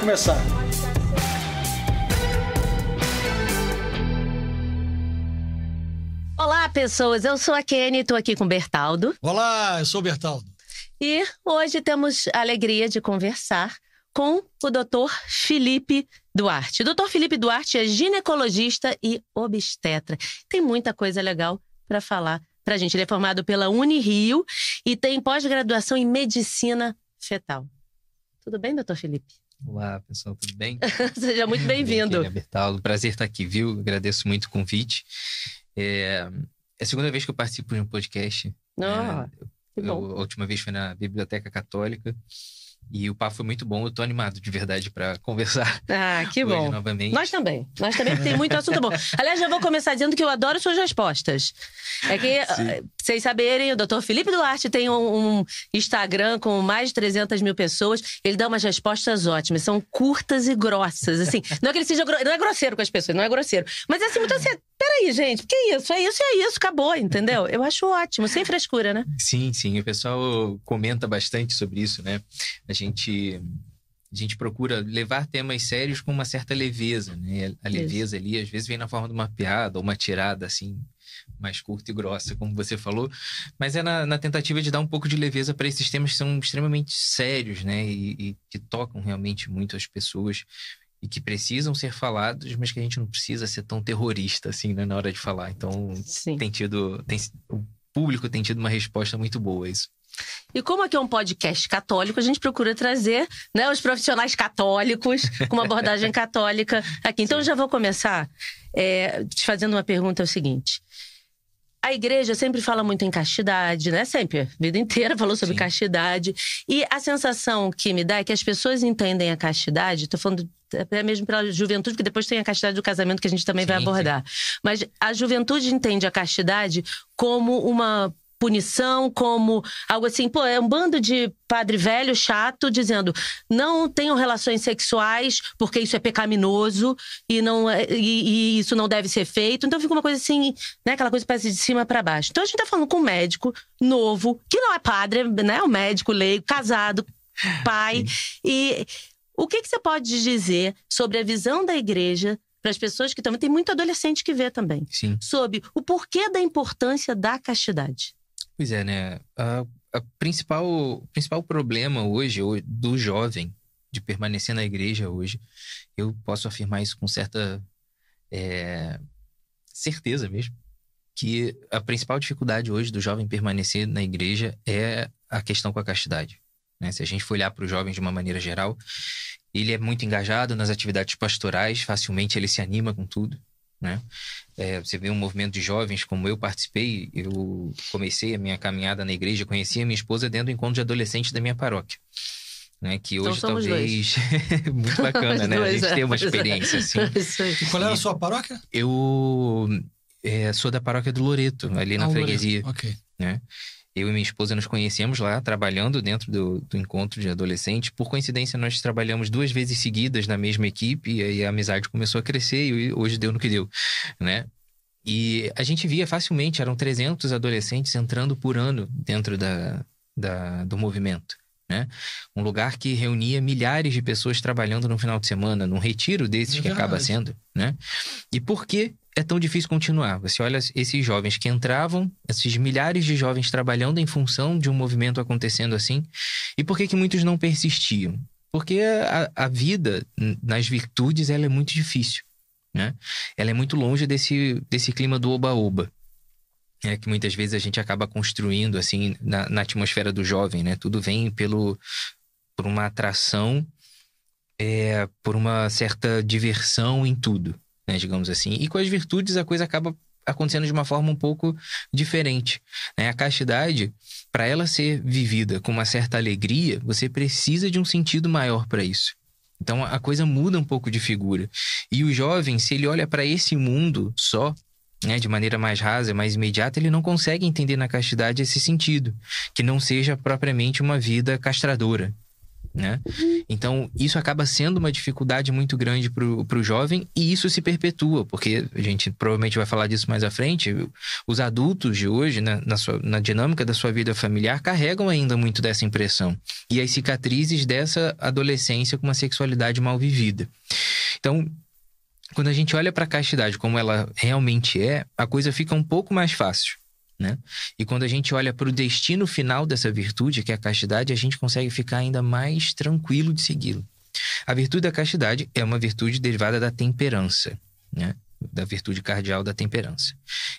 começar. Olá, pessoas. Eu sou a Kene, estou aqui com o Bertaldo. Olá, eu sou o Bertaldo. E hoje temos a alegria de conversar com o Dr. Felipe Duarte. O Dr. Felipe Duarte é ginecologista e obstetra. Tem muita coisa legal para falar para a gente. Ele é formado pela Unirio e tem pós-graduação em medicina fetal. Tudo bem, doutor Felipe? Olá, pessoal, tudo bem? Seja muito é bem-vindo. Bertaldo, prazer estar aqui, viu? Agradeço muito o convite. É, é a segunda vez que eu participo de um podcast. Né? Ah, é, que bom. Eu, a última vez foi na Biblioteca Católica. E o papo foi muito bom, eu tô animado de verdade para conversar. Ah, que bom. Novamente. Nós também. Nós também tem muito assunto bom. Aliás, já vou começar dizendo que eu adoro suas respostas. É que, sem eh, vocês saberem, o doutor Felipe Duarte tem um, um, Instagram com mais de 300 mil pessoas. Ele dá umas respostas ótimas, são curtas e grossas. Assim, não é que ele seja gro... não é grosseiro com as pessoas, não é grosseiro. Mas é assim, muito peraí, gente, que é isso? É isso, é isso, acabou, entendeu? Eu acho ótimo, sem frescura, né? Sim, sim. O pessoal comenta bastante sobre isso, né? A gente. A gente procura levar temas sérios com uma certa leveza, né? A leveza isso. ali, às vezes, vem na forma de uma piada ou uma tirada, assim, mais curta e grossa, como você falou, mas é na, na tentativa de dar um pouco de leveza para esses temas que são extremamente sérios, né? E, e, que tocam realmente muito as pessoas e que precisam ser falados, mas que a gente não precisa ser tão terrorista assim né, na hora de falar. Então, Sim. tem tido, tem, o público tem tido uma resposta muito boa a isso. E como aqui é um podcast católico, a gente procura trazer né, os profissionais católicos com uma abordagem católica aqui. Então, eu já vou começar é, te fazendo uma pergunta: é o seguinte. A igreja sempre fala muito em castidade, né? Sempre, a vida inteira falou sobre Sim. castidade. E a sensação que me dá é que as pessoas entendem a castidade, estou falando até mesmo pela juventude, que depois tem a castidade do casamento que a gente também sim, vai abordar. Sim. Mas a juventude entende a castidade como uma punição, como algo assim, pô, é um bando de padre velho chato dizendo não tenham relações sexuais porque isso é pecaminoso e não é, e, e isso não deve ser feito. Então fica uma coisa assim, né, aquela coisa parece de cima para baixo. Então a gente tá falando com um médico novo, que não é padre, né, um médico leigo, casado, pai Sim. e o que, que você pode dizer sobre a visão da igreja para as pessoas que também tem muito adolescente que vê também Sim. sobre o porquê da importância da castidade? Pois é, né? A, a principal o principal problema hoje do jovem de permanecer na igreja hoje, eu posso afirmar isso com certa é, certeza mesmo, que a principal dificuldade hoje do jovem permanecer na igreja é a questão com a castidade. Né? Se a gente for olhar para os jovens de uma maneira geral, ele é muito engajado nas atividades pastorais, facilmente ele se anima com tudo. Né? É, você vê um movimento de jovens como eu participei, eu comecei a minha caminhada na igreja, conheci a minha esposa dentro do encontro de adolescentes da minha paróquia. Né, que então hoje então talvez. muito bacana, né? Dois, a gente é, uma é. experiência é. assim. E qual era é a sua paróquia? Eu é, sou da paróquia do Loreto, ali ah, na freguesia. Ok. Né? Eu e minha esposa nos conhecemos lá, trabalhando dentro do, do encontro de adolescentes. Por coincidência, nós trabalhamos duas vezes seguidas na mesma equipe, e aí a amizade começou a crescer e hoje deu no que deu, né? E a gente via facilmente, eram 300 adolescentes entrando por ano dentro da, da, do movimento. Né? Um lugar que reunia milhares de pessoas trabalhando no final de semana, num retiro desses é que acaba sendo. Né? E por que é tão difícil continuar. Você olha esses jovens que entravam, esses milhares de jovens trabalhando em função de um movimento acontecendo assim, e por que, que muitos não persistiam? Porque a, a vida nas virtudes ela é muito difícil, né? Ela é muito longe desse, desse clima do oba-oba. É que muitas vezes a gente acaba construindo assim na, na atmosfera do jovem, né? Tudo vem pelo por uma atração, é, por uma certa diversão em tudo, né, digamos assim. E com as virtudes a coisa acaba acontecendo de uma forma um pouco diferente. Né? A castidade, para ela ser vivida com uma certa alegria, você precisa de um sentido maior para isso. Então a coisa muda um pouco de figura. E o jovem, se ele olha para esse mundo só, né, de maneira mais rasa, mais imediata, ele não consegue entender na castidade esse sentido, que não seja propriamente uma vida castradora, né? Então, isso acaba sendo uma dificuldade muito grande para o jovem e isso se perpetua, porque a gente provavelmente vai falar disso mais à frente. Os adultos de hoje, né, na, sua, na dinâmica da sua vida familiar, carregam ainda muito dessa impressão e as cicatrizes dessa adolescência com uma sexualidade mal vivida. Então, quando a gente olha para a castidade como ela realmente é, a coisa fica um pouco mais fácil. Né? E quando a gente olha para o destino final dessa virtude, que é a castidade, a gente consegue ficar ainda mais tranquilo de segui-lo. A virtude da castidade é uma virtude derivada da temperança, né? da virtude cardial da temperança,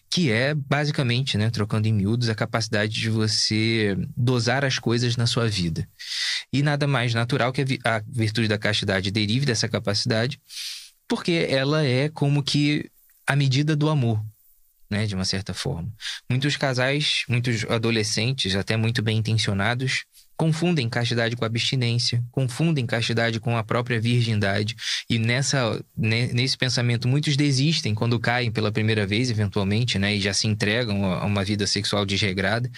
que é basicamente, né, trocando em miúdos, a capacidade de você dosar as coisas na sua vida. E nada mais natural que a virtude da castidade derive dessa capacidade, porque ela é como que a medida do amor, né, de uma certa forma. Muitos casais, muitos adolescentes, até muito bem intencionados, confundem castidade com abstinência, confundem castidade com a própria virgindade, e nessa, nesse pensamento muitos desistem quando caem pela primeira vez, eventualmente, né, e já se entregam a uma vida sexual desregrada.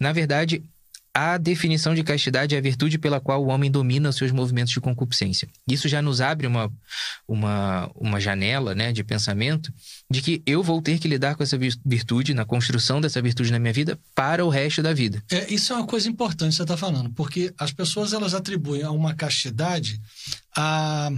Na verdade, a definição de castidade é a virtude pela qual o homem domina os seus movimentos de concupiscência. Isso já nos abre uma, uma, uma janela né, de pensamento de que eu vou ter que lidar com essa virtude, na construção dessa virtude na minha vida, para o resto da vida. É, isso é uma coisa importante que você está falando, porque as pessoas elas atribuem a uma castidade a,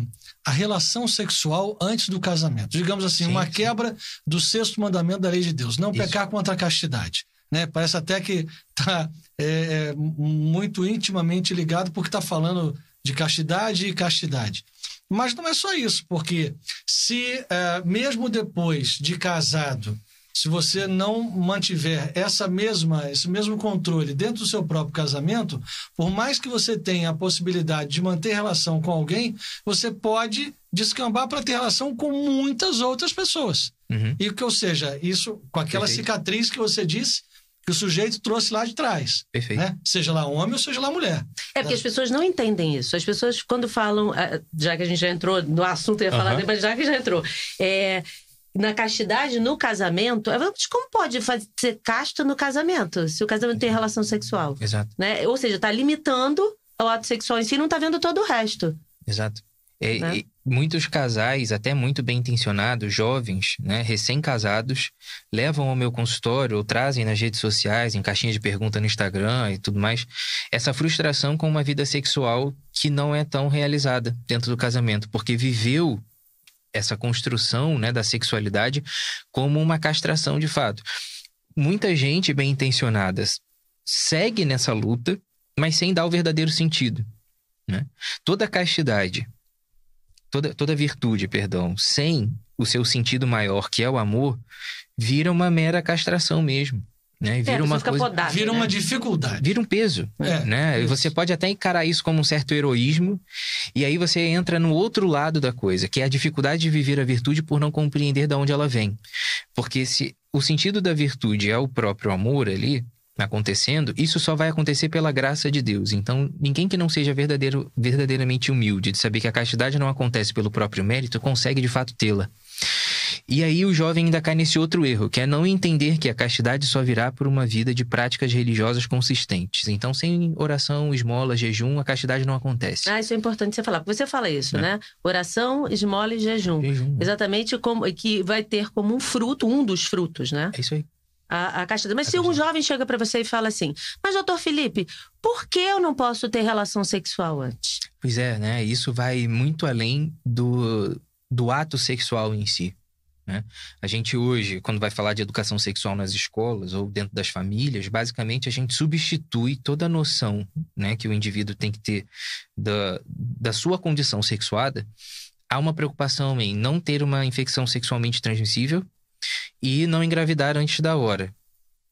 a relação sexual antes do casamento. Digamos assim, sim, uma sim. quebra do sexto mandamento da lei de Deus, não isso. pecar contra a castidade. Né? Parece até que está é, é, muito intimamente ligado porque está falando de castidade e castidade. Mas não é só isso, porque se é, mesmo depois de casado, se você não mantiver essa mesma, esse mesmo controle dentro do seu próprio casamento, por mais que você tenha a possibilidade de manter relação com alguém, você pode descambar para ter relação com muitas outras pessoas. Uhum. E que, ou seja, isso com aquela Perfeito. cicatriz que você disse, que o sujeito trouxe lá de trás. Perfeito. Né? Seja lá homem ou seja lá mulher. É porque as pessoas não entendem isso. As pessoas, quando falam, ah, já que a gente já entrou no assunto, eu ia falar, uhum. mas já que já entrou. É, na castidade, no casamento, é, mas como pode fazer, ser casta no casamento, se o casamento tem relação sexual? Exato. Né? Ou seja, está limitando o ato sexual em si não está vendo todo o resto. Exato. É, né? Muitos casais, até muito bem intencionados, jovens, né, recém-casados, levam ao meu consultório ou trazem nas redes sociais, em caixinha de pergunta no Instagram e tudo mais, essa frustração com uma vida sexual que não é tão realizada dentro do casamento, porque viveu essa construção né, da sexualidade como uma castração de fato. Muita gente bem intencionada segue nessa luta, mas sem dar o verdadeiro sentido. Né? Toda castidade, toda, toda virtude, perdão, sem o seu sentido maior, que é o amor, vira uma mera castração mesmo. Né? É, vira é, uma coisa, podada, vira né? uma dificuldade, vira um peso, é, né? E você pode até encarar isso como um certo heroísmo, e aí você entra no outro lado da coisa, que é a dificuldade de viver a virtude por não compreender de onde ela vem. Porque se o sentido da virtude é o próprio amor ali, acontecendo, isso só vai acontecer pela graça de Deus. Então, ninguém que não seja verdadeiro, verdadeiramente humilde, de saber que a castidade não acontece pelo próprio mérito, consegue de fato tê-la. E aí o jovem ainda cai nesse outro erro, que é não entender que a castidade só virá por uma vida de práticas religiosas consistentes. Então, sem oração, esmola, jejum, a castidade não acontece. Ah, isso é importante você falar. Você fala isso, é. né? Oração, esmola e jejum. jejum. Exatamente como que vai ter como um fruto, um dos frutos, né? É isso aí a, a caixa. Mas se um jovem chega para você e fala assim: Mas, doutor Felipe, por que eu não posso ter relação sexual antes? Pois é, né? Isso vai muito além do, do ato sexual em si. Né? A gente hoje, quando vai falar de educação sexual nas escolas ou dentro das famílias, basicamente a gente substitui toda a noção né, que o indivíduo tem que ter da, da sua condição sexuada há uma preocupação em não ter uma infecção sexualmente transmissível, e não engravidar antes da hora.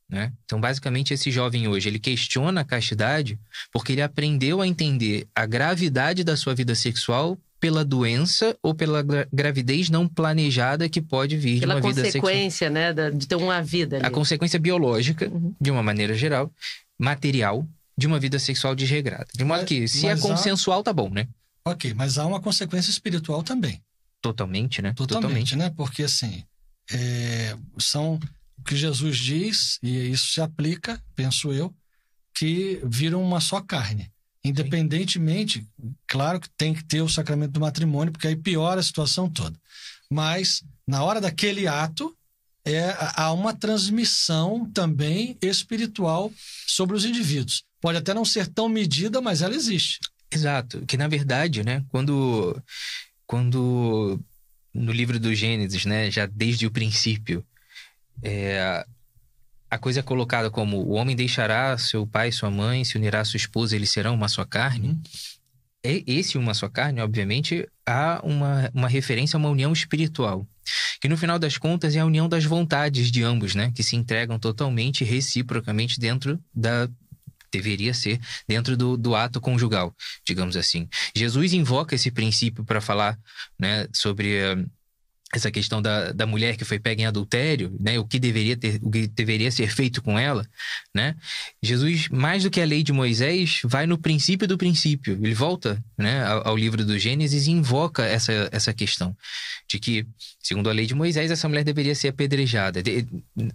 Né? Então, basicamente, esse jovem hoje ele questiona a castidade porque ele aprendeu a entender a gravidade da sua vida sexual pela doença ou pela gravidez não planejada que pode vir pela de uma vida sexual. A consequência, né, de ter uma vida. Ali. A consequência biológica, uhum. de uma maneira geral, material, de uma vida sexual desregrada. De modo que, se é consensual, há... tá bom, né? Ok, mas há uma consequência espiritual também. Totalmente, né? Totalmente, Totalmente. né? Porque assim, é, são o que Jesus diz, e isso se aplica, penso eu, que viram uma só carne. Independentemente, claro que tem que ter o sacramento do matrimônio, porque aí piora a situação toda. Mas, na hora daquele ato, é, há uma transmissão também espiritual sobre os indivíduos. Pode até não ser tão medida, mas ela existe. Exato. Que, na verdade, né, quando, quando no livro do Gênesis, né, já desde o princípio, é, a coisa é colocada como o homem deixará seu pai e sua mãe, se unirá à sua esposa, eles serão uma só carne. Uhum. É esse uma só carne, obviamente, há uma, uma referência a uma união espiritual, que no final das contas é a união das vontades de ambos, né, que se entregam totalmente reciprocamente dentro da deveria ser dentro do, do ato conjugal, digamos assim. Jesus invoca esse princípio para falar né, sobre eh, essa questão da, da mulher que foi pega em adultério, né? O que deveria ter, o que deveria ser feito com ela, né? Jesus, mais do que a lei de Moisés, vai no princípio do princípio. Ele volta, né, ao, ao livro do Gênesis e invoca essa, essa questão de que Segundo a lei de Moisés, essa mulher deveria ser apedrejada. De,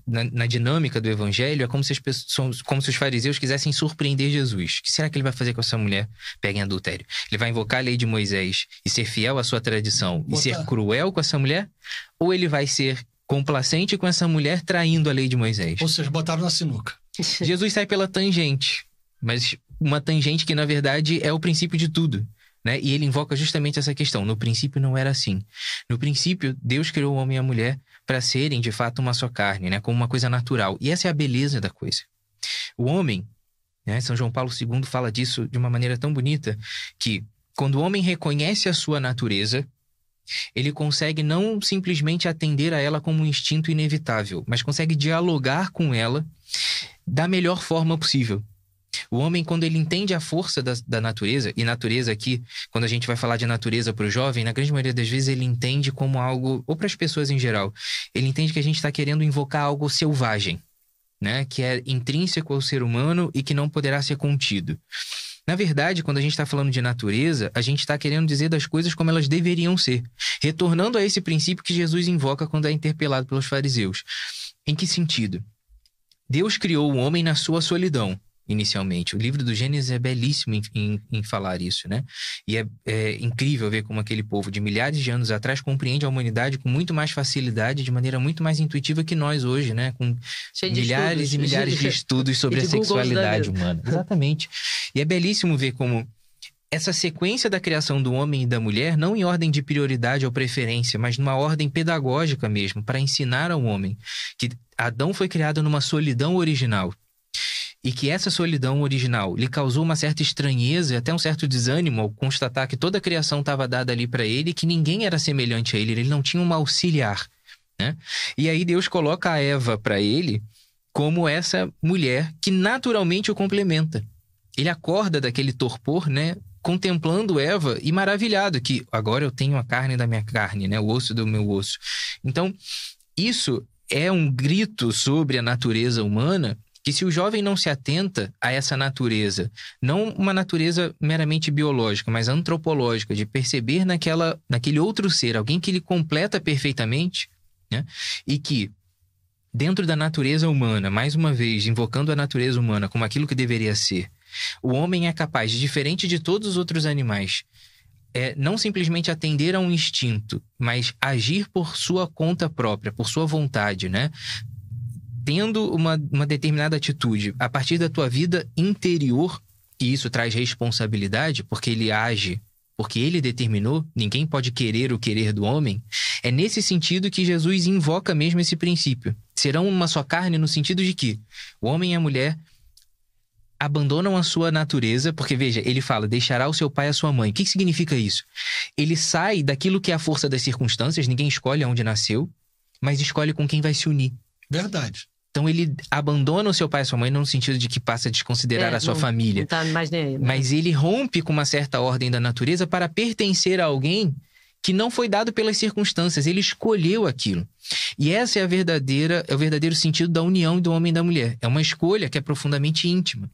na, na, dinâmica do evangelho, é como se, pessoas, como se, os fariseus quisessem surpreender Jesus. O que será que ele vai fazer com essa mulher pega em adultério? Ele vai invocar a lei de Moisés e ser fiel à sua tradição Botar. e ser cruel com essa mulher? Ou ele vai ser complacente com essa mulher traindo a lei de Moisés? Ou seja, botaram na sinuca. Jesus sai pela tangente, mas uma tangente que, na verdade, é o princípio de tudo. Né? E ele invoca justamente essa questão. No princípio não era assim. No princípio, Deus criou o homem e a mulher para serem, de fato, uma só carne, né? como uma coisa natural. E essa é a beleza da coisa. O homem, né? São João Paulo II fala disso de uma maneira tão bonita, que quando o homem reconhece a sua natureza, ele consegue não simplesmente atender a ela como um instinto inevitável, mas consegue dialogar com ela da melhor forma possível. O homem, quando ele entende a força da, da natureza, e natureza aqui, quando a gente vai falar de natureza para o jovem, na grande maioria das vezes ele entende como algo, ou para as pessoas em geral, ele entende que a gente está querendo invocar algo selvagem, né? que é intrínseco ao ser humano e que não poderá ser contido. Na verdade, quando a gente está falando de natureza, a gente está querendo dizer das coisas como elas deveriam ser, retornando a esse princípio que Jesus invoca quando é interpelado pelos fariseus. Em que sentido? Deus criou o homem na sua solidão inicialmente. O livro do Gênesis é belíssimo em, em, em falar isso, né? E é, é, incrível ver como aquele povo de milhares de anos atrás compreende a humanidade com muito mais facilidade, de maneira muito mais intuitiva que nós hoje, né? Com milhares estudos, e milhares de, de estudos sobre de a sexualidade humana. Exatamente. E é belíssimo ver como essa sequência da criação do homem e da mulher, não em ordem de prioridade ou preferência, mas numa ordem pedagógica mesmo, para ensinar ao homem que Adão foi criado numa solidão original e que essa solidão original lhe causou uma certa estranheza e até um certo desânimo ao constatar que toda a criação estava dada ali para ele, que ninguém era semelhante a ele, ele não tinha um auxiliar, né? E aí Deus coloca a Eva para ele como essa mulher que naturalmente o complementa. Ele acorda daquele torpor, né? Contemplando Eva e maravilhado que agora eu tenho a carne da minha carne, né? O osso do meu osso. Então, isso é um grito sobre a natureza humana que se o jovem não se atenta a essa natureza, não uma natureza meramente biológica, mas antropológica, de perceber naquela, naquele outro ser, alguém que ele completa perfeitamente, né? e que dentro da natureza humana, mais uma vez, invocando a natureza humana como aquilo que deveria ser, o homem é capaz, diferente de todos os outros animais, é não simplesmente atender a um instinto, mas agir por sua conta própria, por sua vontade, né? tendo uma, uma determinada atitude a partir da tua vida interior, e isso traz responsabilidade, porque ele age porque ele determinou, ninguém pode querer o querer do homem, é nesse sentido que Jesus invoca mesmo esse princípio. Serão uma só carne no sentido de que o homem e a mulher abandonam a sua natureza, porque veja, ele fala, deixará o seu pai e a sua mãe. O que significa isso? Ele sai daquilo que é a força das circunstâncias, ninguém escolhe onde nasceu, mas escolhe com quem vai se unir. Verdade. Então ele abandona o seu pai e sua mãe não no sentido de que passa a desconsiderar é, a sua não, família. Não tá mais nem aí, né? Mas ele rompe com uma certa ordem da natureza para pertencer a alguém que não foi dado pelas circunstâncias, ele escolheu aquilo. E essa é a verdadeira, é o verdadeiro sentido da união do homem e da mulher. É uma escolha que é profundamente íntima.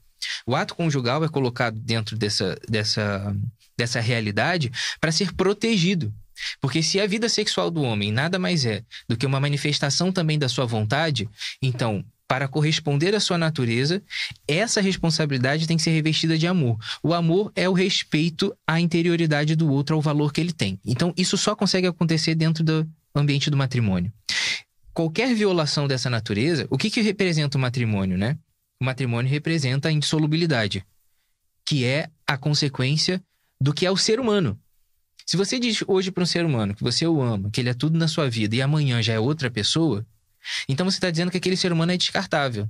O ato conjugal é colocado dentro dessa, dessa, dessa realidade para ser protegido. Porque se a vida sexual do homem nada mais é do que uma manifestação também da sua vontade, então para corresponder à sua natureza, essa responsabilidade tem que ser revestida de amor. O amor é o respeito à interioridade do outro, ao valor que ele tem. Então, isso só consegue acontecer dentro do ambiente do matrimônio. Qualquer violação dessa natureza, o que, que representa o matrimônio, né? O matrimônio representa a indissolubilidade, que é a consequência do que é o ser humano. Se você diz hoje para um ser humano que você o ama, que ele é tudo na sua vida e amanhã já é outra pessoa, então você está dizendo que aquele ser humano é descartável.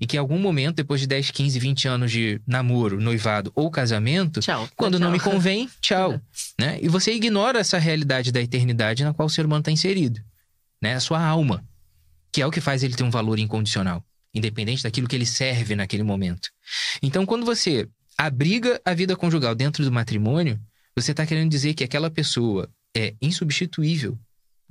E que em algum momento, depois de 10, 15, 20 anos de namoro, noivado ou casamento, tchau. quando tchau. não me convém, tchau. Uhum. né? E você ignora essa realidade da eternidade na qual o ser humano está inserido. Né? A sua alma, que é o que faz ele ter um valor incondicional, independente daquilo que ele serve naquele momento. Então, quando você abriga a vida conjugal dentro do matrimônio, você está querendo dizer que aquela pessoa é insubstituível,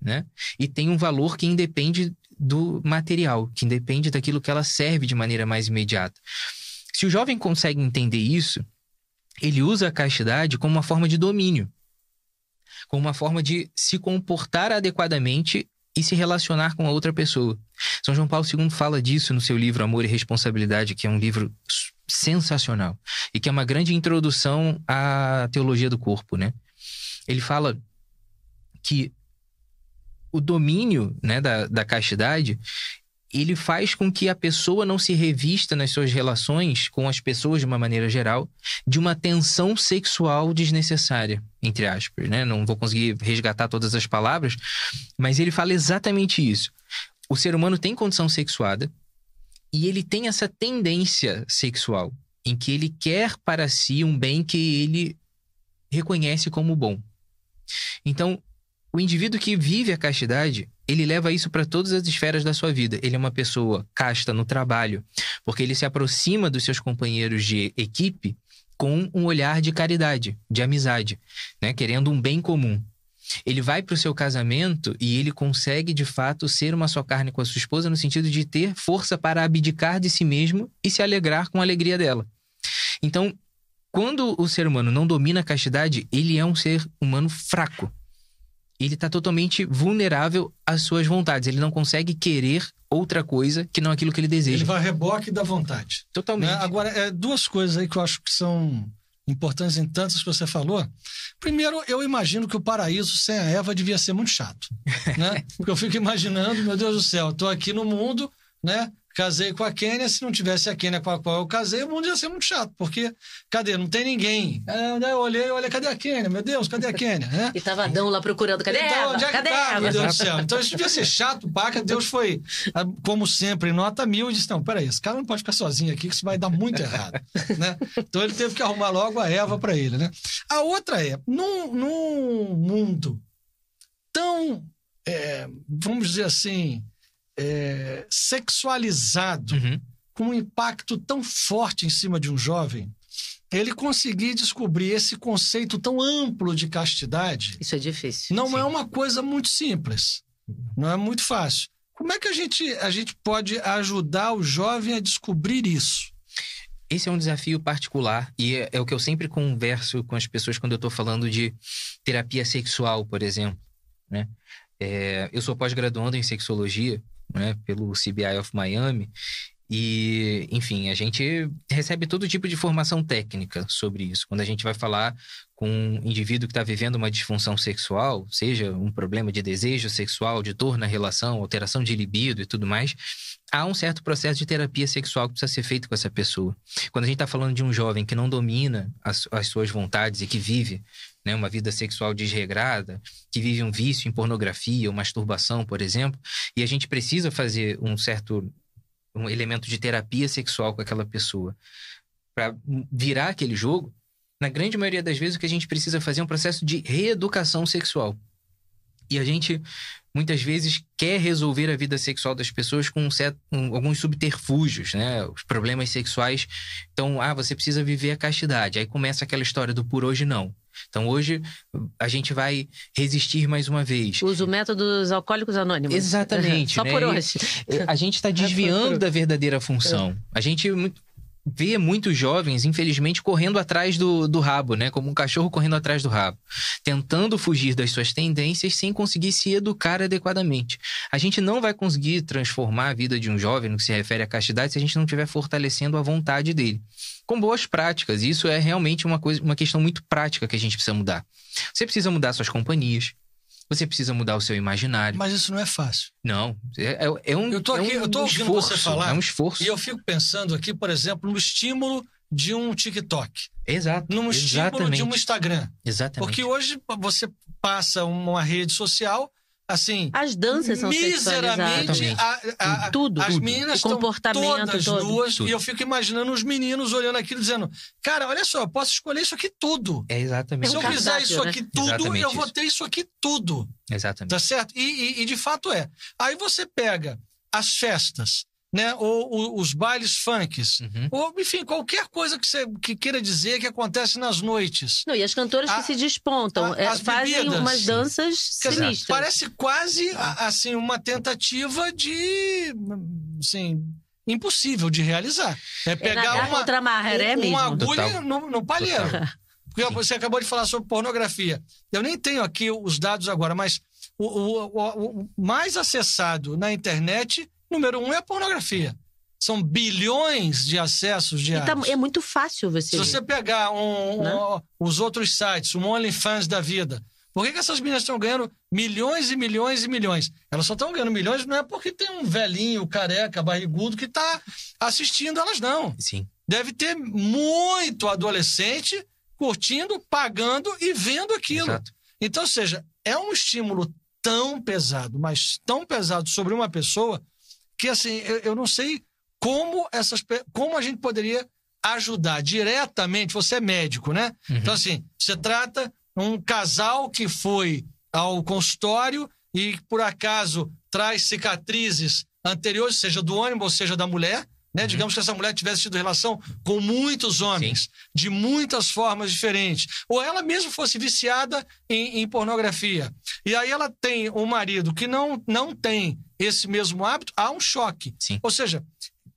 né? E tem um valor que independe do material, que independe daquilo que ela serve de maneira mais imediata. Se o jovem consegue entender isso, ele usa a castidade como uma forma de domínio, como uma forma de se comportar adequadamente e se relacionar com a outra pessoa. São João Paulo II fala disso no seu livro Amor e Responsabilidade, que é um livro sensacional e que é uma grande introdução à teologia do corpo, né? Ele fala que o domínio né, da, da castidade ele faz com que a pessoa não se revista nas suas relações com as pessoas de uma maneira geral de uma tensão sexual desnecessária, entre aspas, né? Não vou conseguir resgatar todas as palavras, mas ele fala exatamente isso. O ser humano tem condição sexuada e ele tem essa tendência sexual em que ele quer para si um bem que ele reconhece como bom. Então, o indivíduo que vive a castidade ele leva isso para todas as esferas da sua vida. Ele é uma pessoa casta no trabalho, porque ele se aproxima dos seus companheiros de equipe com um olhar de caridade, de amizade, né? querendo um bem comum. Ele vai para o seu casamento e ele consegue, de fato, ser uma só carne com a sua esposa, no sentido de ter força para abdicar de si mesmo e se alegrar com a alegria dela. Então, quando o ser humano não domina a castidade, ele é um ser humano fraco ele está totalmente vulnerável às suas vontades. Ele não consegue querer outra coisa que não aquilo que ele deseja. Ele vai a reboque da vontade. Totalmente. Né? Agora, é, duas coisas aí que eu acho que são importantes em tantas que você falou. Primeiro, eu imagino que o paraíso sem a Eva devia ser muito chato, né? Porque eu fico imaginando, meu Deus do céu, estou aqui no mundo, né? Casei com a Kênia, se não tivesse a Kênia com a qual eu casei, o mundo ia ser muito chato, porque cadê? Não tem ninguém. É, eu olhei, olha, cadê a Kênia? Meu Deus, cadê a Kênia? É? E tava Adão lá procurando, cadê então, ela? Onde é cadê tá? ela? Meu Deus do céu. Então isso devia ser chato, paca. Deus foi, ah, como sempre, nota mil e disse: não, peraí, esse cara não pode ficar sozinho aqui, que isso vai dar muito errado. né? Então ele teve que arrumar logo a Eva para ele. Né? A outra é, num, num mundo tão, é, vamos dizer assim, é, sexualizado, uhum. com um impacto tão forte em cima de um jovem, ele conseguir descobrir esse conceito tão amplo de castidade. Isso é difícil. Não sim. é uma coisa muito simples. Não é muito fácil. Como é que a gente, a gente pode ajudar o jovem a descobrir isso? Esse é um desafio particular e é, é o que eu sempre converso com as pessoas quando eu estou falando de terapia sexual, por exemplo. Né? É, eu sou pós-graduando em sexologia né, pelo CBI of Miami. E, enfim, a gente recebe todo tipo de formação técnica sobre isso. Quando a gente vai falar com um indivíduo que está vivendo uma disfunção sexual, seja um problema de desejo sexual, de dor na relação, alteração de libido e tudo mais, há um certo processo de terapia sexual que precisa ser feito com essa pessoa. Quando a gente está falando de um jovem que não domina as, as suas vontades e que vive né, uma vida sexual desregrada, que vive um vício em pornografia ou masturbação, por exemplo, e a gente precisa fazer um certo um elemento de terapia sexual com aquela pessoa para virar aquele jogo, na grande maioria das vezes o que a gente precisa fazer é um processo de reeducação sexual. E a gente muitas vezes quer resolver a vida sexual das pessoas com, um set, um, alguns subterfúgios, né? Os problemas sexuais. Então, ah, você precisa viver a castidade. Aí começa aquela história do por hoje não. Então hoje a gente vai resistir mais uma vez. Usa o método dos alcoólicos anônimos. Exatamente. Só né? por tá é hoje. A gente está desviando da verdadeira função. A gente vê muitos jovens, infelizmente, correndo atrás do, do rabo, né? Como um cachorro correndo atrás do rabo, tentando fugir das suas tendências sem conseguir se educar adequadamente. A gente não vai conseguir transformar a vida de um jovem no que se refere à castidade se a gente não estiver fortalecendo a vontade dele com boas práticas. isso é realmente uma, coisa, uma questão muito prática que a gente precisa mudar. Você precisa mudar suas companhias. Você precisa mudar o seu imaginário. Mas isso não é fácil. Não. É, é, é um, eu tô é aqui, é um eu tô esforço, ouvindo você falar. É um esforço. E eu fico pensando aqui, por exemplo, no estímulo de um TikTok. Exato. no estímulo exatamente. de um Instagram. Exatamente. Porque hoje você passa uma rede social assim. As danças são miseramente a, a, a, tudo. As meninas estão todas todo. nuas tudo. e eu fico imaginando os meninos olhando aquilo dizendo: "Cara, olha só, eu posso escolher isso aqui tudo". É exatamente. Se eu é cardápio, quiser isso né? aqui né? tudo, exatamente eu vou ter isso aqui tudo. Exatamente. Tá certo? E, e, e de fato é. Aí você pega as festas né? Ou, ou os bailes funks, uhum. ou enfim, qualquer coisa que você que queira dizer que acontece nas noites. Não, e as cantoras a, que se despontam, a, é, fazem bebidas, umas danças Quer sinistras. Dizer, parece quase assim uma tentativa de assim, impossível de realizar. É, é pegar é uma, né, uma agulha no, no palheiro. Porque você acabou de falar sobre pornografia. Eu nem tenho aqui os dados agora, mas o, o, o, o mais acessado na internet Número um é a pornografia. São bilhões de acessos tá diários. Então, é muito fácil você. Se você pegar um, um, né? os outros sites, um OnlyFans da vida, por que, que essas meninas estão ganhando milhões e milhões e milhões? Elas só estão ganhando milhões não é porque tem um velhinho careca, barrigudo que está assistindo elas, não. Sim. Deve ter muito adolescente curtindo, pagando e vendo aquilo. Exato. Então, ou seja, é um estímulo tão pesado, mas tão pesado sobre uma pessoa que assim, eu, eu não sei como essas como a gente poderia ajudar diretamente, você é médico, né? Uhum. Então assim, você trata um casal que foi ao consultório e por acaso traz cicatrizes anteriores, seja do ônibus, ou seja da mulher, né? Uhum. Digamos que essa mulher tivesse tido relação com muitos homens, Sim. de muitas formas diferentes. Ou ela mesma fosse viciada em, em, pornografia. E aí ela tem um marido que não, não tem esse mesmo hábito, há um choque. Sim. Ou seja,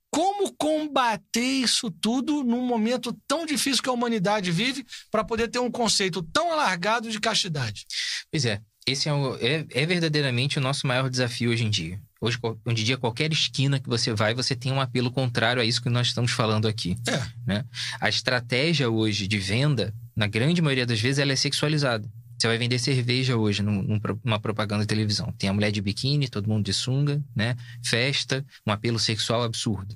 como combater isso tudo num momento tão difícil que a humanidade vive para poder ter um conceito tão alargado de castidade? Pois é, esse é, o, é, é verdadeiramente o nosso maior desafio hoje em dia. Hoje, um dia, qualquer esquina que você vai, você tem um apelo contrário a isso que nós estamos falando aqui. É. Né? A estratégia hoje de venda, na grande maioria das vezes, ela é sexualizada. Você vai vender cerveja hoje numa propaganda de televisão. Tem a mulher de biquíni, todo mundo de sunga, né? Festa, um apelo sexual absurdo.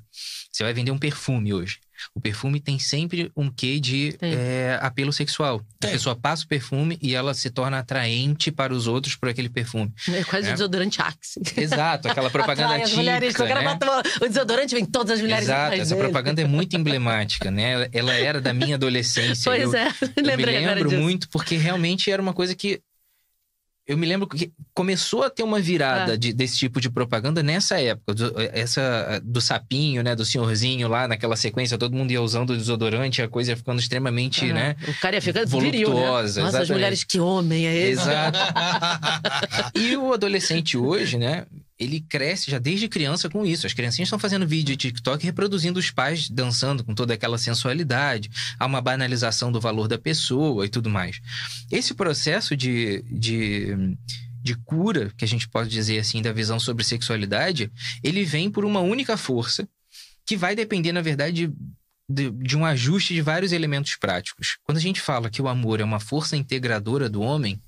Você vai vender um perfume hoje. O perfume tem sempre um quê de é, apelo sexual. Tem. A pessoa passa o perfume e ela se torna atraente para os outros por aquele perfume. É quase o né? desodorante Axe. Exato, aquela propaganda Atrai as típica, mulheres, né? o desodorante vem todas as mulheres Exato, essa dele. propaganda é muito emblemática, né? Ela era da minha adolescência. Pois eu, é, eu lembrei eu me lembro muito porque realmente era uma coisa que eu me lembro que começou a ter uma virada ah. de, desse tipo de propaganda nessa época. Do, essa do sapinho, né? Do senhorzinho lá naquela sequência, todo mundo ia usando o desodorante, a coisa ia ficando extremamente, ah, né? O cara ia ficando voluptuosa. Viril, né? Nossa, as mulheres, que homem é esse? Exato. e o adolescente hoje, né? ele cresce já desde criança com isso. As criancinhas estão fazendo vídeo de TikTok reproduzindo os pais dançando com toda aquela sensualidade, há uma banalização do valor da pessoa e tudo mais. Esse processo de, de, de cura, que a gente pode dizer assim, da visão sobre sexualidade, ele vem por uma única força, que vai depender, na verdade, de, de um ajuste de vários elementos práticos. Quando a gente fala que o amor é uma força integradora do homem,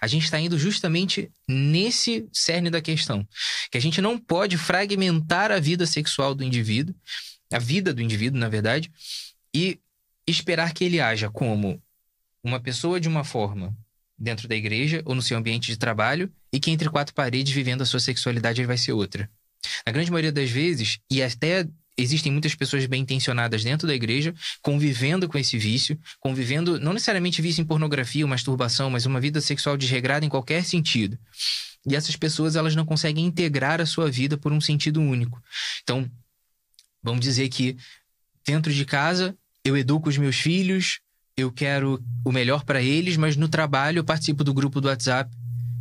a gente está indo justamente nesse cerne da questão, que a gente não pode fragmentar a vida sexual do indivíduo, a vida do indivíduo, na verdade, e esperar que ele haja como uma pessoa de uma forma dentro da igreja ou no seu ambiente de trabalho e que entre quatro paredes vivendo a sua sexualidade ele vai ser outra. Na grande maioria das vezes, e até existem muitas pessoas bem intencionadas dentro da igreja, convivendo com esse vício, convivendo, não necessariamente vício em pornografia ou masturbação, mas uma vida sexual desregrada em qualquer sentido. E essas pessoas, elas não conseguem integrar a sua vida por um sentido único. Então, vamos dizer que dentro de casa, eu educo os meus filhos, eu quero o melhor para eles, mas no trabalho eu participo do grupo do WhatsApp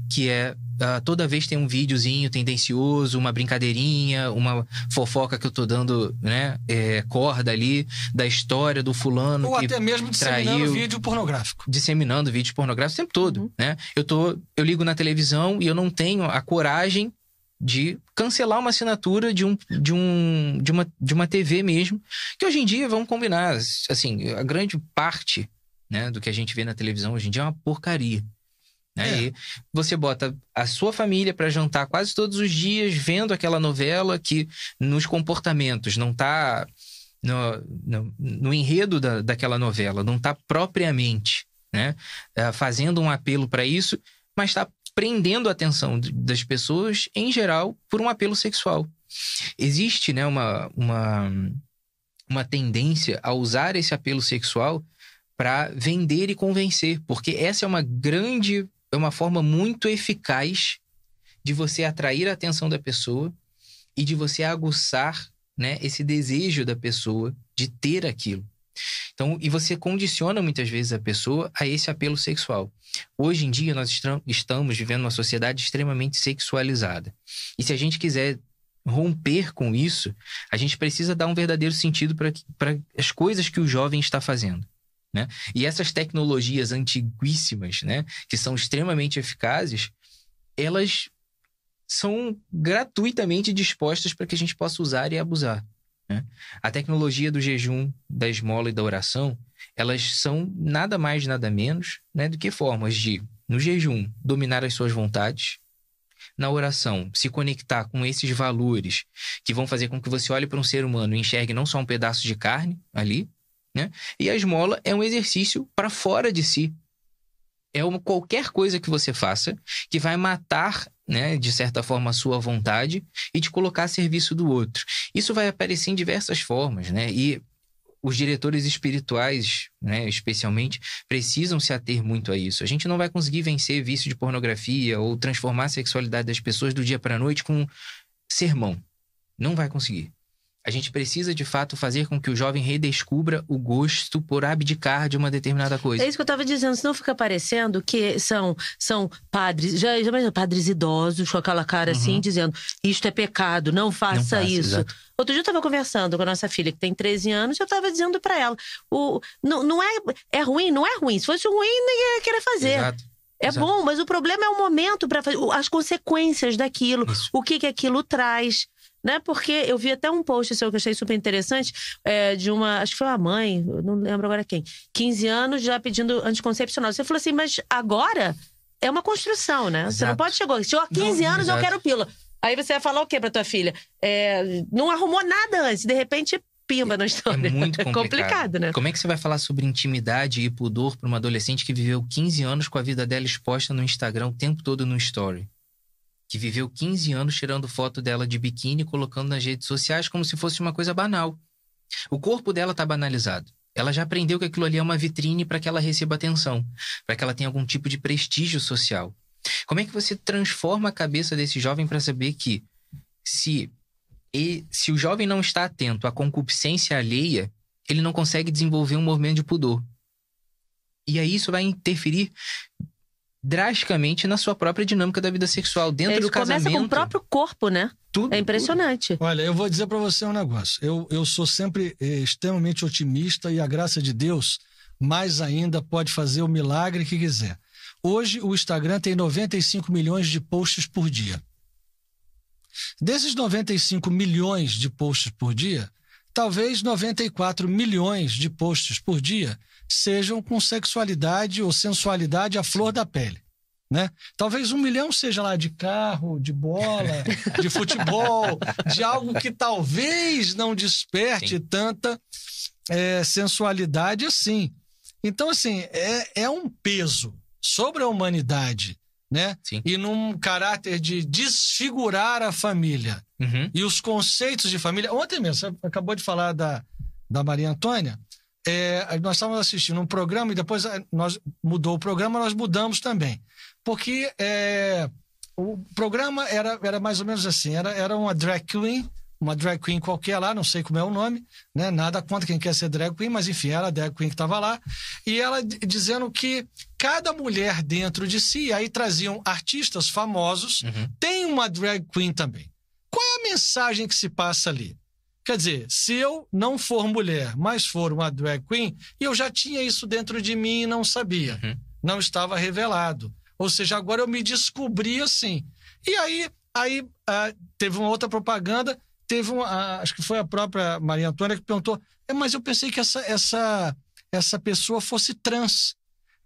que é Uh, toda vez tem um videozinho tendencioso, uma brincadeirinha, uma fofoca que eu tô dando, né, é, corda ali da história do fulano. Ou até mesmo disseminando traiu, vídeo pornográfico. Disseminando vídeo pornográfico o tempo todo, uhum. né? Eu tô, eu ligo na televisão e eu não tenho a coragem de cancelar uma assinatura de, um, de, um, de, uma, de uma TV mesmo, que hoje em dia, vamos combinar, assim, a grande parte né, do que a gente vê na televisão hoje em dia é uma porcaria. É. aí você bota a sua família para jantar quase todos os dias, vendo aquela novela que nos comportamentos não está no, no, no, enredo da, daquela novela, não está propriamente né? Eh, fazendo um apelo para isso, mas está prendendo a atenção das pessoas em geral por um apelo sexual. Existe né, uma, uma, uma tendência a usar esse apelo sexual para vender e convencer, porque essa é uma grande é uma forma muito eficaz de você atrair a atenção da pessoa e de você aguçar né, esse desejo da pessoa de ter aquilo. Então, e você condiciona muitas vezes a pessoa a esse apelo sexual. Hoje em dia, nós estamos vivendo uma sociedade extremamente sexualizada. E se a gente quiser romper com isso, a gente precisa dar um verdadeiro sentido para as coisas que o jovem está fazendo. Né? E essas tecnologias antiguíssimas, né, que são extremamente eficazes, elas são gratuitamente dispostas para que a gente possa usar e abusar. Né? A tecnologia do jejum, da esmola e da oração, elas são nada mais, nada menos né, do que formas de, no jejum, dominar as suas vontades, na oração, se conectar com esses valores que vão fazer com que você olhe para um ser humano e enxergue não só um pedaço de carne ali, né? E a esmola é um exercício para fora de si. É uma, qualquer coisa que você faça que vai matar, né, de certa forma, a sua vontade e te colocar a serviço do outro. Isso vai aparecer em diversas formas, né? E os diretores espirituais, né, especialmente, precisam se ater muito a isso. A gente não vai conseguir vencer vício de pornografia ou transformar a sexualidade das pessoas do dia para a noite com sermão. Não vai conseguir. A gente precisa, de fato, fazer com que o jovem redescubra o gosto por abdicar de uma determinada coisa. É isso que eu estava dizendo, senão fica parecendo que são, são padres, já, já padres idosos, com aquela cara assim, uhum. assim, dizendo: isto é pecado, não faça, não isso. Exato. Outro dia eu estava conversando com a nossa filha, que tem 13 anos, e eu estava dizendo para ela: o, não, não é, é ruim, não é ruim. Se fosse ruim, ninguém ia querer fazer. Exato. É Exato. bom, mas o problema é o momento para fazer as consequências daquilo, Isso. o que, que aquilo traz né? Porque eu vi até um post seu que eu achei super interessante, é, de uma, acho que foi uma mãe, não lembro agora quem, 15 anos já pedindo anticoncepcional. Você falou assim, mas agora é uma construção, né? Exato. Você não pode chegar, chegou a 15 não, anos, exato. eu quero pílula. Aí você vai falar o quê pra tua filha? É, não arrumou nada antes, de repente pimba na história. É muito é complicado. complicado. né? Como é que você vai falar sobre intimidade e pudor para uma adolescente que viveu 15 anos com a vida dela exposta no Instagram o tempo todo no story? que viveu 15 anos tirando foto dela de biquíni e colocando nas redes sociais como se fosse uma coisa banal. O corpo dela está banalizado. Ela já aprendeu que aquilo ali é uma vitrine para que ela receba atenção, para que ela tenha algum tipo de prestígio social. Como é que você transforma a cabeça desse jovem para saber que se e se o jovem não está atento à concupiscência alheia, ele não consegue desenvolver um movimento de pudor. E aí isso vai interferir drasticamente na sua própria dinâmica da vida sexual dentro Eles do casamento. Começa com o próprio corpo, né? Tudo, é impressionante. Tudo. Olha, eu vou dizer para você um negócio. Eu, eu sou sempre eh, extremamente otimista e a graça de Deus mais ainda pode fazer o milagre que quiser. Hoje o Instagram tem 95 milhões de posts por dia. Desses 95 milhões de posts por dia, talvez 94 milhões de posts por dia sejam com sexualidade ou sensualidade à flor da pele. Né? Talvez um milhão seja lá de carro, de bola, de futebol, de algo que talvez não desperte Sim. tanta é, sensualidade assim. Então, assim, é, é um peso sobre a humanidade, né? E num caráter de desfigurar a família uhum. e os conceitos de família. Ontem mesmo, você acabou de falar da, da Maria Antônia é, nós estávamos assistindo um programa e depois é, nós mudou o programa, nós mudamos também. Porque é, o programa era, era mais ou menos assim, era, era uma drag queen, uma drag queen qualquer lá, não sei como é o nome, né? nada contra quem quer ser drag queen, mas enfim, era a drag queen que estava lá, e ela dizendo que cada mulher dentro de si, aí traziam artistas famosos, uhum. tem uma drag queen também. Qual é a mensagem que se passa ali? Quer dizer, se eu não for mulher, mas for uma drag queen, eu já tinha isso dentro de mim e não sabia. Uhum. Não estava revelado. Ou seja, agora eu me descobri assim. E aí, aí ah, teve uma outra propaganda, teve uma. Ah, acho que foi a própria Maria Antônia que perguntou: é, mas eu pensei que essa, essa, essa pessoa fosse trans.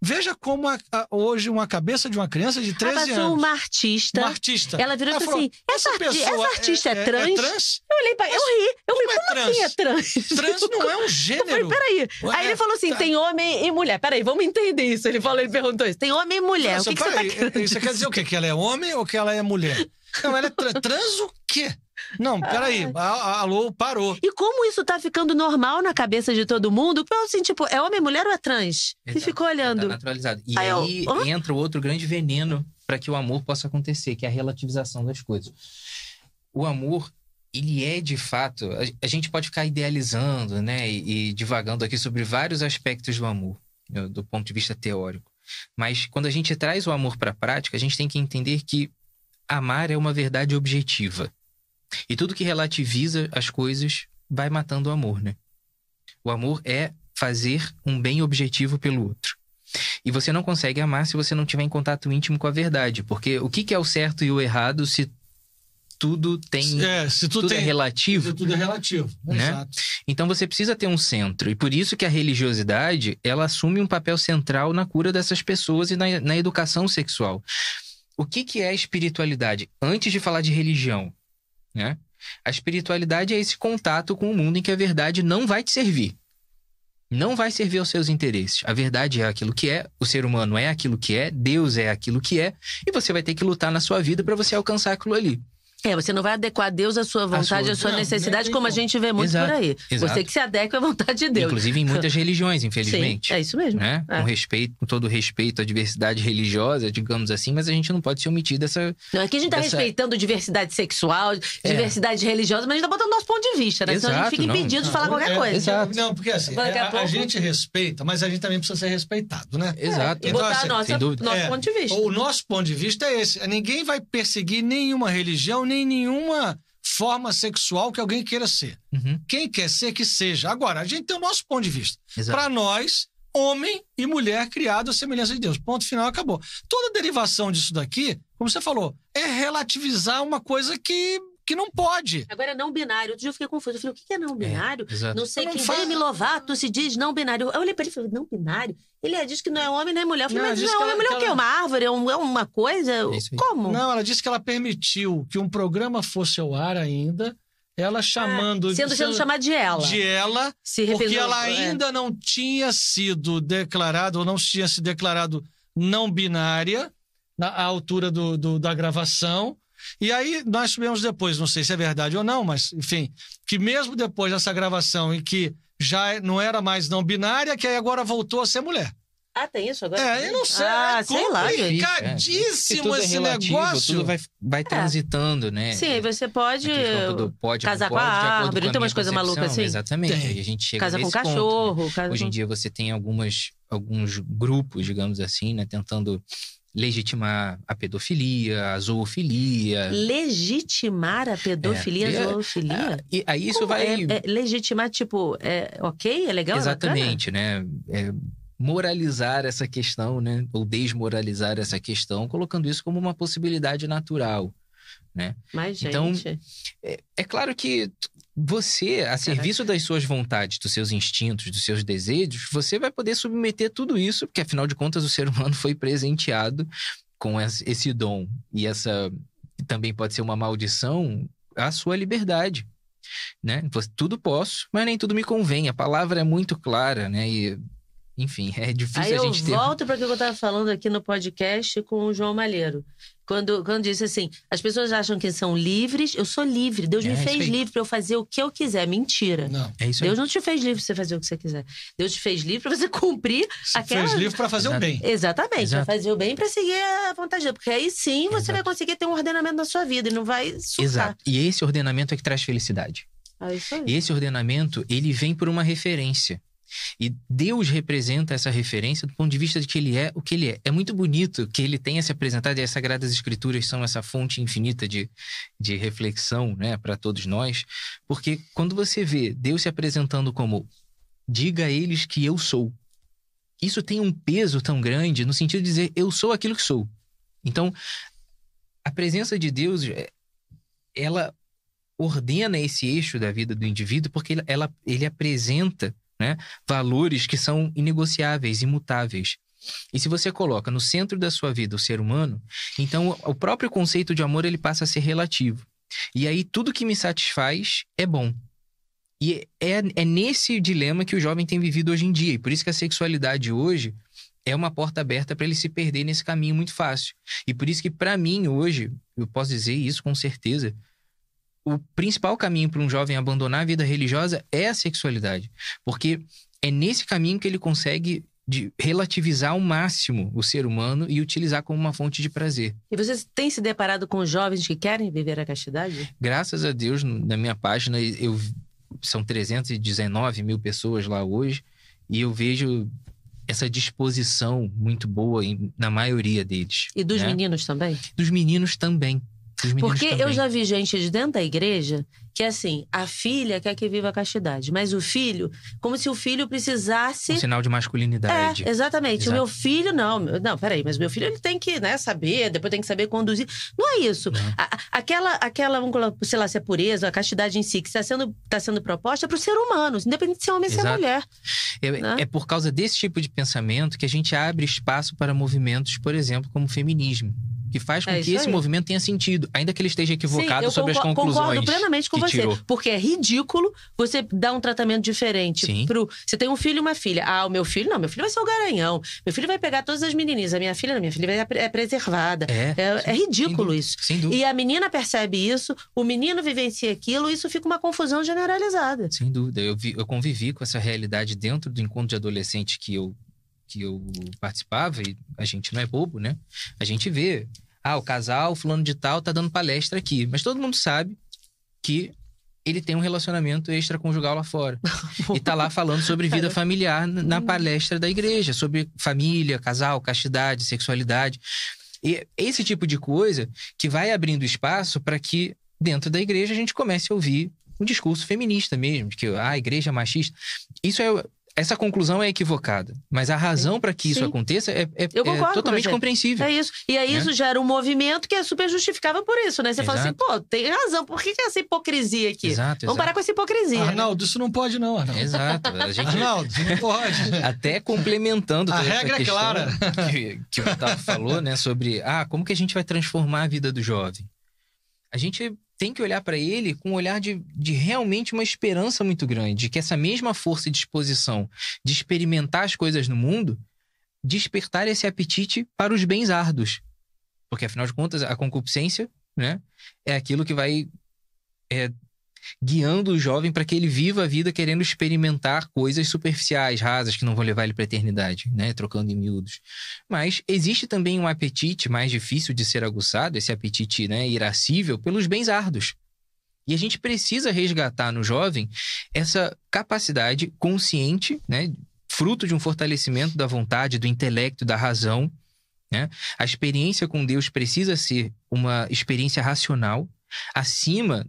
Veja como a, a, hoje uma cabeça de uma criança de 13 Ela anos. uma artista. Uma artista. Ela virou ela falou, assim: essa, essa, essa é- artista é, é, é trans? é, trans? Eu olhei pra. eu ri. Eu como, é como é assim é trans? Trans não é um gênero. Eu falei, peraí. Ué, aí ele falou assim: tá. tem homem e mulher. Peraí, vamos entender isso. Ele falou, ele perguntou isso: tem homem e mulher. Nossa, o que, que você, tá querendo? quer dizer o quê? Que ela é homem ou que ela é mulher? Não, ela é tra trans o quê? Não, peraí, a, alô parou. E como isso tá ficando normal na cabeça de todo mundo? Pra, assim, tipo, é homem, mulher ou é trans? Exato, e ficou tá olhando. Tá naturalizado. E aí, aí eu... entra o outro grande veneno para que o amor possa acontecer, que é a relativização das coisas. O amor, ele é de fato. A, gente pode ficar idealizando, né, e, e divagando aqui sobre vários aspectos do amor, né, do ponto de vista teórico. Mas quando a gente traz o amor para a prática, a gente tem que entender que amar é uma verdade objetiva. E tudo que relativiza as coisas vai matando o amor, né? O amor é fazer um bem objetivo pelo outro. E você não consegue amar se você não tiver em contato íntimo com a verdade, porque o que, é o certo e o errado se tudo tem é, se tudo, tudo é tem, é relativo, se tudo é relativo, né? né? Exato. Então você precisa ter um centro e por isso que a religiosidade ela assume um papel central na cura dessas pessoas e na, na educação sexual. O que, que é espiritualidade? Antes de falar de religião, né? A espiritualidade é esse contato com o mundo em que a verdade não vai te servir. Não vai servir aos seus interesses. A verdade é aquilo que é, o ser humano é aquilo que é, Deus é aquilo que é, e você vai ter que lutar na sua vida para você alcançar aquilo ali. É, você não vai adequar a Deus à sua vontade, à sua, não, necessidade, é, como a então. gente vê muito exato, por aí. Exato. Você que se adequa à vontade de Deus. Inclusive em muitas religiões, infelizmente. Sim, é isso mesmo. Né? É. Com respeito, com todo respeito à diversidade religiosa, digamos assim, mas a gente não pode se omitir dessa. Não, aqui a gente está respeitando diversidade sexual, é. diversidade religiosa, mas a gente está botando o nosso ponto de vista, né? Exato, Senão a gente fica impedido não, de falar não, qualquer é, coisa. Exato. Não, porque assim, a, a, gente respeita, mas a gente também precisa ser respeitado, né? Exato. E então, botar assim, nossa, nosso ponto de vista. O nosso ponto de vista é esse. Ninguém vai perseguir nenhuma religião, nem nem nenhuma forma sexual que alguém queira ser. Uhum. Quem quer ser, que seja. Agora, a gente tem o nosso ponto de vista. Para nós, homem e mulher criado à semelhança de Deus. Ponto final, acabou. Toda derivação disso daqui, como você falou, é relativizar uma coisa que que não pode. Agora, não binário. Outro dia eu fiquei confuso. Eu falei, o que é não é, binário? É, não sei quem. Não é. me Demi Lovato se diz não binário. Eu olhei pra ele e falei, não binário? Ele é, diz que não é homem, não é mulher. Eu falei, não, mas não é homem, ela, mulher ela... o quê? Uma árvore? É uma coisa? É Como? Não, ela disse que ela permitiu que um programa fosse ao ar ainda. Ela ah, chamando. Ah, sendo, sendo chamada de ela. De ela. Se porque ela ainda é. não tinha sido declarada, ou não tinha se declarado não binária, na, à altura do, do da gravação e aí nós tivemos depois, não sei se é verdade ou não, mas enfim, que mesmo depois dessa gravação em que já não era mais não binária, que aí agora voltou a ser mulher. Ah, tem isso agora? É, eu não sei. Ah, é sei lá. Complicadíssimo é, é. esse é relativo, negócio. Tudo vai, vai é. transitando, né? Sim, você pode, pode casar com a árvore, tem umas coisas malucas assim. Exatamente. Tem. Aí a gente chega Casa com cachorro. Ponto, né? casa Hoje em com... dia você tem algumas, alguns grupos, digamos assim, né? Tentando legitimar a pedofilia, a zoofilia. Legitimar a pedofilia, é, a é, zoofilia? É, aí isso Como? vai. É, é, legitimar, tipo, é, ok, é legal? É Exatamente, né? moralizar essa questão, né? Ou desmoralizar essa questão, colocando isso como uma possibilidade natural. Né? Mas, então, gente... é, é claro que você, a serviço das suas vontades, dos seus instintos, dos seus desejos, você vai poder submeter tudo isso, porque afinal de contas o ser humano foi presenteado com esse dom e essa também pode ser uma maldição à sua liberdade. Né? Tudo posso, mas nem tudo me convém. A palavra é muito clara, né? E, enfim, é difícil Aí a gente ter. Eu volto para o que eu estava falando aqui no podcast com o João Malheiro. Quando, quando disse assim, as pessoas acham que são livres, eu sou livre, Deus é, me fez livre para eu fazer o que eu quiser. Mentira. Não, é isso Deus aí. não te fez livre para você fazer o que você quiser. Deus te fez livre para você cumprir Se aquela. Fez livre para fazer Exato. o bem. Exatamente, para fazer o bem para seguir a vontade Porque aí sim você Exato. vai conseguir ter um ordenamento na sua vida e não vai surtar. Exato. E esse ordenamento é que traz felicidade. Ah, isso aí. Esse ordenamento, ele vem por uma referência. E Deus representa essa referência do ponto de vista de que ele é o que ele é. É muito bonito que ele tenha se apresentado e as Sagradas Escrituras são essa fonte infinita de, de reflexão né, para todos nós, porque quando você vê Deus se apresentando como diga a eles que eu sou, isso tem um peso tão grande no sentido de dizer eu sou aquilo que sou. Então, a presença de Deus, é, ela ordena esse eixo da vida do indivíduo porque ela, ele apresenta né? Valores que são inegociáveis, imutáveis. E se você coloca no centro da sua vida o ser humano, então o próprio conceito de amor ele passa a ser relativo. E aí tudo que me satisfaz é bom. E é, é nesse dilema que o jovem tem vivido hoje em dia. E por isso que a sexualidade hoje é uma porta aberta para ele se perder nesse caminho muito fácil. E por isso que, para mim, hoje, eu posso dizer isso com certeza, o principal caminho para um jovem abandonar a vida religiosa é a sexualidade. Porque é nesse caminho que ele consegue de relativizar ao máximo o ser humano e utilizar como uma fonte de prazer. E vocês têm se deparado com jovens que querem viver a castidade? Graças a Deus, na minha página, eu são 319 mil pessoas lá hoje e eu vejo essa disposição muito boa em, na maioria deles. E dos né? meninos também? Dos meninos também. Porque também. eu já vi gente de dentro da igreja que, é assim, a filha quer que viva a castidade, mas o filho, como se o filho precisasse. Um sinal de masculinidade. É, exatamente. Exato. O meu filho, não. Não, peraí, mas meu filho ele tem que né, saber, depois tem que saber conduzir. Não é isso. Não. A, aquela, aquela, vamos colocar, sei lá, se é pureza, a castidade em si, que está sendo, tá sendo proposta para o ser humano, independente de ser homem ou se é mulher. É, né? é por causa desse tipo de pensamento que a gente abre espaço para movimentos, por exemplo, como o feminismo que faz é com é que esse aí. movimento tenha sentido, ainda que ele esteja equivocado Sim, sobre as conclusões. Concordo plenamente com você, tirou. porque é ridículo você dar um tratamento diferente Sim. pro. Você tem um filho e uma filha. Ah, o meu filho não, meu filho vai ser o garanhão. Meu filho vai pegar todas as menininhas. A minha filha, não, minha filha é preservada. É, é, é sem, é ridículo sem isso. Sem dúvida. E a menina percebe isso, o menino vivencia aquilo, isso fica uma confusão generalizada. Sem dúvida. Eu, vi, eu convivi com essa realidade dentro do encontro de adolescente que eu que eu participava, e a gente não é bobo, né? A gente vê ah, o casal, o fulano de tal, tá dando palestra aqui. Mas todo mundo sabe que ele tem um relacionamento extraconjugal lá fora. e tá lá falando sobre vida familiar na uhum. palestra da igreja, sobre família, casal, castidade, sexualidade. E esse tipo de coisa que vai abrindo espaço para que dentro da igreja a gente comece a ouvir um discurso feminista mesmo, de que ah, a igreja é machista. Isso é essa conclusão é equivocada, mas a razão para que isso Sim. aconteça é, é, é concordo, é totalmente compreensível. É isso. E aí né? isso gera um movimento que é super justificável por isso, né? Você exato. fala assim, pô, tem razão, por que, é essa hipocrisia aqui? Exato, Vamos exato. parar com essa hipocrisia. Né? Arnaldo, né? isso não pode não, Arnaldo. Exato. A gente... Arnaldo, não pode. Até complementando a regra é clara que, que o Otávio falou, né, sobre, ah, como que a gente vai transformar a vida do jovem? A gente tem que olhar para ele com um olhar de, de realmente uma esperança muito grande, que essa mesma força e disposição de experimentar as coisas no mundo, despertar esse apetite para os bens árduos. Porque, afinal de contas, a concupiscência né, é aquilo que vai é, guiando o jovem para que ele viva a vida querendo experimentar coisas superficiais, rasas, que não vão levar ele para a eternidade, né? Trocando em miúdos. Mas existe também um apetite mais difícil de ser aguçado, esse apetite né, irascível, pelos bens árduos. E a gente precisa resgatar no jovem essa capacidade consciente, né? Fruto de um fortalecimento da vontade, do intelecto, da razão, né? A experiência com Deus precisa ser uma experiência racional, acima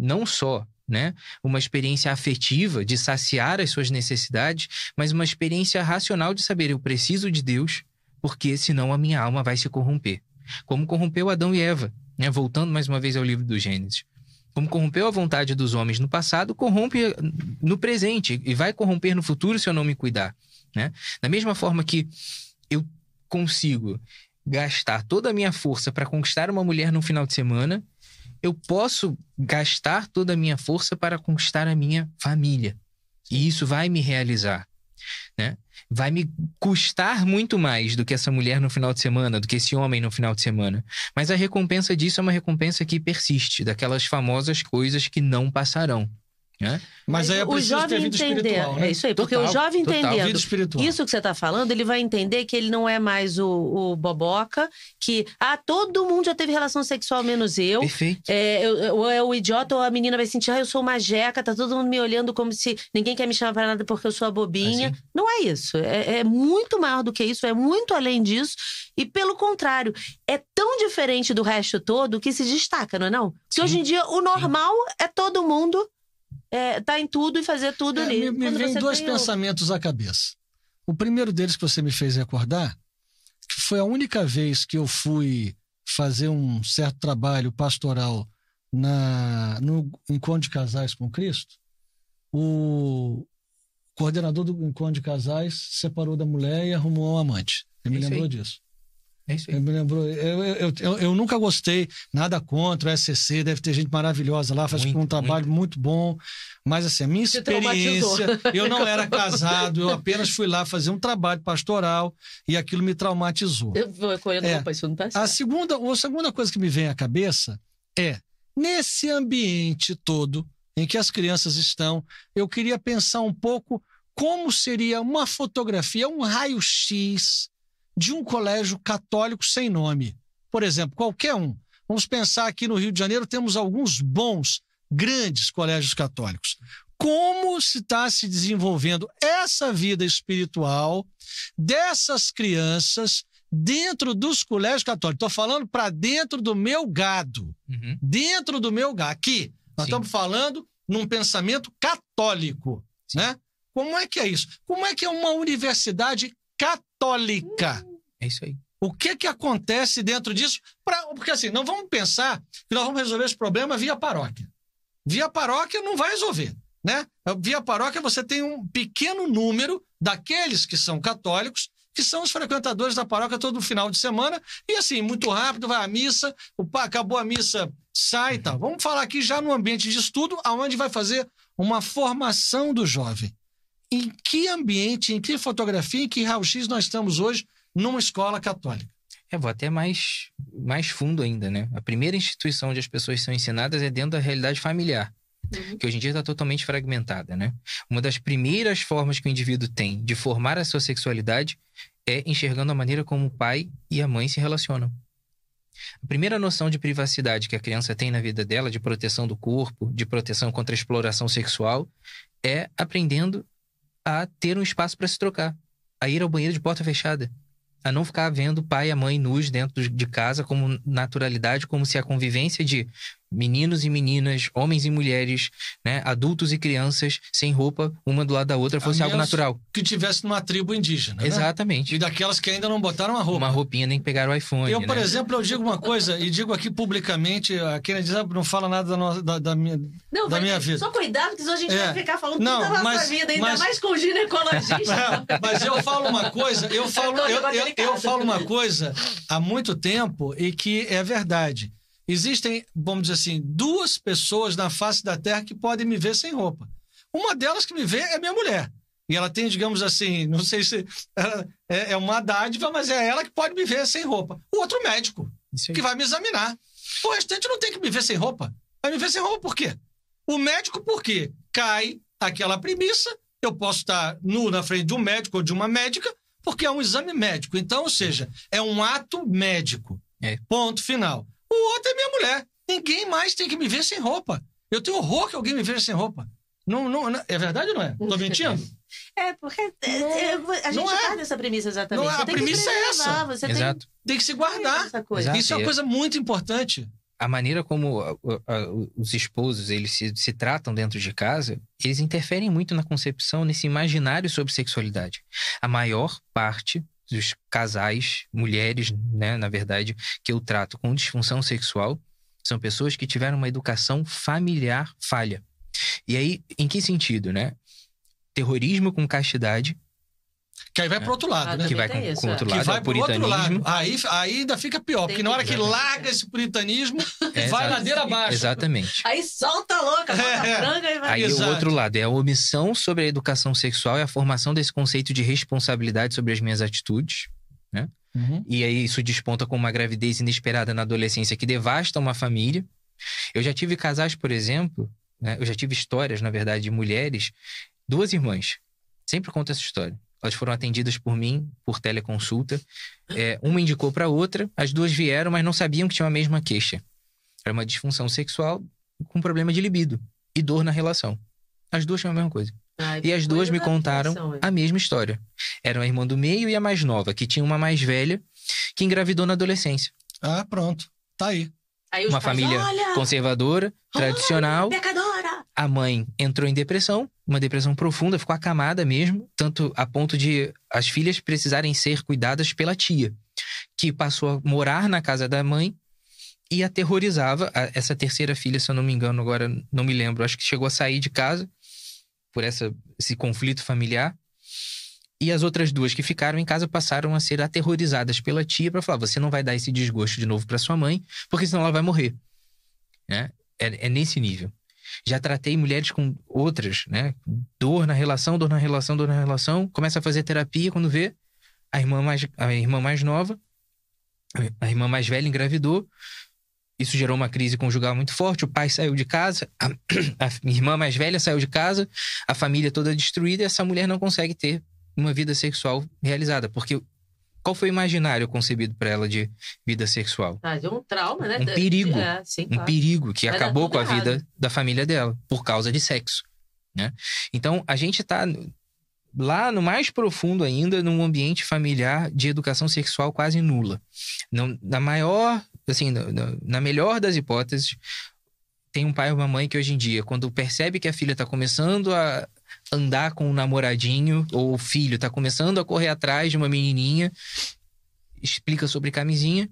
não só né? Uma experiência afetiva de saciar as suas necessidades, mas uma experiência racional de saber eu preciso de Deus, porque senão a minha alma vai se corromper. Como corrompeu Adão e Eva, né? Voltando mais uma vez ao livro do Gênesis. Como corrompeu a vontade dos homens no passado, corrompe no presente e vai corromper no futuro se eu não me cuidar, né? Da mesma forma que eu consigo gastar toda a minha força para conquistar uma mulher no final de semana, eu posso gastar toda a minha força para conquistar a minha família. E isso vai me realizar. Né? Vai me custar muito mais do que essa mulher no final de semana, do que esse homem no final de semana. Mas a recompensa disso é uma recompensa que persiste, daquelas famosas coisas que não passarão. É? Né? Mas, Mas aí é preciso o jovem entender, né? É isso aí, total, porque o jovem tá total, entendendo isso que você está falando, ele vai entender que ele não é mais o, o, boboca, que ah, todo mundo já teve relação sexual menos eu. Perfeito. É, ou é o idiota, ou a menina vai sentir, ah, eu sou uma jeca, tá todo mundo me olhando como se ninguém quer me chamar para nada porque eu sou a bobinha. Assim? Não é isso. É, é muito maior do que isso, é muito além disso. E pelo contrário, é tão diferente do resto todo que se destaca, não é não? Porque hoje em dia o normal Sim. é todo mundo é, tá em tudo e fazer tudo é, ali. Me, me vem dois tem... pensamentos à cabeça. O primeiro deles que você me fez recordar, que foi a única vez que eu fui fazer um certo trabalho pastoral na no encontro de casais com Cristo, o coordenador do encontro de casais separou da mulher e arrumou um amante. Você me lembrou disso? É isso aí. Eu me lembrou. Eu, eu, eu, eu, nunca gostei, nada contra o SCC, deve ter gente maravilhosa lá, faz muito, um trabalho muito. muito. bom. Mas assim, a minha Você experiência, eu não era casado, eu apenas fui lá fazer um trabalho pastoral e aquilo me traumatizou. Eu vou correndo, é. isso não tá certo. A segunda, a segunda coisa que me vem à cabeça é, nesse ambiente todo em que as crianças estão, eu queria pensar um pouco como seria uma fotografia, um raio-x de um colégio católico sem nome. Por exemplo, qualquer um. Vamos pensar aqui no Rio de Janeiro, temos alguns bons, grandes colégios católicos. Como se está se desenvolvendo essa vida espiritual dessas crianças dentro dos colégios católicos? Estou falando para dentro do meu gado. Uhum. Dentro do meu gado. Aqui, nós estamos falando num pensamento católico. Né? Como é que é isso? Como é que é uma universidade católica? Hum. É isso aí. O que que acontece dentro disso? Pra, porque assim, não vamos pensar que nós vamos resolver esse problema via paróquia. Via paróquia não vai resolver, né? Via paróquia você tem um pequeno número daqueles que são católicos que são os frequentadores da paróquia todo final de semana. E assim, muito rápido, vai à missa, acabou a missa, sai e tá. tal. Uhum. Vamos falar aqui já no ambiente de estudo, aonde vai fazer uma formação do jovem. Em que ambiente, em que fotografia, em que raio-x nós estamos hoje numa escola católica. É, vou até mais, mais fundo ainda, né? A primeira instituição onde as pessoas são ensinadas é dentro da realidade familiar, uhum. que hoje em dia está totalmente fragmentada, né? Uma das primeiras formas que o indivíduo tem de formar a sua sexualidade é enxergando a maneira como o pai e a mãe se relacionam. A primeira noção de privacidade que a criança tem na vida dela, de proteção do corpo, de proteção contra a exploração sexual, é aprendendo a ter um espaço para se trocar, a ir ao banheiro de porta fechada, a não ficar vendo pai e a mãe nus dentro de casa como naturalidade, como se a convivência de meninos e meninas, homens e mulheres, né, adultos e crianças sem roupa, uma do lado da outra, fosse algo natural. Que tivesse numa tribo indígena. Né? Exatamente. Né? E daquelas que ainda não botaram uma roupa. Uma roupinha nem pegaram o iPhone. Eu, né? por exemplo, eu digo uma coisa e digo aqui publicamente, a Kennedy não fala nada da, nossa da, da minha, não, da minha vida. Só cuidado, que senão a gente é. vai ficar falando não, toda a nossa vida, ainda mas... mais com o ginecologista. mas eu falo uma coisa, eu tá falo, eu, eu, eu falo uma né? coisa há muito tempo e que é verdade Existem, vamos dizer assim, duas pessoas na face da Terra que podem me ver sem roupa. Uma delas que me vê é minha mulher. E ela tem, digamos assim, não sei se é, é uma dádiva, mas é ela que pode me ver sem roupa. O outro médico, que vai me examinar. O restante não tem que me ver sem roupa. Vai me ver sem roupa por quê? O médico, por quê? Cai aquela premissa, eu posso estar nu na frente de um médico ou de uma médica, porque é um exame médico. Então, ou seja, é um ato médico. É. Ponto final. O outro é minha mulher. Ninguém mais tem que me ver sem roupa. Eu tenho horror que alguém me veja sem roupa. Não, não, não é verdade ou não é? Tô mentindo? É, porque é, é, a é. gente guarda é. essa premissa exatamente. Não, a premissa é essa. Você Exato. Tem, tem que se guardar. Coisa. Isso é uma coisa muito importante. A maneira como a, a, os esposos eles se, se tratam dentro de casa, eles interferem muito na concepção, nesse imaginário sobre sexualidade. A maior parte dos casais, mulheres, né, na verdade, que eu trato com disfunção sexual, são pessoas que tiveram uma educação familiar falha. E aí, em que sentido, né? Terrorismo com castidade que aí vai pro outro lado, ah, né? Que vai com, com outro é. lado, que vai é o puritanismo. Lado. Aí, aí ainda fica pior, porque na hora que larga esse puritanismo, é, vai ladeira abaixo. Exatamente. Aí solta a louca, bota é. franga e vai. Aí Exato. o outro lado é a omissão sobre a educação sexual e a formação desse conceito de responsabilidade sobre as minhas atitudes, né? Uhum. E aí isso desponta com uma gravidez inesperada na adolescência que devasta uma família. Eu já tive casais, por exemplo, né? eu já tive histórias, na verdade, de mulheres, duas irmãs. Sempre conto essa história elas foram atendidas por mim, por teleconsulta. É, uma indicou para outra, as duas vieram, mas não sabiam que tinha a mesma queixa. Era uma disfunção sexual com problema de libido e dor na relação. As duas tinham a mesma coisa. Ai, e as duas me contaram a mesma história. Eram a irmã do meio e a mais nova, que tinha uma mais velha, que engravidou na adolescência. Ah, pronto. Tá aí. aí uma pais, família olha, conservadora, tradicional. Olha, a mãe entrou em depressão, uma depressão profunda, ficou acamada mesmo, tanto a ponto de as filhas precisarem ser cuidadas pela tia, que passou a morar na casa da mãe e aterrorizava essa terceira filha, se eu não me engano, agora não me lembro, acho que chegou a sair de casa por essa, esse conflito familiar. E as outras duas que ficaram em casa passaram a ser aterrorizadas pela tia para falar: você não vai dar esse desgosto de novo para sua mãe, porque senão ela vai morrer. Né? É, é nesse nível. Já tratei mulheres com outras, né? Dor na relação, dor na relação, dor na relação. Começa a fazer terapia quando vê a irmã mais, a irmã mais nova, a irmã mais velha engravidou. Isso gerou uma crise conjugal muito forte. O pai saiu de casa, a, a irmã mais velha saiu de casa, a família toda destruída. E essa mulher não consegue ter uma vida sexual realizada, porque qual foi o imaginário concebido para ela de vida sexual? Ah, um trauma, né? Um perigo. É, sim, claro. Um perigo que Vai acabou com a errado. vida da família dela por causa de sexo. Né? Então, a gente está lá no mais profundo ainda, num ambiente familiar de educação sexual quase nula. na maior, assim, na melhor das hipóteses, tem um pai e uma mãe que hoje em dia, quando percebe que a filha está começando a andar com o um namoradinho, ou o filho está começando a correr atrás de uma menininha, explica sobre camisinha,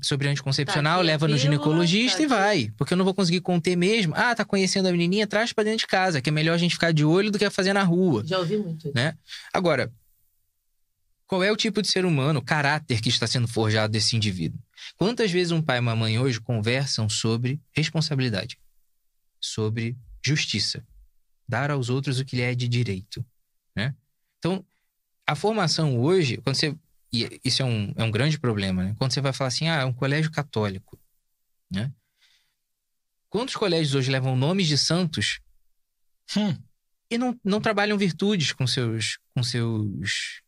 sobre anticoncepcional, tá leva no ginecologista tá e vai. Porque eu não vou conseguir conter mesmo. Ah, tá conhecendo a menininha, traz para dentro de casa, que é melhor a gente ficar de olho do que fazer na rua. Já ouvi muito isso. Né? Agora, qual é o tipo de ser humano, o caráter que está sendo forjado desse indivíduo? Quantas vezes um pai e uma mãe hoje conversam sobre responsabilidade? sobre justiça, dar aos outros o que lhe é de direito. Né? Então, a formação hoje, quando você. E isso é um, é um grande problema, né? Quando você vai falar assim, ah, é um colégio católico. Né? Quantos colégios hoje levam nomes de santos hum. e não, não trabalham virtudes com seus, com seus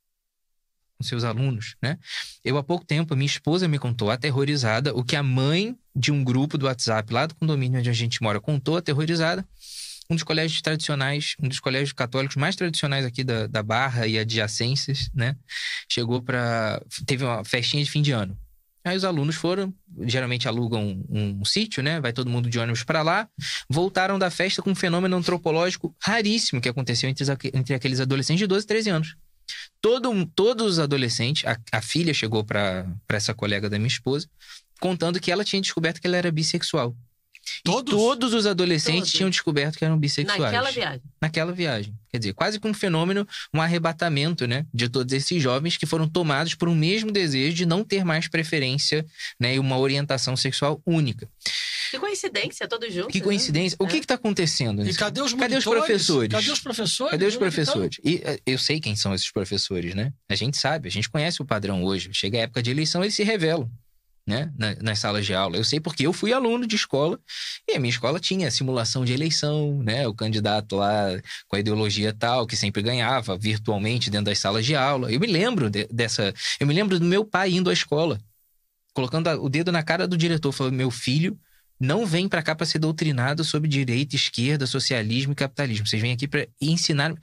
com seus alunos, né? Eu há pouco tempo, minha esposa me contou aterrorizada o que a mãe de um grupo do WhatsApp lá do condomínio onde a gente mora contou, aterrorizada. Um dos colégios tradicionais, um dos colégios católicos mais tradicionais aqui da, da Barra e adjacências, né? Chegou para. Teve uma festinha de fim de ano. Aí os alunos foram, geralmente alugam um, um sítio, né? Vai todo mundo de ônibus para lá. Voltaram da festa com um fenômeno antropológico raríssimo que aconteceu entre, entre aqueles adolescentes de 12 13 anos. Todo, todos os adolescentes, a, a filha chegou para essa colega da minha esposa, contando que ela tinha descoberto que ela era bissexual. Todos? E todos os adolescentes todos. tinham descoberto que eram bissexuais. Naquela viagem. Naquela viagem. Quer dizer, quase que um fenômeno, um arrebatamento, né? De todos esses jovens que foram tomados por um mesmo desejo de não ter mais preferência, né? E uma orientação sexual única. Que coincidência, todos juntos. Que né? coincidência. Né? O que é. está acontecendo? E cadê os, cadê os professores? Cadê os professores? Cadê os é professores? E eh, eu sei quem são esses professores, né? A gente sabe, a gente conhece o padrão hoje. Chega a época de eleição, eles se revelam né, na, nas salas de aula. Eu sei porque eu fui aluno de escola e a minha escola tinha simulação de eleição, né, o candidato lá com a ideologia tal que sempre ganhava virtualmente dentro das salas de aula. Eu me lembro de, dessa, eu me lembro do meu pai indo à escola, colocando o dedo na cara do diretor, falando: "Meu filho, não vem para cá para ser doutrinado sobre direita, esquerda, socialismo e capitalismo. Vocês vêm aqui para ensinar".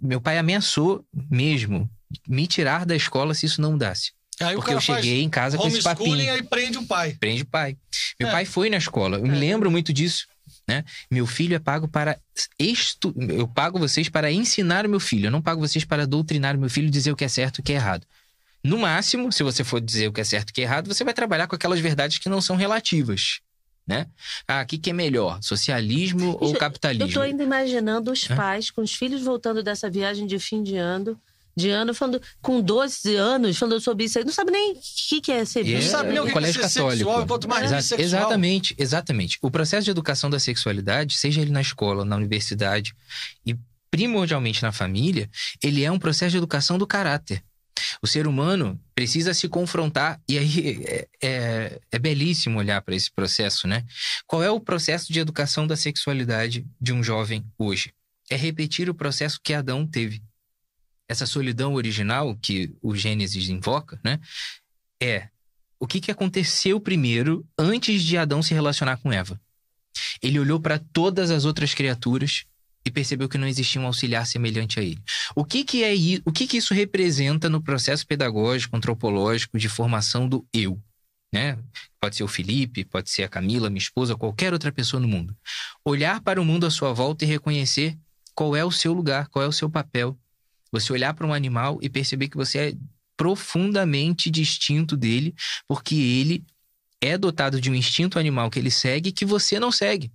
Meu pai ameaçou mesmo me tirar da escola se isso não mudasse. Aí porque eu cheguei em casa com esse papinho. aí prende o pai. Prende o pai. Meu é. pai foi na escola. Eu é. me lembro muito disso. Né? Meu filho é pago para estu... eu pago vocês para ensinar o meu filho. Eu não pago vocês para doutrinar o meu filho, dizer o que é certo e o que é errado. No máximo, se você for dizer o que é certo e o que é errado, você vai trabalhar com aquelas verdades que não são relativas né? Ah, o que, que, é melhor, socialismo Isso, ou capitalismo? Eu estou ainda imaginando os pais com os filhos voltando dessa viagem de fim de ano de ano falando com 12 anos falando sobre isso aí. Não sabe nem é é o que, que é ser bicho. Não sabe nem o que, colégio que é ser sexual, mais Exa sexual. Exatamente, exatamente. O processo de educação da sexualidade, seja ele na escola, na universidade e primordialmente na família, ele é um processo de educação do caráter. O ser humano precisa se confrontar, e aí é, é, é belíssimo olhar para esse processo, né? Qual é o processo de educação da sexualidade de um jovem hoje? É repetir o processo que Adão teve essa solidão original que o Gênesis invoca, né? É o que, que aconteceu primeiro antes de Adão se relacionar com Eva. Ele olhou para todas as outras criaturas e percebeu que não existia um auxiliar semelhante a ele. O que, que é o que, que isso representa no processo pedagógico, antropológico de formação do eu? Né? Pode ser o Felipe, pode ser a Camila, minha esposa, qualquer outra pessoa no mundo. Olhar para o mundo à sua volta e reconhecer qual é o seu lugar, qual é o seu papel você olhar para um animal e perceber que você é profundamente distinto dele, porque ele é dotado de um instinto animal que ele segue que você não segue.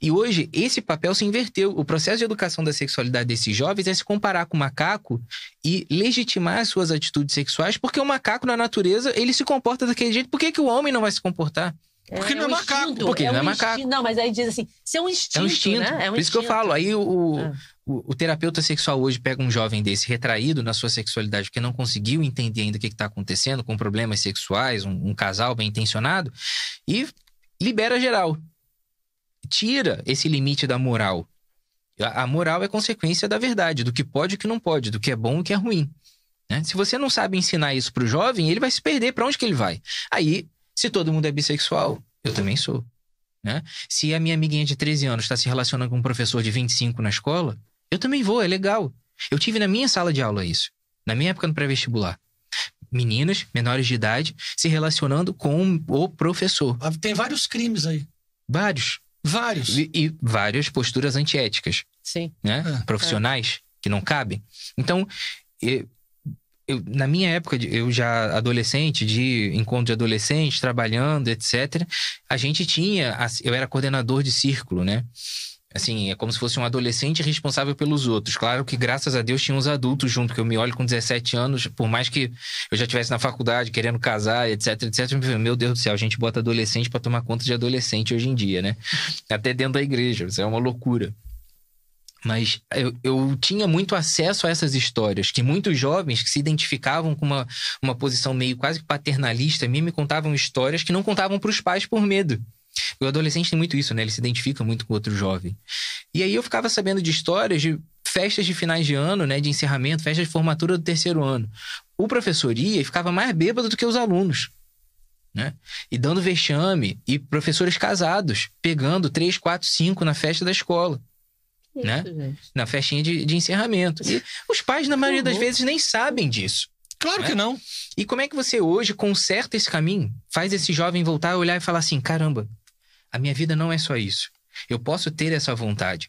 E hoje esse papel se inverteu. O processo de educação da sexualidade desses jovens é se comparar com o macaco e legitimar as suas atitudes sexuais, porque o macaco na natureza ele se comporta daquele jeito. Por que, que o homem não vai se comportar? É porque é, não é, um macaco. Instinto, porque é não é um é macaco. Instinto, não, mas aí diz assim, isso é um instinto, É um instinto. Né? É um Por instinto. isso que eu falo. Aí o, ah. o, o, terapeuta sexual hoje pega um jovem desse retraído na sua sexualidade, porque não conseguiu entender ainda o que está acontecendo, com problemas sexuais, um, um casal bem intencionado, e libera geral. Tira esse limite da moral. A moral é consequência da verdade, do que pode e o que não pode, do que é bom e o que é ruim. Né? Se você não sabe ensinar isso para o jovem, ele vai se perder. Para onde que ele vai? Aí se todo mundo é bissexual, eu também sou. Né? Se a minha amiguinha de 13 anos está se relacionando com um professor de 25 na escola, eu também vou, é legal. Eu tive na minha sala de aula isso, na minha época no pré-vestibular. Meninas menores de idade se relacionando com o professor. Ah, tem vários crimes aí. Vários. Vários. E, e várias posturas antiéticas. Sim. Né? É. Profissionais é. que não cabem. Então, eu, na minha época, eu já adolescente, de encontro de adolescente, trabalhando, etc., a gente tinha. Eu era coordenador de círculo, né? Assim, é como se fosse um adolescente responsável pelos outros. Claro que, graças a Deus, tinha uns adultos junto, que eu me olho com 17 anos, por mais que eu já estivesse na faculdade, querendo casar, etc, etc. Meu Deus do céu, a gente bota adolescente para tomar conta de adolescente hoje em dia, né? Até dentro da igreja, isso é uma loucura. Mas eu, eu tinha muito acesso a essas histórias, que muitos jovens que se identificavam com uma, uma posição meio quase paternalista, me contavam histórias que não contavam para os pais por medo. O adolescente tem muito isso, né? Ele se identifica muito com outro jovem. E aí eu ficava sabendo de histórias de festas de finais de ano, né? De encerramento, festas de formatura do terceiro ano. O professor ia e ficava mais bêbado do que os alunos. Né? E dando vexame, e professores casados, pegando três, quatro, cinco na festa da escola. Isso, né? Gente. Na festinha de, de encerramento. E os pais, na maioria das vezes, nem sabem disso. Claro né? que não. E como é que você hoje conserta esse caminho? Faz esse jovem voltar a olhar e falar assim: caramba, a minha vida não é só isso. Eu posso ter essa vontade.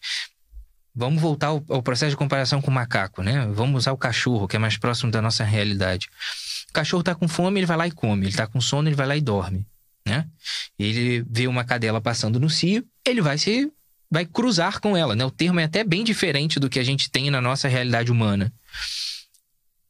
Vamos voltar ao, ao processo de comparação com o macaco, né? Vamos usar o cachorro, que é mais próximo da nossa realidade. O cachorro tá com fome, ele vai lá e come. Ele tá com sono, ele vai lá e dorme, né? Ele vê uma cadela passando no cio, ele vai se vai cruzar com ela, né? O termo é até bem diferente do que a gente tem na nossa realidade humana.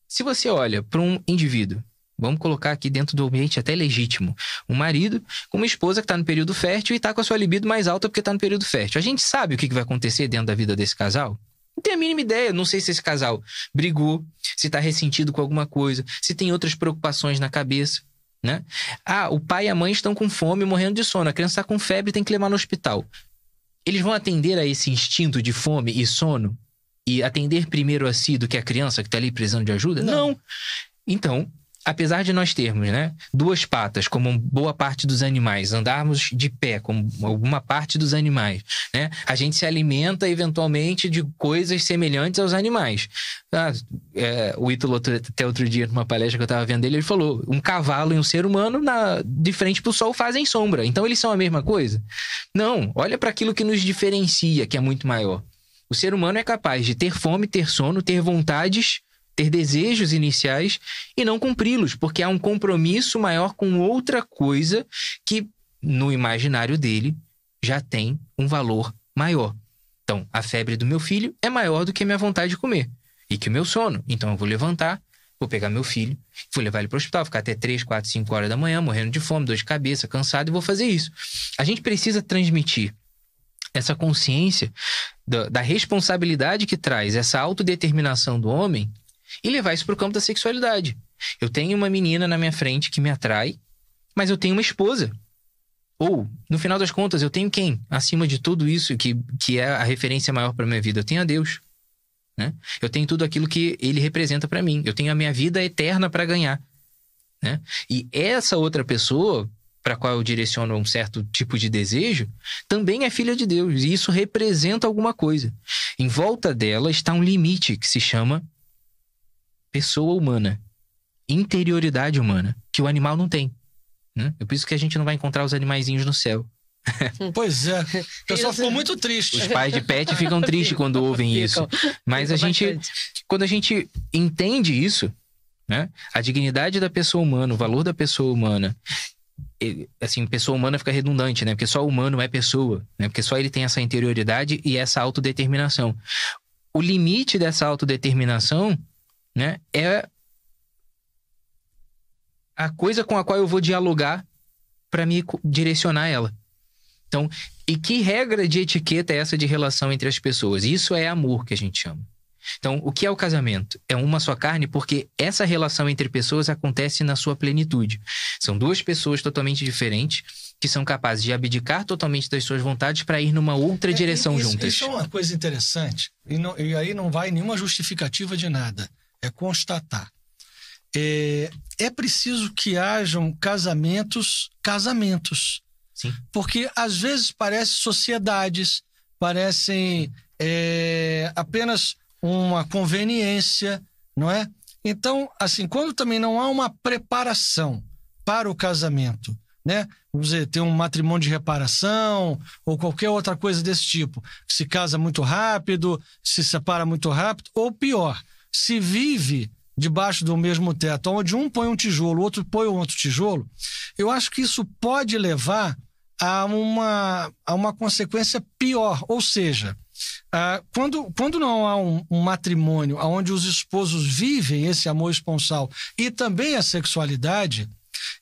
Se você olha para um indivíduo, vamos colocar aqui dentro do ambiente até legítimo, um marido com uma esposa que está no período fértil e está com a sua libido mais alta porque está no período fértil. A gente sabe o que vai acontecer dentro da vida desse casal? Não tenho a mínima ideia. Não sei se esse casal brigou, se está ressentido com alguma coisa, se tem outras preocupações na cabeça. Né? Ah, o pai e a mãe estão com fome, morrendo de sono. A criança está com febre, tem que levar no hospital. Eles vão atender a esse instinto de fome e sono e atender primeiro a si do que a criança que está ali precisando de ajuda? Não. Não. Então, apesar de nós termos né, duas patas, como boa parte dos animais, andarmos de pé, como alguma parte dos animais, né, a gente se alimenta eventualmente de coisas semelhantes aos animais. Ah, é, o Ítalo, até outro dia, numa palestra que eu estava vendo dele ele falou: um cavalo e um ser humano na, de frente para o sol fazem sombra. Então eles são a mesma coisa? Não, olha para aquilo que nos diferencia, que é muito maior. O ser humano é capaz de ter fome, ter sono, ter vontades ter desejos iniciais e não cumpri-los, porque há um compromisso maior com outra coisa que, no imaginário dele, já tem um valor maior. Então, a febre do meu filho é maior do que a minha vontade de comer e que o meu sono. Então, eu vou levantar, vou pegar meu filho, vou levar ele para o hospital, ficar até 3, 4, 5 horas da manhã, morrendo de fome, dor de cabeça, cansado, e vou fazer isso. A gente precisa transmitir essa consciência da, da responsabilidade que traz essa autodeterminação do homem e levar isso para o campo da sexualidade. Eu tenho uma menina na minha frente que me atrai, mas eu tenho uma esposa. Ou, no final das contas, eu tenho quem? Acima de tudo isso, que, que é a referência maior para minha vida, eu tenho a Deus. Né? Eu tenho tudo aquilo que ele representa para mim. Eu tenho a minha vida eterna para ganhar. Né? E essa outra pessoa, para qual eu direciono um certo tipo de desejo, também é filha de Deus. E isso representa alguma coisa. Em volta dela está um limite que se chama pessoa humana, interioridade humana, que o animal não tem. Né? É por isso que a gente não vai encontrar os animaizinhos no céu. Hum. Pois é. O pessoal ficou muito triste. Os pais de pet ficam tristes quando ouvem ficam, isso. Mas a gente, bastante. quando a gente entende isso, né? A dignidade da pessoa humana, o valor da pessoa humana. Assim, pessoa humana fica redundante, né? Porque só humano é pessoa, né? Porque só ele tem essa interioridade e essa autodeterminação. O limite dessa autodeterminação né? É a coisa com a qual eu vou dialogar para me direcionar ela. Então, e que regra de etiqueta é essa de relação entre as pessoas? Isso é amor que a gente chama. Então, o que é o casamento? É uma só carne porque essa relação entre pessoas acontece na sua plenitude. São duas pessoas totalmente diferentes que são capazes de abdicar totalmente das suas vontades para ir numa outra é, direção isso, juntas. Isso é uma coisa interessante e, não, e aí não vai nenhuma justificativa de nada é constatar. É, é preciso que hajam casamentos, casamentos. Sim. Porque às vezes parecem sociedades, parecem é, apenas uma conveniência, não é? Então, assim, quando também não há uma preparação para o casamento, né? Vamos dizer, ter um matrimônio de reparação ou qualquer outra coisa desse tipo. Se casa muito rápido, se separa muito rápido, ou pior, se vive debaixo do mesmo teto, onde um põe um tijolo, o outro põe outro tijolo, eu acho que isso pode levar a uma, a uma consequência pior. Ou seja, ah, quando, quando não há um, um, matrimônio onde os esposos vivem esse amor esponsal e também a sexualidade,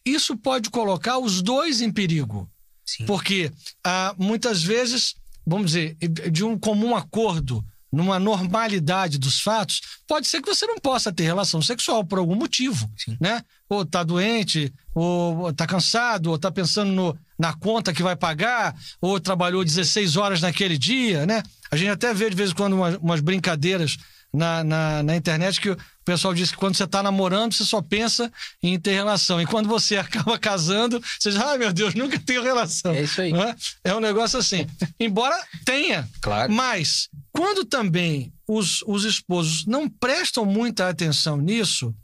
isso pode colocar os dois em perigo. Sim. Porque ah, muitas vezes, vamos dizer, de um comum acordo, numa normalidade dos fatos, pode ser que você não possa ter relação sexual por algum motivo, Sim. né? Ou tá doente, ou tá cansado, ou tá pensando no, na conta que vai pagar, ou trabalhou 16 horas naquele dia, né? A gente até vê de vez em quando umas, umas brincadeiras na, na, na, internet que o pessoal diz que quando você está namorando, você só pensa em ter relação. E quando você acaba casando, você diz, ai meu Deus, nunca tenho relação. É isso aí. É? é um negócio assim. Embora tenha. Claro. Mas, quando também os, os esposos não prestam muita atenção nisso,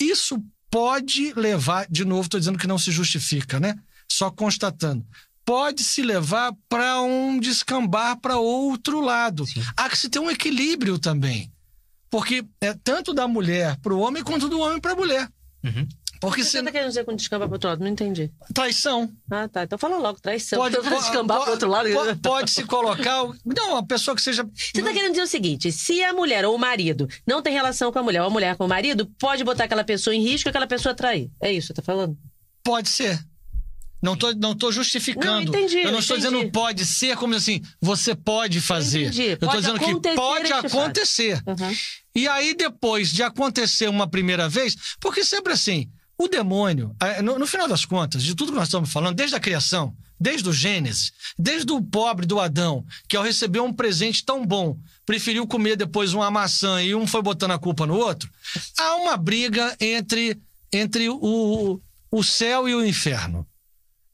isso pode levar, de novo, estou dizendo que não se justifica, né? Só constatando pode se levar para um descambar para outro lado. Sim. Há que se ter um equilíbrio também. Porque é tanto da mulher para o homem quanto do homem para a mulher. Uhum. Porque o que você tá querendo dizer com descambar pro outro lado? Não entendi. Traição. Ah, tá. Então fala logo, traição. Pode descambar para pro outro lado. Pode, pode se colocar. Não, uma pessoa que seja. Você tá querendo dizer o seguinte: se a mulher ou o marido não tem relação com a mulher, ou a mulher com o marido, pode botar aquela pessoa em risco e aquela pessoa trair. É isso que você tá falando? Pode ser. Não tô, não tô justificando. Não, entendi, eu não estou dizendo pode ser, como assim, você pode fazer. Entendi. Eu estou dizendo que pode acontecer. Uhum. E aí, depois de acontecer uma primeira vez, porque sempre assim, o demônio, eh, no, no final das contas, de tudo que nós estamos falando, desde a criação, desde o Gênesis, desde o pobre do Adão, que ao receber um presente tão bom, preferiu comer depois uma maçã e um foi botando a culpa no outro, há uma briga entre, entre o, o céu e o inferno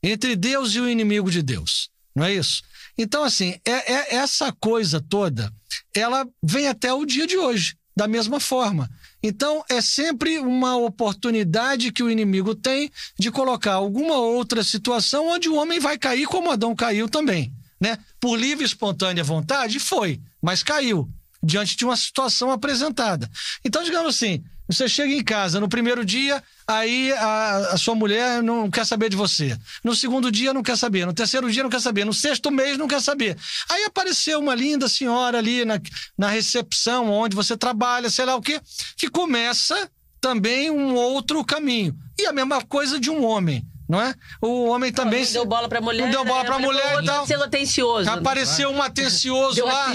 entre Deus e o inimigo de Deus, não é isso? Então, assim, é, é essa coisa toda, ela vem até o dia de hoje, da mesma forma. Então, é sempre uma oportunidade que o inimigo tem de colocar alguma outra situação onde o homem vai cair como Adão caiu também. Né? Por livre e espontânea vontade, foi, mas caiu diante de uma situação apresentada. Então, digamos assim, você chega em casa no primeiro dia, aí a, a, sua mulher não quer saber de você. No segundo dia não quer saber, no terceiro dia não quer saber, no sexto mês não quer saber. Aí apareceu uma linda senhora ali na, na recepção onde você trabalha, sei lá o quê, que começa também um outro caminho. E a mesma coisa de um homem não é? O homem também. Não, deu bola pra mulher. Não deu né? bola pra mulher, mulher e tal. É atencioso. Apareceu né? um atencioso deu lá.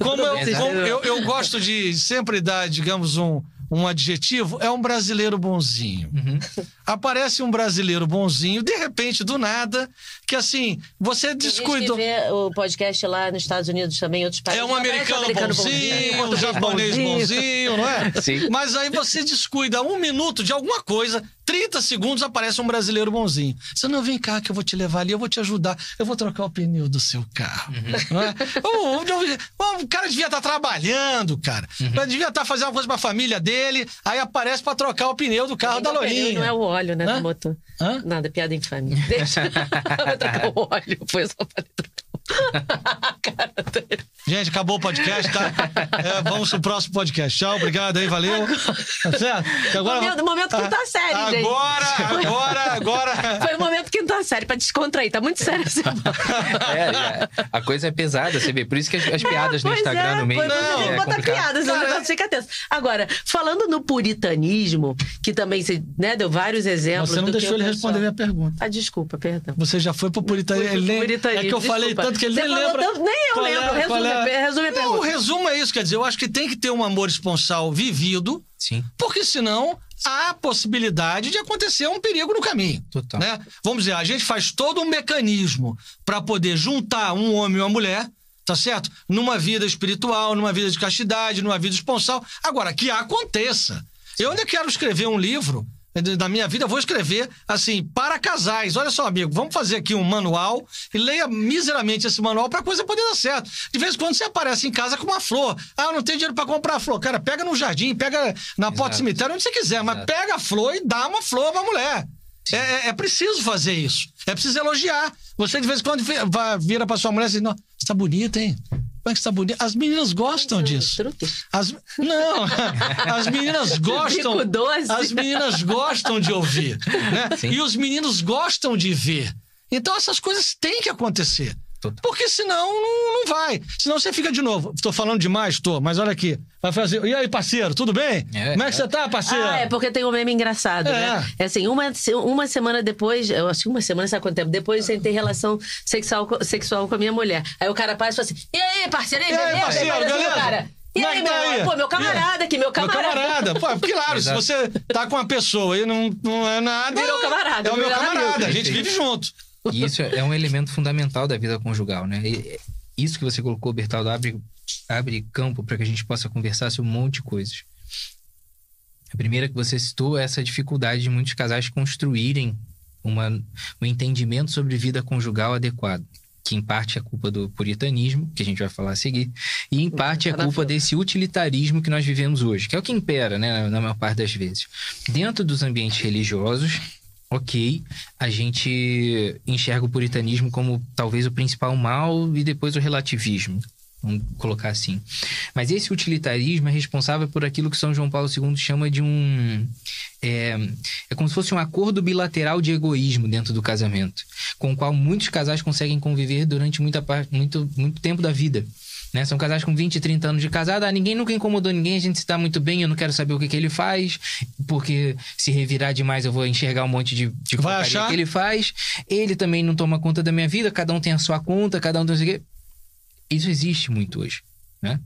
Como, eu, como eu, eu, gosto de sempre dar, digamos, um, um adjetivo, é um brasileiro bonzinho. Uhum aparece um brasileiro bonzinho, de repente, do nada, que assim, você descuidou. Vê o podcast lá nos Estados Unidos também, outros é países. É um americano, americano bonzinho, bonzinho, é um japonês bonzinho, não é? Sim. Mas aí você descuida um minuto de alguma coisa, 30 segundos aparece um brasileiro bonzinho. Você não vem cá que eu vou te levar ali, eu vou te ajudar, eu vou trocar o pneu do seu carro. Uhum. É? o, o, o, cara devia estar tá trabalhando, cara. Uhum. Devia estar tá fazendo alguma coisa para a família dele, aí aparece para trocar o pneu do carro da Lorinha. Não é o óleo, né, Hã? motor? Hã? Nada, piada infame. Deixa. Vai trocar o óleo, foi só para trocar. Gente, acabou o podcast, tá? É, vamos pro próximo podcast. Tchau, obrigado aí, valeu. Tá certo? agora, momento, momento quinta ah, série, agora, gente. Agora, agora, agora. Foi o momento quinta série, pra descontrair. Tá muito sério essa é, é, A coisa é pesada, você vê. Por isso que as, as piadas no é, Instagram é, no meio. Não, é, é botar piadas, né? fica tenso. Agora, falando no puritanismo, que também você né, deu vários exemplos. Você não deixou ele pessoal. responder minha pergunta. Ah, desculpa, perdão. Você já foi pro puritanismo. puritanismo é que eu desculpa. falei tanto jeito que ele nem lembra. Tanto, nem eu lembro. É, resume, é? resume a pergunta. Não, o resumo é isso, quer dizer, eu acho que tem que ter um amor esponsal vivido, Sim. porque senão há possibilidade de acontecer um perigo no caminho. Total. Né? Vamos dizer, a gente faz todo um mecanismo para poder juntar um homem e uma mulher, tá certo? Numa vida espiritual, numa vida de castidade, numa vida esponsal. Agora, que aconteça. Eu ainda quero escrever um livro na minha vida, eu vou escrever assim, para casais. Olha só, amigo, vamos fazer aqui um manual e leia miseramente esse manual para a coisa poder dar certo. De vez em quando você aparece em casa com uma flor. Ah, eu não tenho dinheiro para comprar flor. Cara, pega no jardim, pega na porta do cemitério, onde você quiser, Exato. mas pega a flor e dá uma flor para a mulher. É, é, é, preciso fazer isso. É preciso elogiar. Você de vez em quando vira para sua mulher e diz: Nossa, tá bonita, hein? Como é que está bonito? As meninas gostam disso. As, não, as meninas gostam. As meninas gostam de ouvir. Né? E os meninos gostam de ver. Então essas coisas têm que acontecer. Total. Porque senão não, não vai. Senão você fica de novo. Tô falando demais, tô, mas olha aqui. Vai fazer. E aí, parceiro, tudo bem? É, Como é que é. você tá, parceiro? Ah, é porque tem um meme engraçado, né? é. né? É assim, uma, uma semana depois, eu acho que uma semana, sabe quanto tempo? Depois você tem relação sexual, sexual com a minha mulher. Aí o cara passa e fala assim: e aí, parceiro, e aí, e aí parceiro, beleza? Cara? E é aí, tá meu, aí? pô, meu camarada aqui, meu camarada. Meu camarada. Pô, claro, se você tá com uma pessoa e não, não é nada. Virou é camarada. É o meu é camarada, amigo. a gente vive junto. E isso é um elemento fundamental da vida conjugal, né? E isso que você colocou, Bertaldo, abre, abre campo para que a gente possa conversar sobre um monte de coisas. A primeira que você citou é essa dificuldade de muitos casais construírem uma, um entendimento sobre vida conjugal adequado, que em parte é culpa do puritanismo, que a gente vai falar a seguir, e em parte é culpa desse utilitarismo que nós vivemos hoje, que é o que impera, né, na maior parte das vezes. Dentro dos ambientes religiosos, ok, a gente enxerga o puritanismo como talvez o principal mal e depois o relativismo. Vamos colocar assim. Mas esse utilitarismo é responsável por aquilo que São João Paulo II chama de um. É, é como se fosse um acordo bilateral de egoísmo dentro do casamento, com o qual muitos casais conseguem conviver durante muita, muito, muito tempo da vida. Né? São casais com 20, 30 anos de casada. ninguém nunca incomodou ninguém, a gente se dá muito bem, eu não quero saber o que, que ele faz, porque se revirar demais eu vou enxergar um monte de, de que ele faz. Ele também não toma conta da minha vida, cada um tem a sua conta, cada um tem o quê. Isso existe muito hoje, né?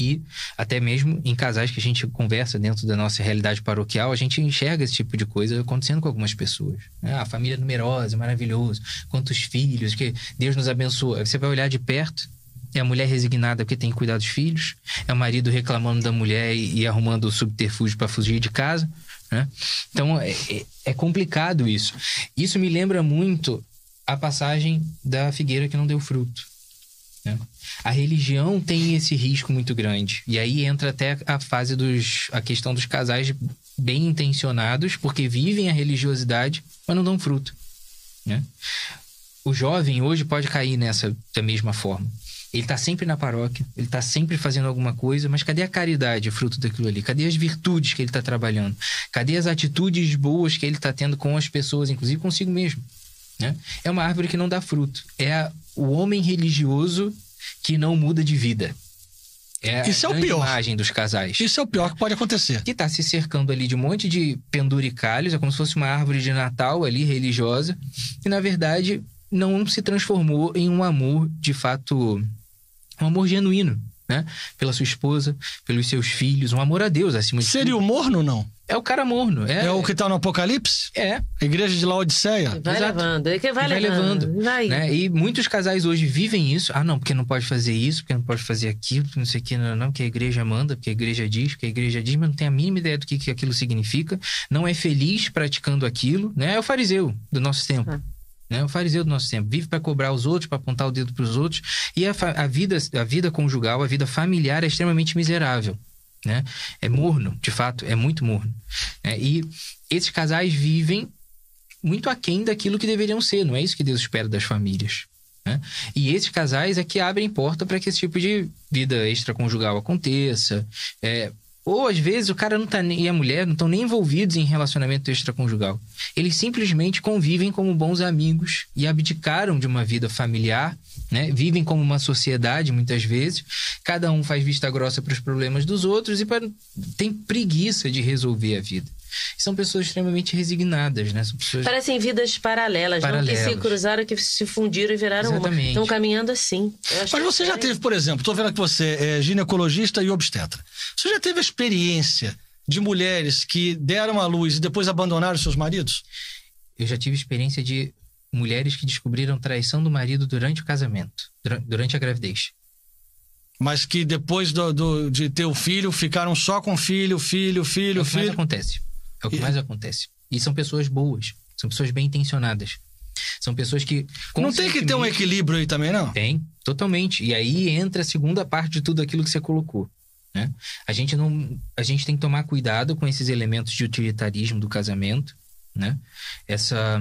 E até mesmo em casais que a gente conversa dentro da nossa realidade paroquial, a gente enxerga esse tipo de coisa acontecendo com algumas pessoas. Né? Ah, a família numerosa, maravilhoso, quantos filhos, que Deus nos abençoa. Você vai olhar de perto, é a mulher resignada porque tem que cuidar dos filhos. É o marido reclamando da mulher e, e arrumando subterfúgio para fugir de casa. Né? Então é, é, é, complicado isso. Isso me lembra muito a passagem da figueira que não deu fruto. Né? A religião tem esse risco muito grande. E aí entra até a fase dos. a questão dos casais bem intencionados, porque vivem a religiosidade, mas não dão fruto. Né? O jovem hoje pode cair nessa da mesma forma. Ele está sempre na paróquia, ele está sempre fazendo alguma coisa, mas cadê a caridade, o fruto daquilo ali? Cadê as virtudes que ele está trabalhando? Cadê as atitudes boas que ele está tendo com as pessoas, inclusive consigo mesmo? Né? É uma árvore que não dá fruto. É a, o homem religioso que não muda de vida. É Isso a é o pior. imagem dos casais. Isso é o pior que pode acontecer. Que está se cercando ali de um monte de penduricalhos, é como se fosse uma árvore de Natal ali, religiosa, e na verdade não se transformou em um amor de fato um amor genuíno, né? Pela sua esposa, pelos seus filhos, um amor a Deus acima de Seria tudo. o morno, não? É o cara morno. É, é o que está no Apocalipse? É. A igreja de Laodiceia. Vai Exato. levando. É que vai, vai levando. vai. Né? E muitos casais hoje vivem isso. Ah, não, porque não pode fazer isso, porque não pode fazer aquilo, porque não sei o que, não, não, porque a igreja manda, porque a igreja diz, porque a igreja diz, mas não tem a mínima ideia do que, que aquilo significa. Não é feliz praticando aquilo, né? É o fariseu do nosso tempo. Ah. Né? O fariseu do nosso tempo vive para cobrar os outros, para apontar o dedo para os outros. E a, a, vida, a vida conjugal, a vida familiar é extremamente miserável. Né? É morno, de fato, é muito morno. Né? E esses casais vivem muito aquém daquilo que deveriam ser, não é isso que Deus espera das famílias. Né? E esses casais é que abrem porta para que esse tipo de vida extraconjugal aconteça, é, ou às vezes o cara não tá nem, e a mulher não estão nem envolvidos em relacionamento extraconjugal. Eles simplesmente convivem como bons amigos e abdicaram de uma vida familiar, né? Vivem como uma sociedade muitas vezes. Cada um faz vista grossa para os problemas dos outros e pra... tem preguiça de resolver a vida são pessoas extremamente resignadas, né? Pessoas... Parecem vidas paralelas, não que se cruzaram, que se fundiram e viraram Exatamente. uma. Estão caminhando assim. Mas você já é... teve, por exemplo, estou vendo que você é ginecologista e obstetra. Você já teve a experiência de mulheres que deram à luz e depois abandonaram seus maridos? Eu já tive experiência de mulheres que descobriram traição do marido durante o casamento, durante a gravidez mas que depois do, do, de ter o filho ficaram só com o filho, filho, filho, é o que filho. Mais acontece. É o que e... mais acontece. E são pessoas boas, são pessoas bem intencionadas. São pessoas que. Não tem que ter um equilíbrio aí também, não? Tem, totalmente. E aí entra a segunda parte de tudo aquilo que você colocou. Né? A, gente não, a gente tem que tomar cuidado com esses elementos de utilitarismo do casamento, né? essa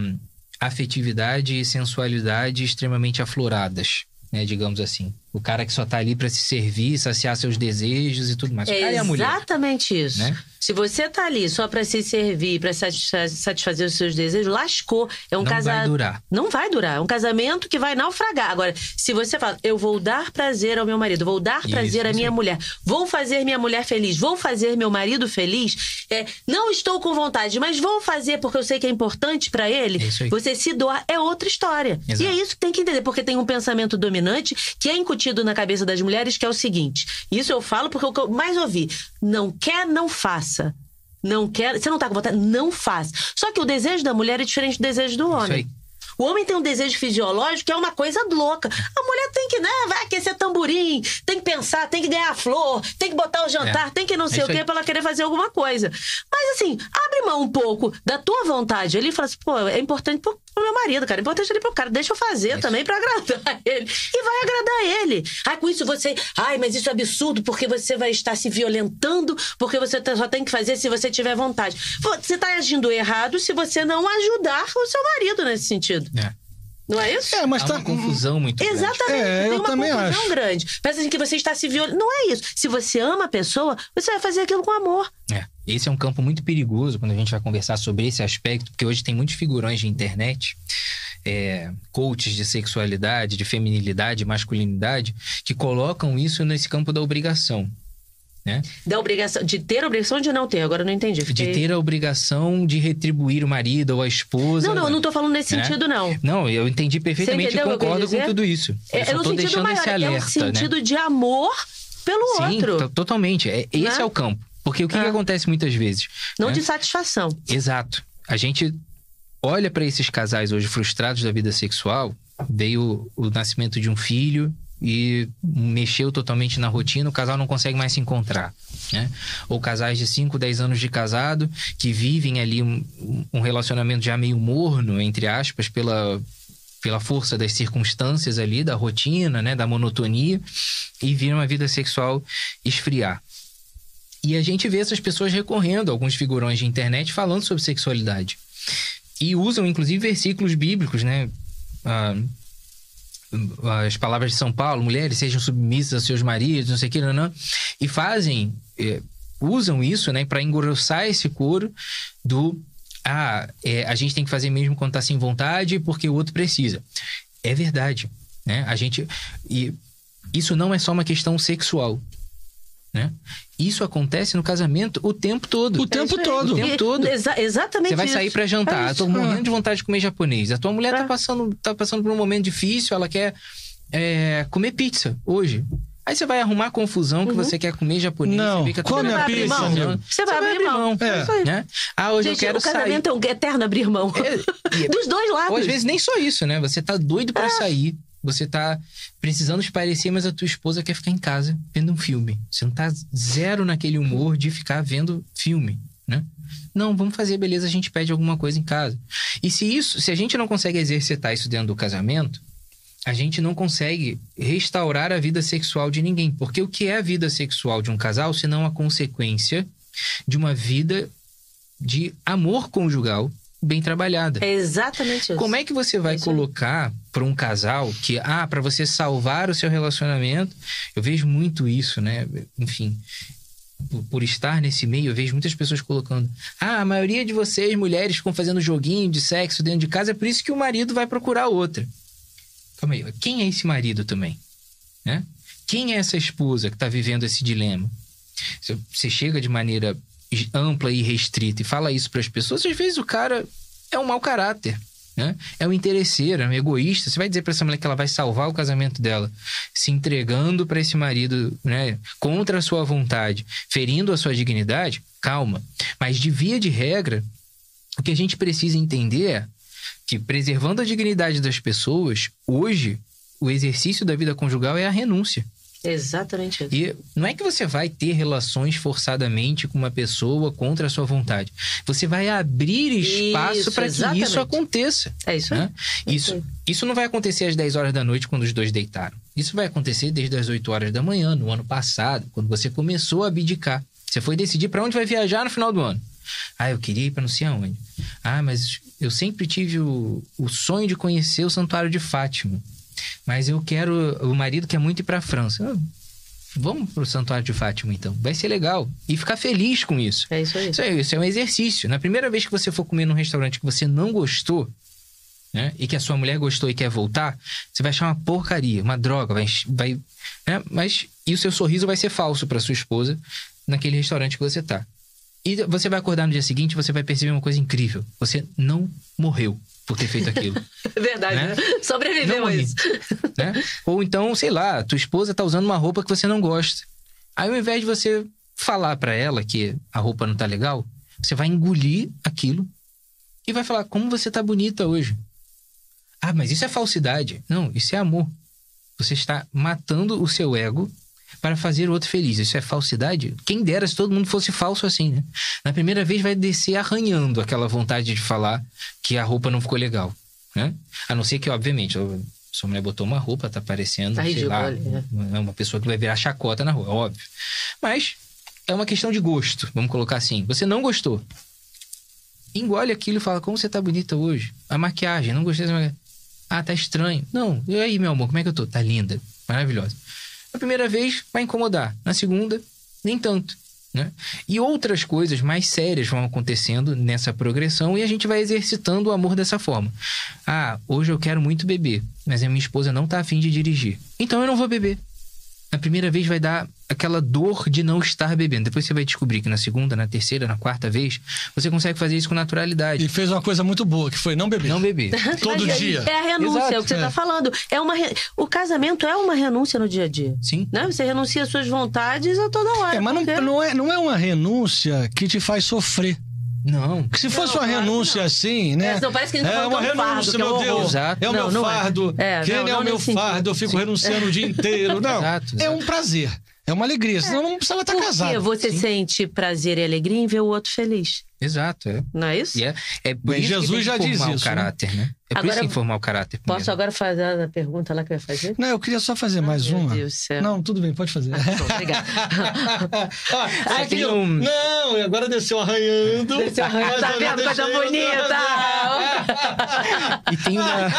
afetividade e sensualidade extremamente afloradas, né? digamos assim o cara que só tá ali para se servir, saciar seus desejos e tudo mais. O é exatamente mulher, isso. Né? Se você tá ali só para se servir, para satisfazer os seus desejos, lascou. É um casamento. Não casa... vai durar. Não vai durar. É um casamento que vai naufragar. Agora, se você fala, eu vou dar prazer ao meu marido, vou dar prazer isso, à minha mulher, vou fazer minha mulher feliz, vou fazer meu marido feliz, é, não estou com vontade, mas vou fazer porque eu sei que é importante para ele. É você se doar é outra história. Exato. E é isso que tem que entender, porque tem um pensamento dominante que é incutível embutido na cabeça das mulheres que é o seguinte: isso eu falo porque é o que eu mais ouvi. Não quer, não faça. Não quer, você não tá com vontade, não faça. Só que o desejo da mulher é diferente do desejo do homem. O homem tem um desejo fisiológico que é uma coisa louca. A mulher tem que, né, vai aquecer tamborim, tem que pensar, tem que ganhar flor, tem que botar o jantar, é. tem que não é sei é o quê para ela querer fazer alguma coisa. Mas assim, abre mão um pouco da tua vontade ali e fala assim, pô, é importante, pô, o meu marido, cara. É importante ele pro cara. Deixa eu fazer também para agradar ele. E vai agradar ele. Ai, com isso você. Ai, mas isso é absurdo, porque você vai estar se violentando, porque você tá, só tem que fazer se você tiver vontade. Você tá agindo errado se você não ajudar o seu marido nesse sentido. É. Não é isso? É, mas Há tá uma confusão muito Exatamente. grande. Exatamente. É, tem eu uma também confusão acho. grande. Parece assim que você está se violando. Não é isso. Se você ama a pessoa, você vai fazer aquilo com amor. É. Esse é um campo muito perigoso quando a gente vai conversar sobre esse aspecto, porque hoje tem muitos figurões de internet, é, coaches de sexualidade, de feminilidade, masculinidade, que colocam isso nesse campo da obrigação. Né? Da obrigação, de ter a obrigação de não ter, agora eu não entendi. Fiquei... De ter a obrigação de retribuir o marido ou a esposa. Não, não, eu não estou falando nesse né? sentido, não. Não, eu entendi perfeitamente e concordo com tudo isso. É, eu é, no sentido maior, alerta, é um né? sentido né? de amor pelo Sim, outro. Totalmente. É, esse né? é o campo. Porque o que, que é. acontece muitas vezes? Não né? de satisfação. Exato. A gente olha para esses casais hoje frustrados da vida sexual, veio o nascimento de um filho e mexeu totalmente na rotina, o casal não consegue mais se encontrar. Né? Ou casais de 5, 10 anos de casado que vivem ali um, um relacionamento já meio morno, entre aspas, pela, pela força das circunstâncias ali, da rotina, né, da monotonia, e viram a vida sexual esfriar. E a gente vê essas pessoas recorrendo a alguns figurões de internet falando sobre sexualidade. E usam, inclusive, versículos bíblicos, né? Ah, ah as palavras de São Paulo, mulheres sejam submissas a seus maridos, não sei o que, não, não, e fazem, é, usam isso, né, para engrossar esse couro do ah, é, a gente tem que fazer mesmo quando está sem vontade porque o outro precisa. É verdade, né? A gente e isso não é só uma questão sexual né? Isso acontece no casamento o tempo todo. O é tempo todo. O tempo todo. Exa exatamente. Você vai isso. sair para jantar. É morrendo ah. de vontade de comer japonês. A tua mulher está tá ah. passando tá passando por um momento difícil, ela quer é, comer pizza hoje. Aí você vai arrumar confusão uhum. que você quer comer japonês. Não, você come a tá pizza. Mão. Né? Você, você vai abrir mão. É. Né? Ah, hoje Gente, eu quero o casamento sair. é um eterno abrir mão. É, Dos dois lados. Ou às vezes nem só isso, né? Você tá doido para é. sair. Você tá precisando parecer, mas a tua esposa quer ficar em casa vendo um filme. Você não tá zero naquele humor de ficar vendo filme, né? Não, vamos fazer, beleza, a gente pede alguma coisa em casa. E se isso, se a gente não consegue exercitar isso dentro do casamento, a gente não consegue restaurar a vida sexual de ninguém. Porque o que é a vida sexual de um casal, se não a consequência de uma vida de amor conjugal bem trabalhada. É exatamente isso. Como é que você vai é colocar para um casal que, ah, para você salvar o seu relacionamento, eu vejo muito isso, né? Enfim, por estar nesse meio, eu vejo muitas pessoas colocando: ah, a maioria de vocês, mulheres, ficam fazendo joguinho de sexo dentro de casa, é por isso que o marido vai procurar outra. Calma aí, quem é esse marido também? Né? Quem é essa esposa que está vivendo esse dilema? Você chega de maneira ampla e restrita e fala isso para as pessoas, às vezes o cara é um mau caráter. Né? É um interesseiro, é um egoísta. Você vai dizer para essa mulher que ela vai salvar o casamento dela, se entregando para esse marido né, contra a sua vontade, ferindo a sua dignidade? Calma. Mas de via de regra, o que a gente precisa entender é que, preservando a dignidade das pessoas, hoje, o exercício da vida conjugal é a renúncia. Exatamente isso. E não é que você vai ter relações forçadamente com uma pessoa contra a sua vontade. Você vai abrir espaço para que isso aconteça. É isso né? aí. Isso, é isso, isso não vai acontecer às 10 horas da noite quando os dois deitaram. Isso vai acontecer desde as 8 horas da manhã, no ano passado, quando você começou a abdicar. Você foi decidir para onde vai viajar no final do ano. Ah, eu queria ir para não sei aonde. Ah, mas eu sempre tive o, o sonho de conhecer o Santuário de Fátima. Mas eu quero. O marido quer é muito ir para a França. Vamos pro Santuário de Fátima, então. Vai ser legal. E ficar feliz com isso. É isso aí. Isso, é, isso é um exercício. Na primeira vez que você for comer num restaurante que você não gostou, né? E que a sua mulher gostou e quer voltar, você vai achar uma porcaria, uma droga, vai. vai né? Mas. E o seu sorriso vai ser falso para sua esposa naquele restaurante que você tá. E você vai acordar no dia seguinte, você vai perceber uma coisa incrível. Você não morreu por ter feito aquilo. Verdade. Né? né? Sobreviveu a isso. Né? Ou então, sei lá, tua esposa tá usando uma roupa que você não gosta. Aí ao invés de você falar para ela que a roupa não tá legal, você vai engolir aquilo e vai falar como você tá bonita hoje. Ah, mas isso é falsidade. Não, isso é amor. Você está matando o seu ego para fazer o outro feliz. Isso é falsidade? Quem dera se todo mundo fosse falso assim, né? Na primeira vez vai descer arranhando aquela vontade de falar que a roupa não ficou legal, né? A não ser que, obviamente, sua mulher botou uma roupa, tá parecendo, tá sei ridículo, lá, é. né? uma pessoa que vai virar chacota na rua, é óbvio. Mas é uma questão de gosto, vamos colocar assim. Você não gostou. Engole aquilo e fala, como você tá bonita hoje. A maquiagem, não gostei dessa maquiagem. Ah, tá estranho. Não, e aí, meu amor, como é que eu tô? Tá linda, maravilhosa. Na primeira vez, vai incomodar. Na segunda, nem tanto. Né? E outras coisas mais sérias vão acontecendo nessa progressão e a gente vai exercitando o amor dessa forma. Ah, hoje eu quero muito beber, mas a minha esposa não está afim de dirigir. Então eu não vou beber. Na primeira vez vai dar aquela dor de não estar bebendo. Depois você vai descobrir que na segunda, na terceira, na quarta vez, você consegue fazer isso com naturalidade. E fez uma coisa muito boa, que foi não beber. Não beber. Todo Mas, é, dia. É a renúncia, Exato, é o que você está é. falando. É uma re... O casamento é uma renúncia no dia a dia. Sim. Né? Você renuncia às suas vontades a toda hora. É, mas não, não, é, não é uma renúncia que te faz sofrer. Não. Que se fosse não, uma renúncia assim, né? É, não, parece que a gente tá é uma é renúncia, fardo, é meu é Deus. Exato. É o não, meu fardo. É. Quem é o meu fardo? Eu fico Sim. renunciando o dia inteiro. Não. Exato, exato. É um prazer. É uma alegria, é. senão não precisava estar Por casado. Você sim. sente prazer e alegria em ver o outro feliz. Exato, é. Não é isso? E é, é Bem, Jesus já diz isso. Né? caráter, né? É agora, por isso informar o caráter. Primeiro. Posso agora fazer a pergunta lá que eu ia fazer? Não, eu queria só fazer ah, mais uma. Deus não, tudo bem, pode fazer. Ah, tá Obrigada. ah, aqui, um... Não, agora desceu arranhando. Desceu arranhando, tá vendo? Coisa tá bonita! e tem uma...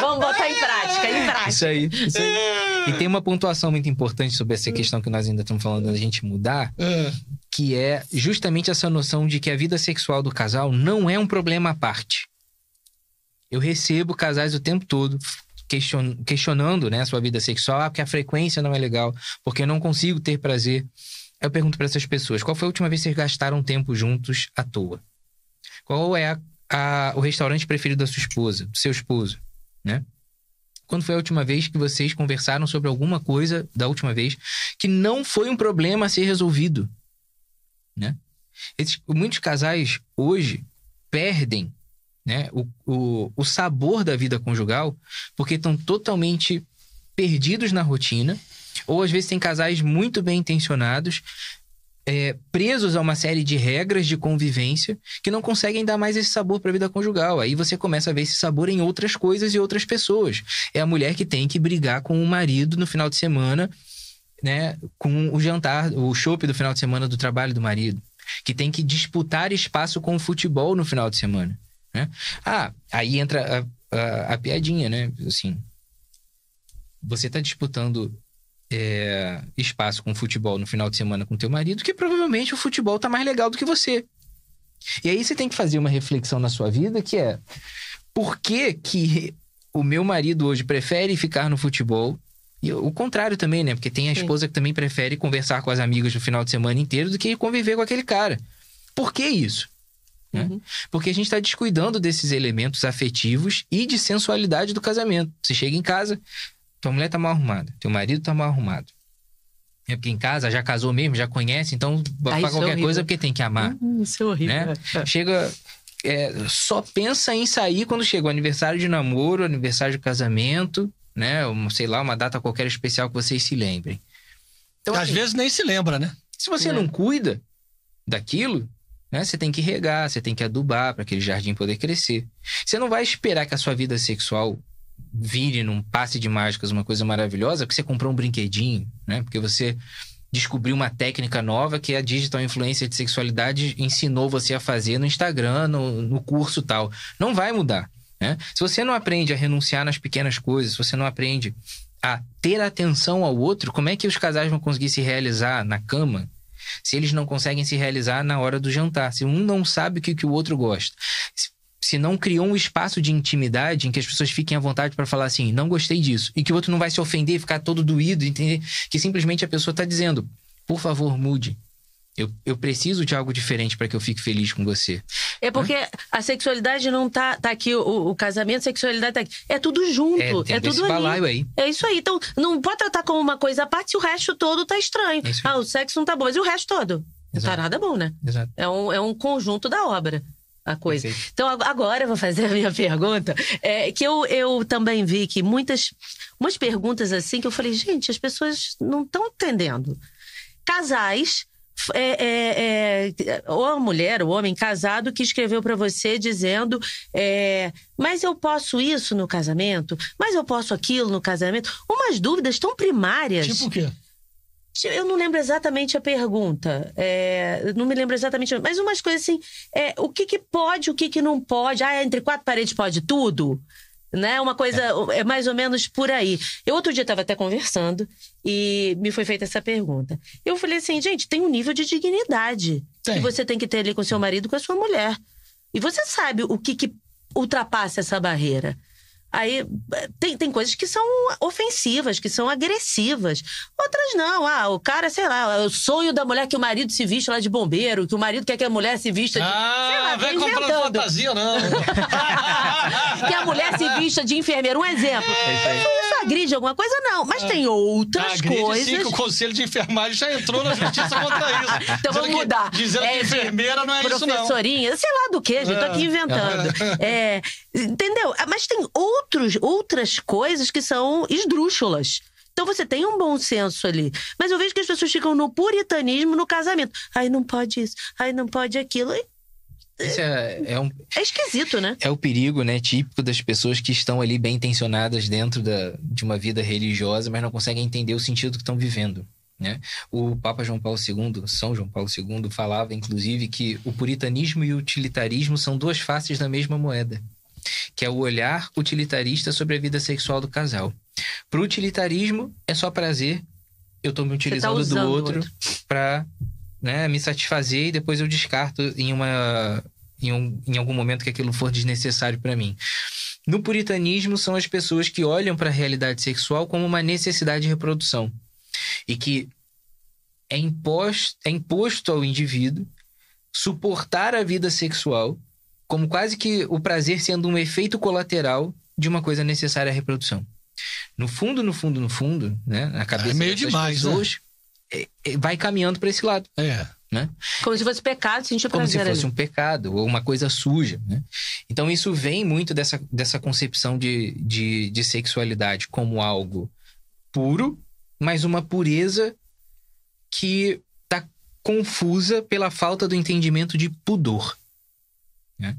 Vamos botar em prática, em prática. Isso aí. Isso aí. É. E tem uma pontuação muito importante sobre essa questão que nós ainda estamos falando da gente mudar. É. Que é justamente essa noção de que a vida sexual do casal não é um problema à parte. Eu recebo casais o tempo todo question, questionando né, a sua vida sexual, ah, porque a frequência não é legal, porque eu não consigo ter prazer. Eu pergunto para essas pessoas: qual foi a última vez que vocês gastaram tempo juntos à toa? Qual é a, a, o restaurante preferido da sua esposa, do seu esposo? Né? Quando foi a última vez que vocês conversaram sobre alguma coisa da última vez que não foi um problema a ser resolvido? Né? Esses, muitos casais hoje perdem né, o, o, o sabor da vida conjugal, porque estão totalmente perdidos na rotina, ou às vezes tem casais muito bem intencionados, é, presos a uma série de regras de convivência que não conseguem dar mais esse sabor para a vida conjugal. Aí você começa a ver esse sabor em outras coisas e outras pessoas. É a mulher que tem que brigar com o marido no final de semana, né, com o jantar, o chope do final de semana do trabalho do marido, que tem que disputar espaço com o futebol no final de semana. Né? Ah, aí entra a, a, a piadinha, né? Assim, você está disputando é, espaço com futebol no final de semana com teu marido, que provavelmente o futebol tá mais legal do que você. E aí você tem que fazer uma reflexão na sua vida que é por que, que o meu marido hoje prefere ficar no futebol? E o contrário também, né? Porque tem a esposa que também prefere conversar com as amigas no final de semana inteiro do que conviver com aquele cara. Por que isso? Né? Uhum. Porque a gente está descuidando desses elementos afetivos e de sensualidade do casamento. Você chega em casa, tua mulher tá mal arrumada, teu marido tá mal arrumado. É porque em casa já casou mesmo, já conhece, então ah, para é qualquer é coisa porque tem que amar. Hum, isso é horrível. Né? É, é. Chega. É, só pensa em sair quando chega o aniversário de namoro, aniversário de casamento, né? Ou, sei lá, uma data qualquer especial que vocês se lembrem. Então, Às assim, vezes nem se lembra, né? Se você não cuida daquilo, né? Você tem que regar, você tem que adubar para aquele jardim poder crescer. Você não vai esperar que a sua vida sexual vire num passe de mágicas uma coisa maravilhosa porque você comprou um brinquedinho, né? Porque você descobriu uma técnica nova que a digital influência de sexualidade ensinou você a fazer no Instagram, no, no curso tal. Não vai mudar. Né? Se você não aprende a renunciar nas pequenas coisas, se você não aprende a ter atenção ao outro, como é que os casais vão conseguir se realizar na cama se eles não conseguem se realizar na hora do jantar, se um não sabe o que, o outro gosta. Se, se não criou um espaço de intimidade em que as pessoas fiquem à vontade para falar assim, não gostei disso, e que o outro não vai se ofender, ficar todo doído, entender que simplesmente a pessoa está dizendo, por favor, mude, eu, eu preciso de algo diferente para que eu fique feliz com você. É porque a sexualidade não tá, tá aqui, o, o casamento, a sexualidade tá aqui. É tudo junto. É, tem é tudo ali. aí. É isso aí. Então, não pode tratar como uma coisa à parte se o resto todo tá estranho. É ah, o sexo não tá bom, mas e o resto todo? Exato. Não tá nada bom, né? Exato. É, um, é um conjunto da obra a coisa. Perfeito. Então, agora eu vou fazer a minha pergunta, é, que eu, eu também vi que muitas umas perguntas assim que eu falei, gente, as pessoas não estão entendendo. Casais é, é, é, ou a mulher, o homem casado que escreveu para você dizendo: é, mas eu posso isso no casamento, mas eu posso aquilo no casamento. Umas dúvidas tão primárias. Tipo o quê? Eu não lembro exatamente a pergunta. É, não me lembro exatamente. Mas umas coisas assim. É, o que, que pode, o que, que não pode? Ah, entre quatro paredes pode tudo? né? Uma coisa é, é mais ou menos por aí. Eu outro dia estava até conversando e me foi feita essa pergunta. Eu falei assim, gente, tem um nível de dignidade tem. que você tem que ter ali com seu marido, com a sua mulher. E você sabe o que, que ultrapassa essa barreira. Aí tem, tem coisas que são ofensivas, que são agressivas. Outras não. Ah, o cara, sei lá, o sonho da mulher que o marido se vista lá de bombeiro, que o marido quer que a mulher se vista de. Ah, sei lá, vai comprando fantasia, não. que a mulher se vista de enfermeiro. Um exemplo. É isso aí agride alguma coisa, não. Mas é. tem outras agride, coisas. Sim, que o Conselho de Enfermagem já entrou na justiça contra isso. Então vamos mudar. Que, dizendo é, que enfermeira não é isso, não. Professorinha, sei lá do que, gente, tô tá aqui é. inventando. É, entendeu? Ah, mas tem outros, outras coisas que são esdrúxulas. Então você tem um bom senso ali. Mas eu vejo que as pessoas ficam no puritanismo no casamento. Ai, não pode isso, ai, não pode aquilo. E isso é, é, um, é esquisito, né? É o perigo, né? Típico das pessoas que estão ali bem intencionadas dentro da, de uma vida religiosa, mas não conseguem entender o sentido que estão vivendo. Né? O Papa João Paulo II, São João Paulo II, falava, inclusive, que o puritanismo e o utilitarismo são duas faces da mesma moeda, que é o olhar utilitarista sobre a vida sexual do casal. Para o utilitarismo, é só prazer, eu estou me tá utilizando tá do outro, outro. para né, me satisfazer e depois eu descarto em uma em, um, em algum momento que aquilo for desnecessário para mim. No puritanismo são as pessoas que olham para a realidade sexual como uma necessidade de reprodução e que é imposto, é imposto ao indivíduo suportar a vida sexual como quase que o prazer sendo um efeito colateral de uma coisa necessária à reprodução. No fundo, no fundo, no fundo, né, na ah, é cabeça é meio demais, pessoas, né? É, é, vai caminhando para esse lado. É. Né? Como se fosse pecado, sentir Como se fosse ali. um pecado ou uma coisa suja. Né? Então, isso vem muito dessa, dessa concepção de, de, de sexualidade como algo puro, mas uma pureza que está confusa pela falta do entendimento de pudor. Né?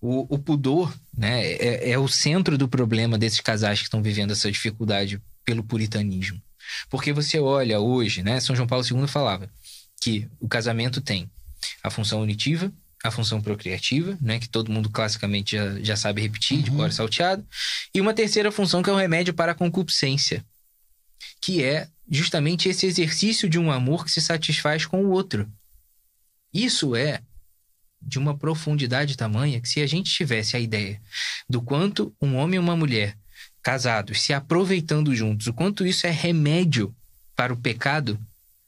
O, o, pudor né, é, é o centro do problema desses casais que estão vivendo essa dificuldade pelo puritanismo. Porque você olha hoje, né? São João Paulo II falava que o casamento tem a função unitiva, a função procriativa, né? Que todo mundo classicamente já, já sabe repetir, uhum. de bora salteado. E uma terceira função que é o remédio para a concupiscência, que é justamente esse exercício de um amor que se satisfaz com o outro. Isso é de uma profundidade tamanha que se a gente tivesse a ideia do quanto um homem e uma mulher casados, se aproveitando juntos, o quanto isso é remédio para o pecado,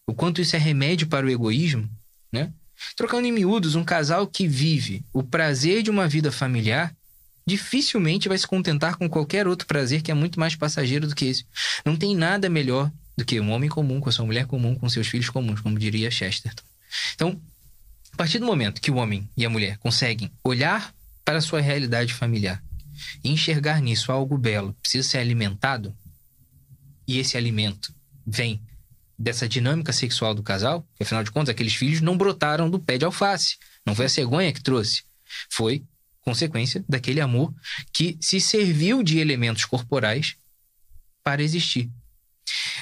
o quanto isso é remédio para o egoísmo, né? Trocando em miúdos, um casal que vive o prazer de uma vida familiar dificilmente vai se contentar com qualquer outro prazer que é muito mais passageiro do que esse. Não tem nada melhor do que um homem comum com a sua mulher comum, com seus filhos comuns, como diria Chesterton. Então, a partir do momento que o homem e a mulher conseguem olhar para a sua realidade familiar e enxergar nisso algo belo, precisa ser alimentado. E esse alimento vem dessa dinâmica sexual do casal, que afinal de contas aqueles filhos não brotaram do pé de alface, não foi a cegonha que trouxe, foi consequência daquele amor que se serviu de elementos corporais para existir.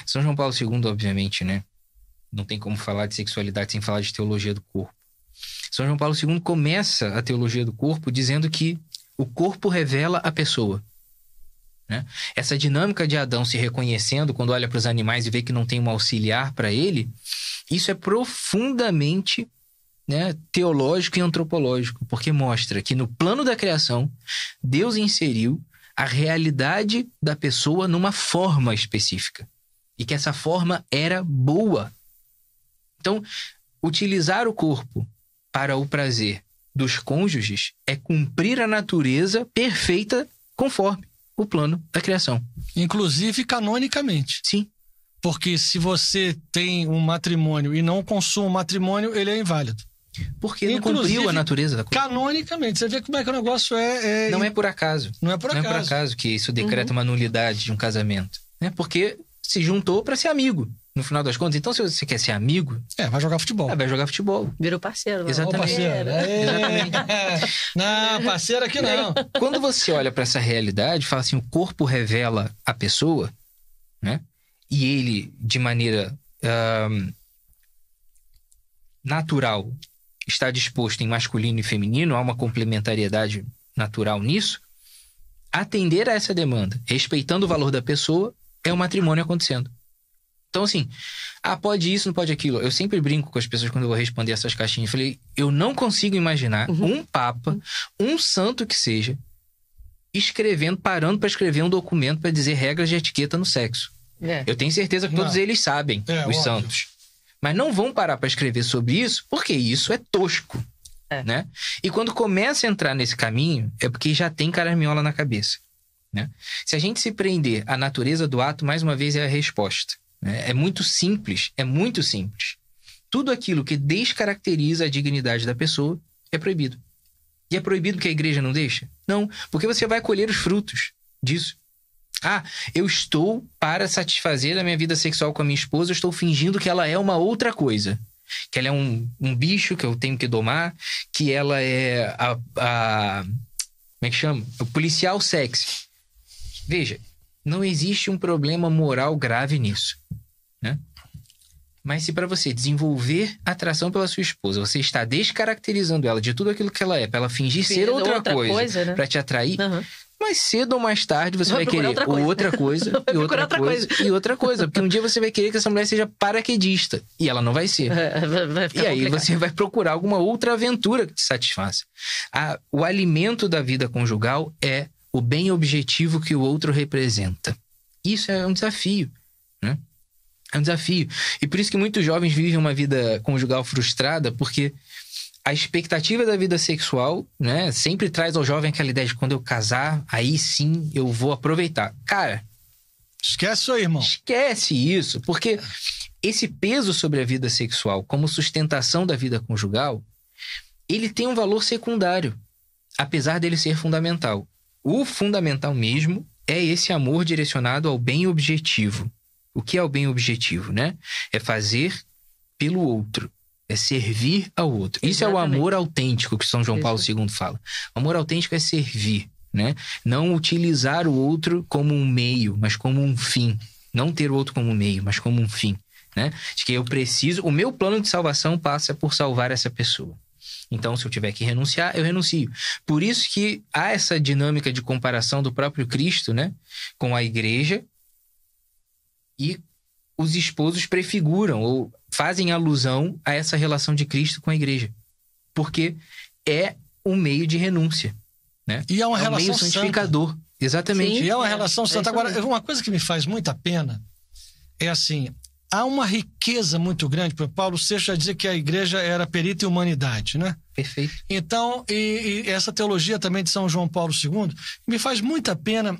São João Paulo II, obviamente, né? Não tem como falar de sexualidade sem falar de teologia do corpo. São João Paulo II começa a teologia do corpo dizendo que o corpo revela a pessoa. Né? Essa dinâmica de Adão se reconhecendo quando olha para os animais e vê que não tem um auxiliar para ele, isso é profundamente né, teológico e antropológico, porque mostra que no plano da criação, Deus inseriu a realidade da pessoa numa forma específica e que essa forma era boa. Então, utilizar o corpo para o prazer dos cônjuges é cumprir a natureza perfeita conforme o plano da criação. Inclusive canonicamente. Sim. Porque se você tem um matrimônio e não consuma o matrimônio, ele é inválido. Porque não cumpriu a natureza da coisa. Canonicamente, você vê como é que o negócio é. é... Não é por acaso. Não é por acaso. Não é por acaso que isso decreta uhum. uma nulidade de um casamento. Né? Porque se juntou para ser amigo no final das contas. Então, se você quer ser amigo. É, vai jogar futebol. É, vai jogar futebol. Virou parceiro, né? Exatamente. Oh, parceiro. É. Exatamente. não, parceiro aqui não. Quando você olha para essa realidade, fala assim: o corpo revela a pessoa, né? E ele, de maneira natural, está disposto em masculino e feminino, há uma complementariedade natural nisso. Atender a essa demanda, respeitando o valor da pessoa, é o um matrimônio acontecendo. Então, assim, ah, pode isso, não pode aquilo. Eu sempre brinco com as pessoas quando eu vou responder essas caixinhas. Eu falei, eu não consigo imaginar uhum. um papa, uhum. um santo que seja, escrevendo, parando para escrever um documento para dizer regras de etiqueta no sexo. É. Eu tenho certeza que todos não. eles sabem, é, os óbvio. santos. Mas não vão parar para escrever sobre isso, porque isso é tosco. É. Né? E quando começa a entrar nesse caminho, é porque já tem caraminhola na cabeça. Né? Se a gente se prender à natureza do ato, mais uma vez é a resposta. Né? É muito simples, é muito simples. Tudo aquilo que descaracteriza a dignidade da pessoa é proibido. E é proibido que a igreja não deixa? Não, porque você vai colher os frutos disso. Ah, eu estou para satisfazer a minha vida sexual com a minha esposa, eu estou fingindo que ela é uma outra coisa. Que ela é um, um bicho que eu tenho que domar, que ela é a, a. Como é que chama? O policial sexy. Veja, não existe um problema moral grave nisso. Né? Mas se para você desenvolver atração pela sua esposa, você está descaracterizando ela de tudo aquilo que ela é, para ela fingir ser outra, outra coisa, coisa né? para te atrair, uhum. mais cedo ou mais tarde você vai, vai querer outra coisa, outra coisa e outra, outra coisa, coisa, e outra coisa, porque um dia você vai querer que essa mulher seja paraquedista e ela não vai ser. É, é, vai e aí você vai procurar alguma outra aventura que te satisfaça. A, o alimento da vida conjugal é o bem objetivo que o outro representa. Isso é um desafio, né? É um desafio. E por isso que muitos jovens vivem uma vida conjugal frustrada, porque a expectativa da vida sexual, né, sempre traz ao jovem aquela ideia de quando eu casar, aí sim eu vou aproveitar. Cara, esquece isso aí, irmão. Esquece isso, porque esse peso sobre a vida sexual como sustentação da vida conjugal, ele tem um valor secundário, apesar dele ser fundamental. O fundamental mesmo é esse amor direcionado ao bem objetivo. O que é o bem objetivo, né? É fazer pelo outro, é servir ao outro. Exatamente. Isso é o amor autêntico que São João Paulo II fala. O amor autêntico é servir, né? Não utilizar o outro como um meio, mas como um fim. Não ter o outro como um meio, mas como um fim, né? De que eu preciso, o meu plano de salvação passa por salvar essa pessoa. Então, se eu tiver que renunciar, eu renuncio. Por isso que há essa dinâmica de comparação do próprio Cristo, né, com a igreja e os esposos prefiguram ou fazem alusão a essa relação de Cristo com a igreja, porque é um meio de renúncia, né? E é uma é um relação meio santificador. Santa. Exatamente. Sim, e é uma relação é, santa. Agora, uma coisa que me faz muita pena é assim, há uma riqueza muito grande. Paulo VI já dizia que a igreja era perita em humanidade, né? Perfeito. Então, e, e essa teologia também de São João Paulo II, me faz muita pena,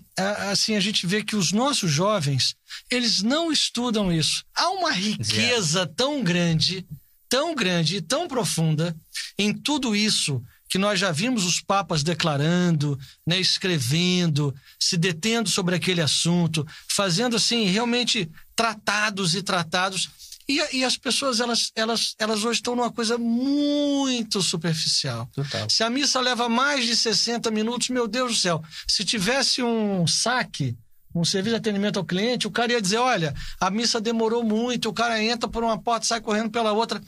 assim, a gente ver que os nossos jovens, eles não estudam isso. Há uma riqueza tão grande, tão grande e tão profunda em tudo isso que nós já vimos os papas declarando, né, escrevendo, se detendo sobre aquele assunto, fazendo assim realmente tratados e tratados. E, e as pessoas elas, elas, elas hoje estão numa coisa muito superficial. Total. Se a missa leva mais de 60 minutos, meu Deus do céu, se tivesse um saque, um serviço de atendimento ao cliente, o cara ia dizer: olha, a missa demorou muito, o cara entra por uma porta, sai correndo pela outra,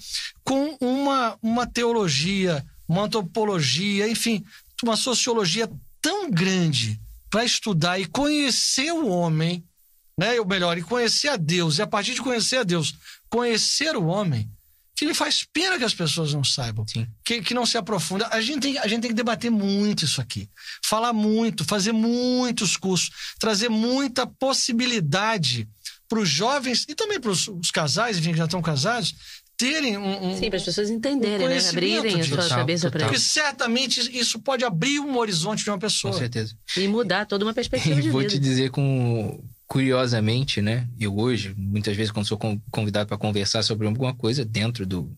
com uma, uma teologia uma antropologia, enfim, uma sociologia tão grande para estudar e conhecer o homem, né? Ou melhor, e conhecer a Deus, e a partir de conhecer a Deus, conhecer o homem, que me faz pena que as pessoas não saibam, Sim. Que, que não se aprofunda. A gente, tem, a gente tem que debater muito isso aqui, falar muito, fazer muitos cursos, trazer muita possibilidade para os jovens e também para os casais, enfim, que já estão casados, terem um, um Sim, para as pessoas entenderem, um né? abrirem a sua total, cabeça para isso. Porque certamente isso pode abrir um horizonte de uma pessoa. Com certeza. E mudar toda uma perspectiva de vou vida. Vou te dizer com curiosamente, né? Eu hoje, muitas vezes quando sou convidado para conversar sobre alguma coisa dentro do,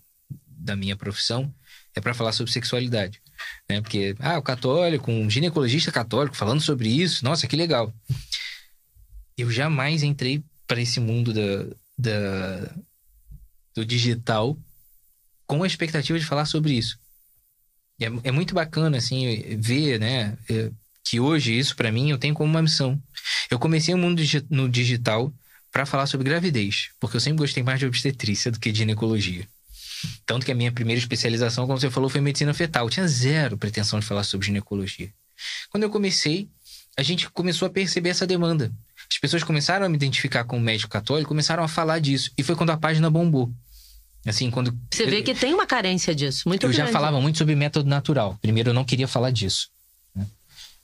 da minha profissão, é para falar sobre sexualidade, né? Porque ah, o católico, um ginecologista católico falando sobre isso, nossa, que legal. Eu jamais entrei para esse mundo da, da do digital com a expectativa de falar sobre isso. É, é muito bacana, assim, ver, né? É, que hoje isso, para mim, eu tenho como uma missão. Eu comecei o mundo digi no digital para falar sobre gravidez, porque eu sempre gostei mais de obstetrícia do que de ginecologia. Tanto que a minha primeira especialização, como você falou, foi medicina fetal. Eu tinha zero pretensão de falar sobre ginecologia. Quando eu comecei, a gente começou a perceber essa demanda. As pessoas começaram a me identificar como médico católico, começaram a falar disso. E foi quando a página bombou. Assim, quando. Você vê que tem uma carência disso, muito Eu grande. já falava muito sobre método natural. Primeiro, eu não queria falar disso. Né?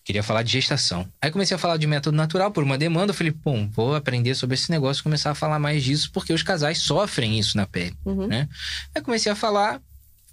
Queria falar de gestação. Aí comecei a falar de método natural por uma demanda. Eu falei, bom, vou aprender sobre esse negócio e começar a falar mais disso, porque os casais sofrem isso na pele. Uhum. Né? Aí comecei a falar,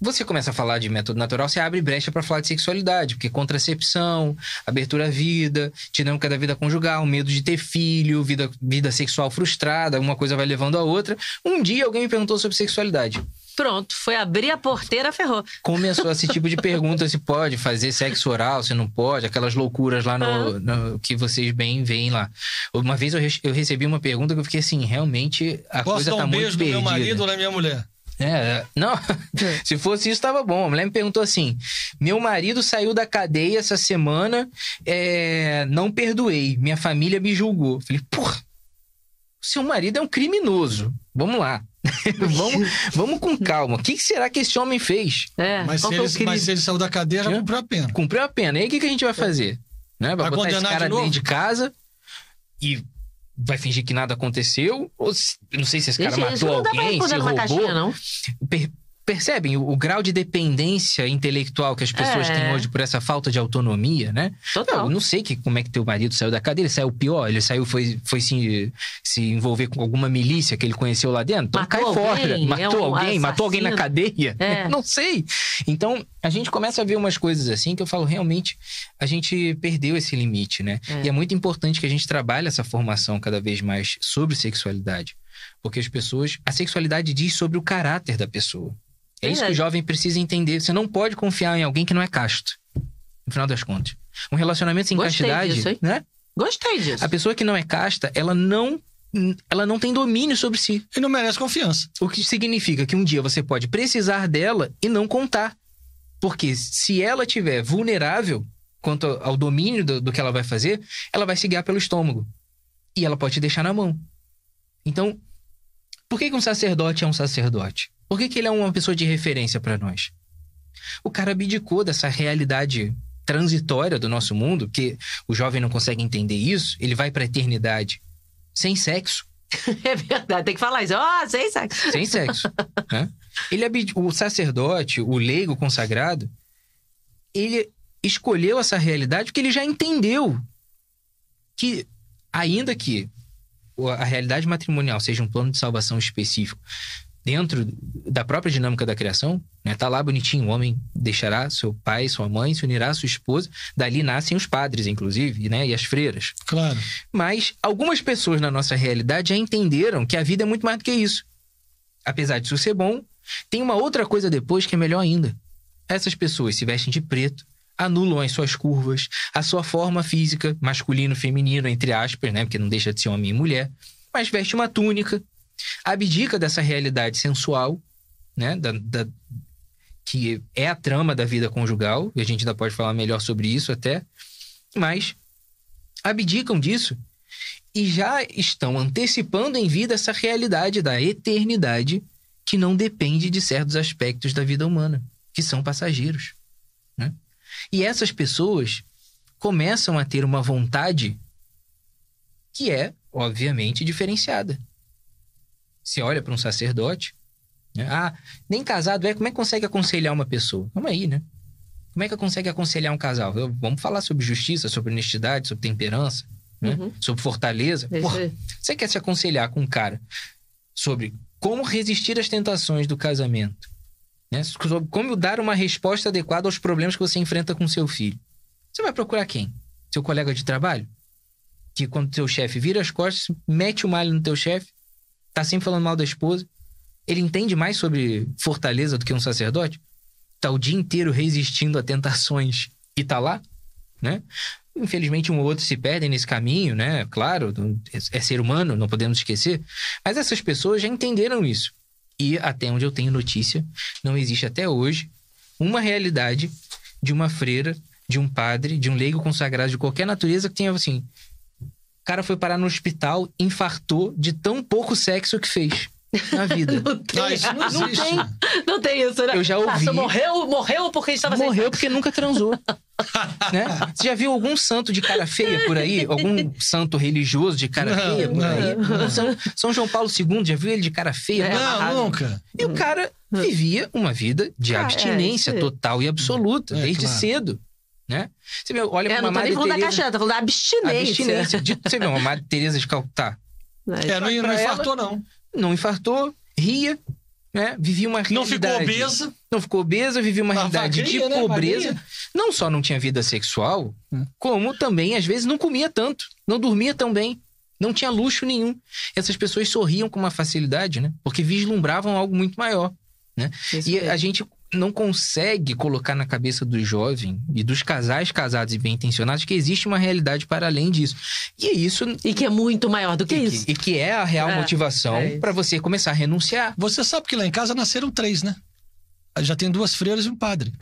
você começa a falar de método natural, você abre brecha para falar de sexualidade, porque contracepção, abertura à vida, dinâmica da vida conjugal, medo de ter filho, vida, vida sexual frustrada, uma coisa vai levando a outra. Um dia alguém me perguntou sobre sexualidade. Pronto, foi abrir a porteira, ferrou. Começou esse tipo de pergunta: se pode fazer sexo oral, se não pode, aquelas loucuras lá no, no que vocês bem veem lá. Uma vez eu, eu, recebi uma pergunta que eu fiquei assim: realmente a Posso coisa dar tá um tá beijo muito do perdida. meu marido ou da minha mulher? É, é, não, é. se fosse isso, estava bom. A mulher me perguntou assim: meu marido saiu da cadeia essa semana, é, não perdoei, minha família me julgou. falei, porra, seu marido é um criminoso. Vamos lá. vamos, vamos com calma. O que será que esse homem fez? É, mas, se é ele, mas se ele saiu da cadeia, já cumpriu a pena. Cumpriu a pena. E aí o que, que a gente vai fazer? É. Né? Vai, vai botar esse cara de dentro de casa e vai fingir que nada aconteceu? Ou se, não sei se esse cara matou isso não alguém, se roubou. Caixinha, não percebem o, o, grau de dependência intelectual que as pessoas é. têm hoje por essa falta de autonomia, né? Total. Eu não sei que, como é que teu marido saiu da cadeia. Ele saiu pior, ele saiu, foi, foi se, se envolver com alguma milícia que ele conheceu lá dentro. Então matou cai fora. Alguém, é matou é um alguém, assassino. matou alguém na cadeia. É. Não sei. Então, a gente começa a ver umas coisas assim que eu falo, realmente, a gente perdeu esse limite, né? É. E é muito importante que a gente trabalhe essa formação cada vez mais sobre sexualidade. Porque as pessoas. A sexualidade diz sobre o caráter da pessoa. É isso que o né? jovem precisa entender. Você não pode confiar em alguém que não é casto, no final das contas. Um relacionamento sem Gostei castidade, disso, hein? né? Gostei disso. A pessoa que não é casta, ela não ela não tem domínio sobre si. E não merece confiança. O que significa que um dia você pode precisar dela e não contar. Porque se ela tiver vulnerável quanto ao domínio do, do que ela vai fazer, ela vai se guiar pelo estômago. E ela pode te deixar na mão. Então, por que, que um sacerdote é um sacerdote? Por que, que ele é uma pessoa de referência para nós? O cara abdicou dessa realidade transitória do nosso mundo, que o jovem não consegue entender isso, ele vai para a eternidade sem sexo. É verdade, tem que falar isso. Ó, oh, ah, sem sexo. Sem sexo. né? ele O sacerdote, o leigo consagrado, ele escolheu essa realidade porque ele já entendeu que, ainda que a realidade matrimonial seja um plano de salvação específico, dentro da própria dinâmica da criação, né? Tá lá bonitinho, o homem deixará seu pai, sua mãe, se unirá à sua esposa. Dali nascem os padres, inclusive, né? E as freiras. Claro. Mas algumas pessoas na nossa realidade já entenderam que a vida é muito mais do que isso. Apesar disso ser bom, tem uma outra coisa depois que é melhor ainda. Essas pessoas se vestem de preto, anulam as suas curvas, a sua forma física, masculino, feminino, entre aspas, né? Porque não deixa de ser homem e mulher, mas veste uma túnica, abdica dessa realidade sensual, né? Da, da, que é a trama da vida conjugal, e a gente ainda pode falar melhor sobre isso até, mas abdicam disso e já estão antecipando em vida essa realidade da eternidade que não depende de certos aspectos da vida humana, que são passageiros. Né? E essas pessoas começam a ter uma vontade que é, obviamente, diferenciada. Você olha para um sacerdote. Né? Ah, nem casado é. Como é que consegue aconselhar uma pessoa? Vamos aí, né? Como é que consegue aconselhar um casal? Eu, vamos falar sobre justiça, sobre honestidade, sobre temperança, né? uhum. sobre fortaleza. Porra, você quer se aconselhar com um cara sobre como resistir às tentações do casamento, né? sobre como dar uma resposta adequada aos problemas que você enfrenta com seu filho. Você vai procurar quem? Seu colega de trabalho? Que quando seu chefe vira as costas, mete o malho no teu chefe, tá sempre falando mal da esposa. Ele entende mais sobre fortaleza do que um sacerdote? Tá o dia inteiro resistindo a tentações e tá lá, né? Infelizmente, um ou outro se perdem nesse caminho, né? Claro, é, é ser humano, não podemos esquecer. Mas essas pessoas já entenderam isso. E até onde eu tenho notícia, não existe até hoje uma realidade de uma freira, de um padre, de um leigo consagrado de qualquer natureza que tenha assim: o cara foi parar no hospital, infartou de tão pouco sexo que fez na vida. não, tem, não, não, não, tem, não tem isso, né? Eu já ouvi. Ah, morreu, morreu porque estava Morreu sem... porque nunca transou. né? Você já viu algum santo de cara feia por aí? Algum santo religioso de cara não, feia por aí? São, São, João Paulo II, já viu ele de cara feia? É. Não, nunca. E o cara vivia uma vida de ah, é, abstinência é, total e absoluta, é, desde claro. cedo né? Você vê, olha é, uma não tô Madre nem falando Teresa, da caixinha, tô falando da abstinência. abstinência de, você vê uma Madre Teresa de Calcutá. É, não, não infartou, ela, não. Não infartou, ria, né? Vivia uma realidade. Não ficou obesa. Não ficou obesa, vivia uma, realidade de né, pobreza. Não só não tinha vida sexual, hum. como também, às vezes, não comia tanto, não dormia tão bem. Não tinha luxo nenhum. Essas pessoas sorriam com uma facilidade, né? Porque vislumbravam algo muito maior. Né? e é. a gente não consegue colocar na cabeça do jovem e dos casais casados e bem intencionados que existe uma realidade para além disso. E isso. E que é muito maior do que e isso. Que, e que é a real é, motivação é para você começar a renunciar. Você sabe que lá em casa nasceram três, né? Já tem duas freiras e um padre.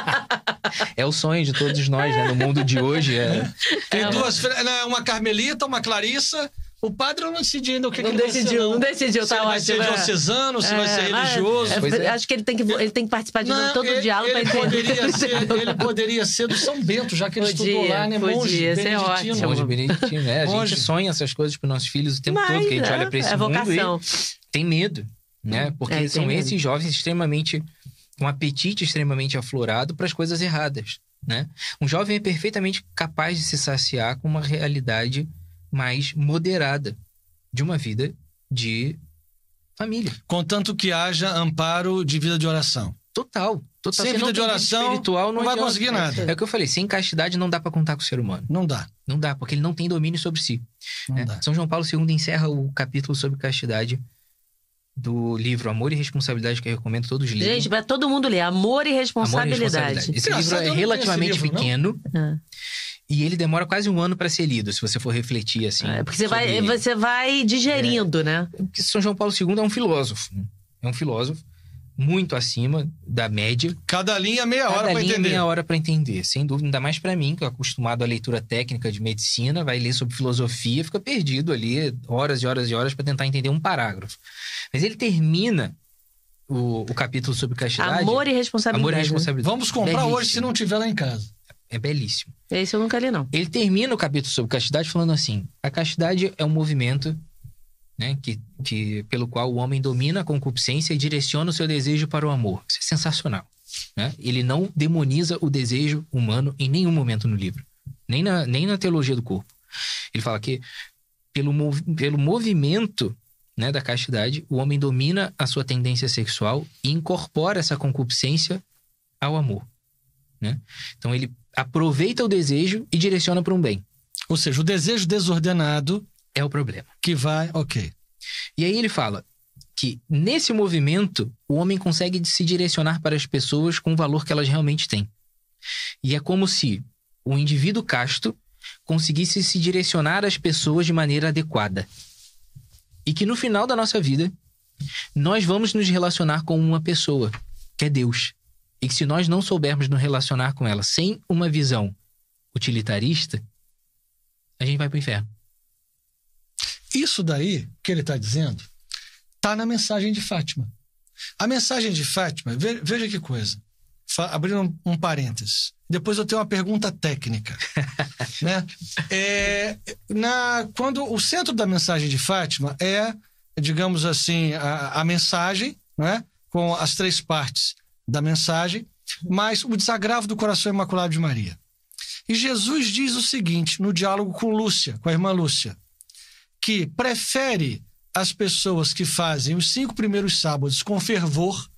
é o sonho de todos nós, né? No mundo de hoje. É... Tem é. duas freiras, né? uma Carmelita, uma Clarissa o padre não decidiu o que, ele decidiu, não. decidiu, tá se ótimo. É. Se vai é, ser diocesano, se vai ser religioso. É, acho que ele tem que, ele tem que participar de não, todo ele, o diálogo ele poderia, ser, ele poderia ser do São Bento, já que ele podia, estudou lá, né? Podia, monge é ótimo. Monge beneditino, né? A gente sonha essas coisas para os nossos filhos o tempo Mas, todo, que a gente olha para esse é mundo tem medo, né? Hum, Porque são medo. esses jovens extremamente... com um apetite extremamente aflorado para as coisas erradas, né? Um jovem é perfeitamente capaz de se saciar com uma realidade mais moderada de uma vida de família. Contanto que haja amparo de vida de oração. Total. Total. Sem vida de oração, espiritual, não, não vai conseguir nada. É o que eu falei, sem castidade não dá para contar com o ser humano. Não dá. Não dá, porque ele não tem domínio sobre si. É. São João Paulo II encerra o capítulo sobre castidade do livro Amor e Responsabilidade, que eu recomendo todos os livros. Gente, para todo mundo ler, Amor e Responsabilidade. Amor e responsabilidade. Esse livro é relativamente livro, pequeno. Não. É. E ele demora quase um ano para ser lido, se você for refletir assim. É, porque você vai, você vai digerindo, é, né? Porque São João Paulo II é um filósofo. Né? É um filósofo muito acima da média. Cada linha meia Cada hora para entender. Cada linha meia hora para entender, sem dúvida. Ainda mais para mim, que é acostumado à leitura técnica de medicina, vai ler sobre filosofia, fica perdido ali horas e horas e horas para tentar entender um parágrafo. Mas ele termina o, o capítulo sobre castidade. Amor e responsabilidade. Amor e né? responsabilidade. Vamos comprar Belíssimo. hoje se não tiver lá em casa. É belíssimo. Esse eu nunca li, não. Ele termina o capítulo sobre castidade falando assim: a castidade é um movimento né, que, que, pelo qual o homem domina a concupiscência e direciona o seu desejo para o amor. Isso é sensacional. Né? Ele não demoniza o desejo humano em nenhum momento no livro, nem na, nem na teologia do corpo. Ele fala que pelo, mov, pelo movimento né, da castidade, o homem domina a sua tendência sexual e incorpora essa concupiscência ao amor. Né? Então ele aproveita o desejo e direciona para um bem. Ou seja, o desejo desordenado é o problema. Que vai, ok. E aí ele fala que nesse movimento o homem consegue se direcionar para as pessoas com o valor que elas realmente têm. E é como se o indivíduo casto conseguisse se direcionar às pessoas de maneira adequada. E que no final da nossa vida nós vamos nos relacionar com uma pessoa, que é Deus. E que se nós não soubermos nos relacionar com ela sem uma visão utilitarista, a gente vai para o inferno. Isso daí que ele está dizendo está na mensagem de Fátima. A mensagem de Fátima, veja que coisa. Abrindo um, parênteses. Depois eu tenho uma pergunta técnica. né? É, na, quando o centro da mensagem de Fátima é, digamos assim, a, a mensagem, né? com as três partes: da mensagem, mas o desagravo do coração imaculado de Maria. E Jesus diz o seguinte no diálogo com Lúcia, com a irmã Lúcia, que prefere as pessoas que fazem os cinco primeiros sábados com fervor,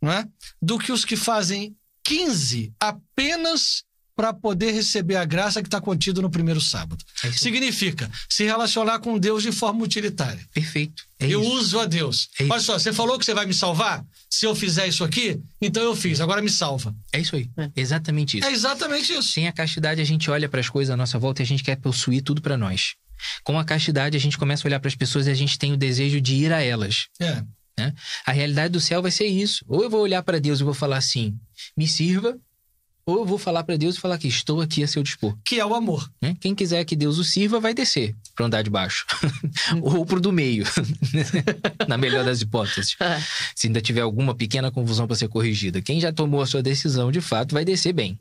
não é? do que os que fazem 15 apenas para poder receber a graça que está contida no primeiro sábado. É Significa se relacionar com Deus de forma utilitária. Perfeito. É eu isso. uso a Deus. É Olha só, você falou que você vai me salvar? Se eu fizer isso aqui, então eu fiz, agora me salva. É isso aí. É. Exatamente isso. É exatamente isso. Sem a castidade, a gente olha para as coisas à nossa volta e a gente quer possuir tudo para nós. Com a castidade, a gente começa a olhar para as pessoas e a gente tem o desejo de ir a elas. É. Né? A realidade do céu vai ser isso. Ou eu vou olhar para Deus e vou falar assim: me sirva, ou eu vou falar para Deus e falar que estou aqui a seu dispor. Que é o amor. Né? Quem quiser que Deus o sirva, vai descer para andar de baixo. Ou pro do meio. Na melhor das hipóteses. É. Se ainda tiver alguma pequena confusão para ser corrigida. Quem já tomou a sua decisão, de fato, vai descer bem.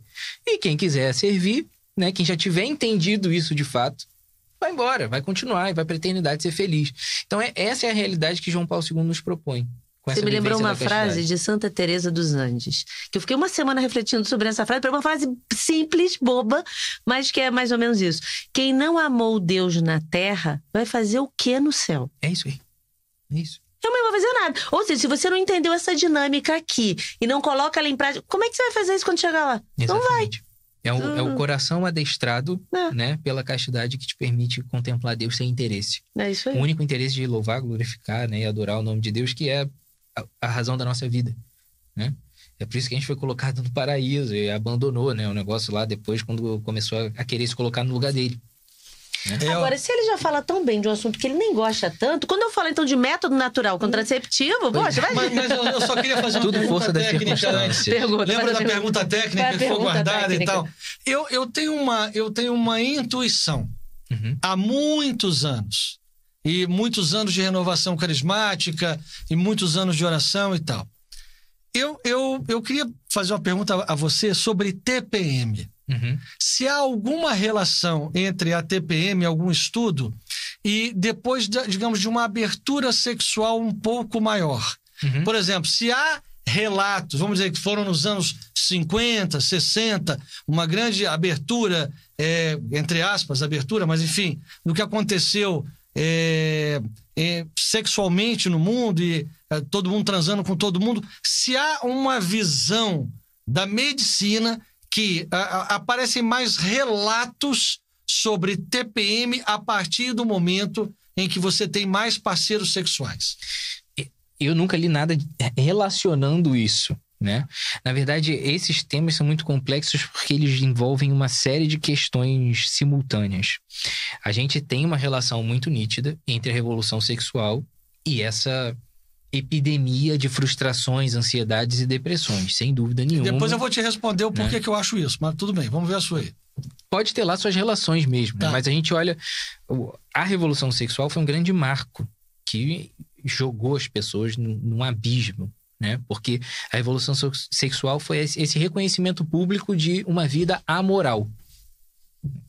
E quem quiser servir, né? quem já tiver entendido isso de fato, vai embora, vai continuar e vai para a eternidade ser feliz. Então, é, essa é a realidade que João Paulo II nos propõe. Você me lembrou uma frase de Santa Teresa dos Andes, que eu fiquei uma semana refletindo sobre essa frase, para é uma frase simples, boba, mas que é mais ou menos isso. Quem não amou Deus na terra, vai fazer o que no céu? É isso aí. É isso. Eu não vou fazer nada. Ou seja, se você não entendeu essa dinâmica aqui e não coloca ela em prática, como é que você vai fazer isso quando chegar lá? Exatamente. Não vai. É, é o, uhum. é o coração adestrado, é. né, pela castidade que te permite contemplar Deus sem interesse. É isso aí. O único interesse de louvar, glorificar, né, e adorar o nome de Deus, que é a, razão da nossa vida, né? É por isso que a gente foi colocado no paraíso e abandonou, né, o negócio lá depois quando começou a, querer se colocar no lugar dele. Né? É, Agora, se ele já fala tão bem de um assunto que ele nem gosta tanto, quando eu falo então de método natural contraceptivo, pois, poxa, vai é. mas, mas eu, eu, só queria fazer uma Tudo pergunta força técnica. Né? Pergunta, Lembra da pergunta, pergunta técnica que foi guardada e tal? Eu, eu, tenho uma, eu tenho uma intuição uhum. há muitos anos e muitos anos de renovação carismática e muitos anos de oração e tal. Eu, eu, eu queria fazer uma pergunta a você sobre TPM. Uhum. Se há alguma relação entre a TPM, algum estudo, e depois, de, digamos, de uma abertura sexual um pouco maior. Uhum. Por exemplo, se há relatos, vamos dizer que foram nos anos 50, 60, uma grande abertura, é, entre aspas, abertura, mas enfim, do que aconteceu é, é, sexualmente no mundo e é, todo mundo transando com todo mundo, se há uma visão da medicina que a, a, aparecem mais relatos sobre TPM a partir do momento em que você tem mais parceiros sexuais. Eu nunca li nada relacionando isso né? Na verdade, esses temas são muito complexos porque eles envolvem uma série de questões simultâneas. A gente tem uma relação muito nítida entre a revolução sexual e essa epidemia de frustrações, ansiedades e depressões, sem dúvida nenhuma. Depois eu vou te responder o né? porquê né? que eu acho isso, mas tudo bem, vamos ver a sua aí. Pode ter lá suas relações mesmo, tá. mas a gente olha. A revolução sexual foi um grande marco que jogou as pessoas num abismo né? Porque a revolução sexual foi esse reconhecimento público de uma vida amoral,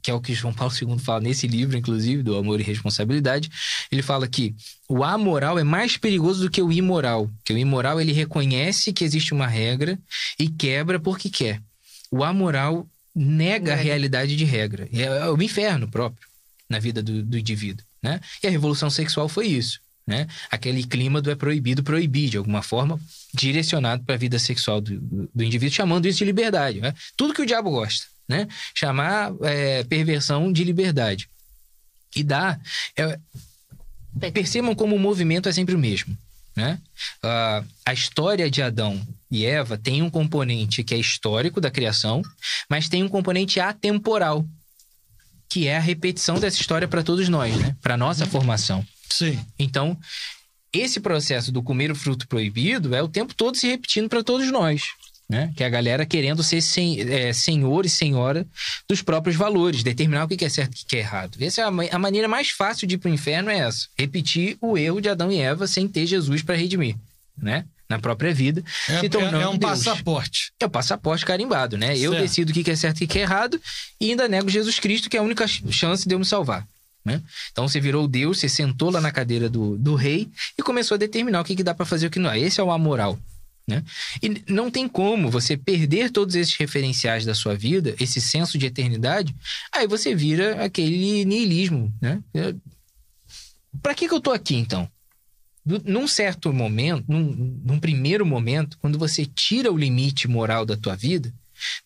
que é o que João Paulo II fala nesse livro, inclusive, do Amor e Responsabilidade. Ele fala que o amoral é mais perigoso do que o imoral, que o imoral ele reconhece que existe uma regra e quebra porque quer. O amoral nega é. a realidade de regra, é, é o inferno próprio na vida do, do indivíduo, né? E a revolução sexual foi isso né? Aquele clima do é proibido proibir, de alguma forma, direcionado para a vida sexual do, do, indivíduo, chamando isso de liberdade. Né? Tudo que o diabo gosta, né? Chamar é, perversão de liberdade. E dá. É, percebam como o movimento é sempre o mesmo. Né? Uh, a história de Adão e Eva tem um componente que é histórico da criação, mas tem um componente atemporal, que é a repetição dessa história para todos nós, né? para nossa formação. Sim. Então, esse processo do comer o fruto proibido é o tempo todo se repetindo para todos nós. Né? Que é a galera querendo ser sen, é, senhor e senhora dos próprios valores, determinar o que é certo e o que é errado. Essa é a, a maneira mais fácil de ir para o inferno é essa: repetir o erro de Adão e Eva sem ter Jesus para redimir, né? Na própria vida. É, então, é, é um Deus. passaporte. É o um passaporte carimbado, né? Eu decido o que é certo e o que é errado e ainda nego Jesus Cristo, que é a única chance de eu me salvar. Né? Então você virou Deus, você sentou lá na cadeira do, do rei e começou a determinar o que, que dá para fazer e o que não é. Esse é o amoral. Né? E não tem como você perder todos esses referenciais da sua vida, esse senso de eternidade, aí você vira aquele niilismo. Né? Para que, que eu tô aqui então? Num certo momento, num, num primeiro momento, quando você tira o limite moral da tua vida,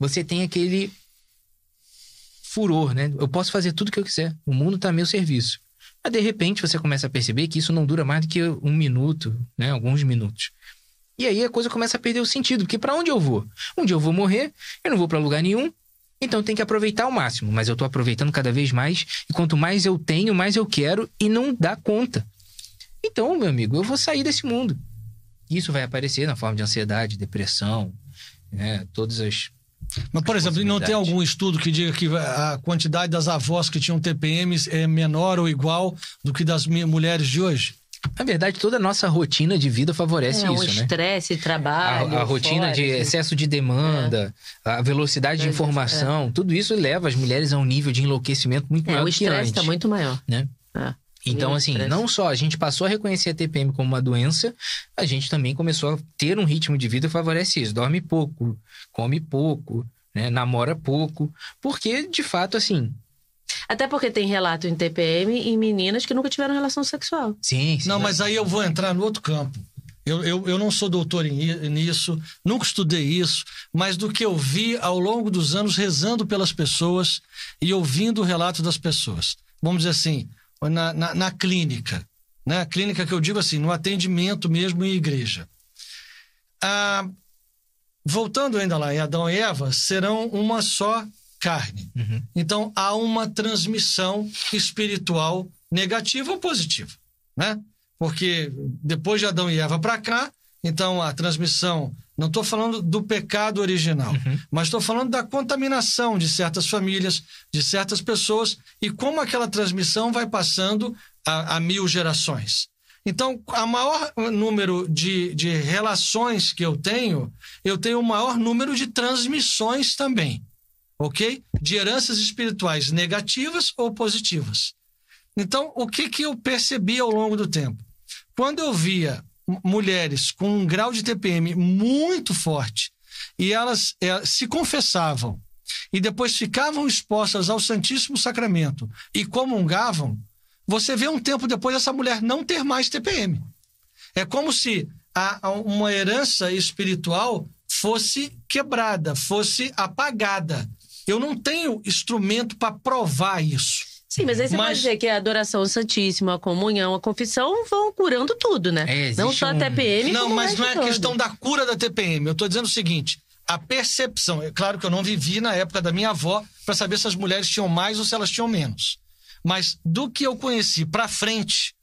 você tem aquele furor, né? Eu posso fazer tudo o que eu quiser, o mundo está a meu serviço. Mas de repente você começa a perceber que isso não dura mais do que um minuto, né? Alguns minutos. E aí a coisa começa a perder o sentido, porque para onde eu vou? Um dia eu vou morrer, eu não vou para lugar nenhum, então tem que aproveitar ao máximo, mas eu estou aproveitando cada vez mais, e quanto mais eu tenho, mais eu quero e não dá conta. Então, meu amigo, eu vou sair desse mundo. Isso vai aparecer na forma de ansiedade, depressão, né? todas as mas, por exemplo, não tem algum estudo que diga que a quantidade das avós que tinham TPMs é menor ou igual do que das mulheres de hoje? Na verdade, toda a nossa rotina de vida favorece é, isso, o né? O estresse, trabalho. A, a rotina fora, de assim. excesso de demanda, é. a velocidade é. de informação, é. tudo isso leva as mulheres a um nível de enlouquecimento muito é, maior. O estresse está muito maior. Né? É. Então, assim, não só a gente passou a reconhecer a TPM como uma doença, a gente também começou a ter um ritmo de vida que favorece isso. Dorme pouco, come pouco, né? namora pouco. Porque, de fato, assim, até porque tem relato em TPM em meninas que nunca tiveram relação sexual. Sim, sim. Não, mas aí eu vou entrar no outro campo. Eu, eu, eu não sou doutor nisso, nunca estudei isso, mas do que eu vi ao longo dos anos rezando pelas pessoas e ouvindo o relato das pessoas. Vamos dizer assim, na, na, na clínica. Né? A clínica que eu digo assim, no atendimento mesmo em igreja. Ah, voltando ainda lá em Adão e Eva, serão uma só carne. Uhum. Então há uma transmissão espiritual negativa ou positiva, né? Porque depois de Adão e Eva para cá, então a transmissão não estou falando do pecado original, uhum. mas estou falando da contaminação de certas famílias, de certas pessoas e como aquela transmissão vai passando a, a mil gerações. Então, a maior número de, de relações que eu tenho, eu tenho o maior número de transmissões também, ok? De heranças espirituais negativas ou positivas. Então, o que, que eu percebi ao longo do tempo? Quando eu via mulheres com um grau de TPM muito forte e elas é, se confessavam e depois ficavam expostas ao Santíssimo Sacramento e comungavam, você vê um tempo depois essa mulher não ter mais TPM. É como se a, uma herança espiritual fosse quebrada, fosse apagada. Eu não tenho instrumento para provar isso. Sim, mas aí você mas... pode dizer que a é adoração santíssima, a comunhão, a confissão vão curando tudo, né? É, não só um... a TPM. Não, mas não é todo. questão da cura da TPM. Eu estou dizendo o seguinte: a percepção. É claro que eu não vivi na época da minha avó para saber se as mulheres tinham mais ou se elas tinham menos. Mas do que eu conheci para frente,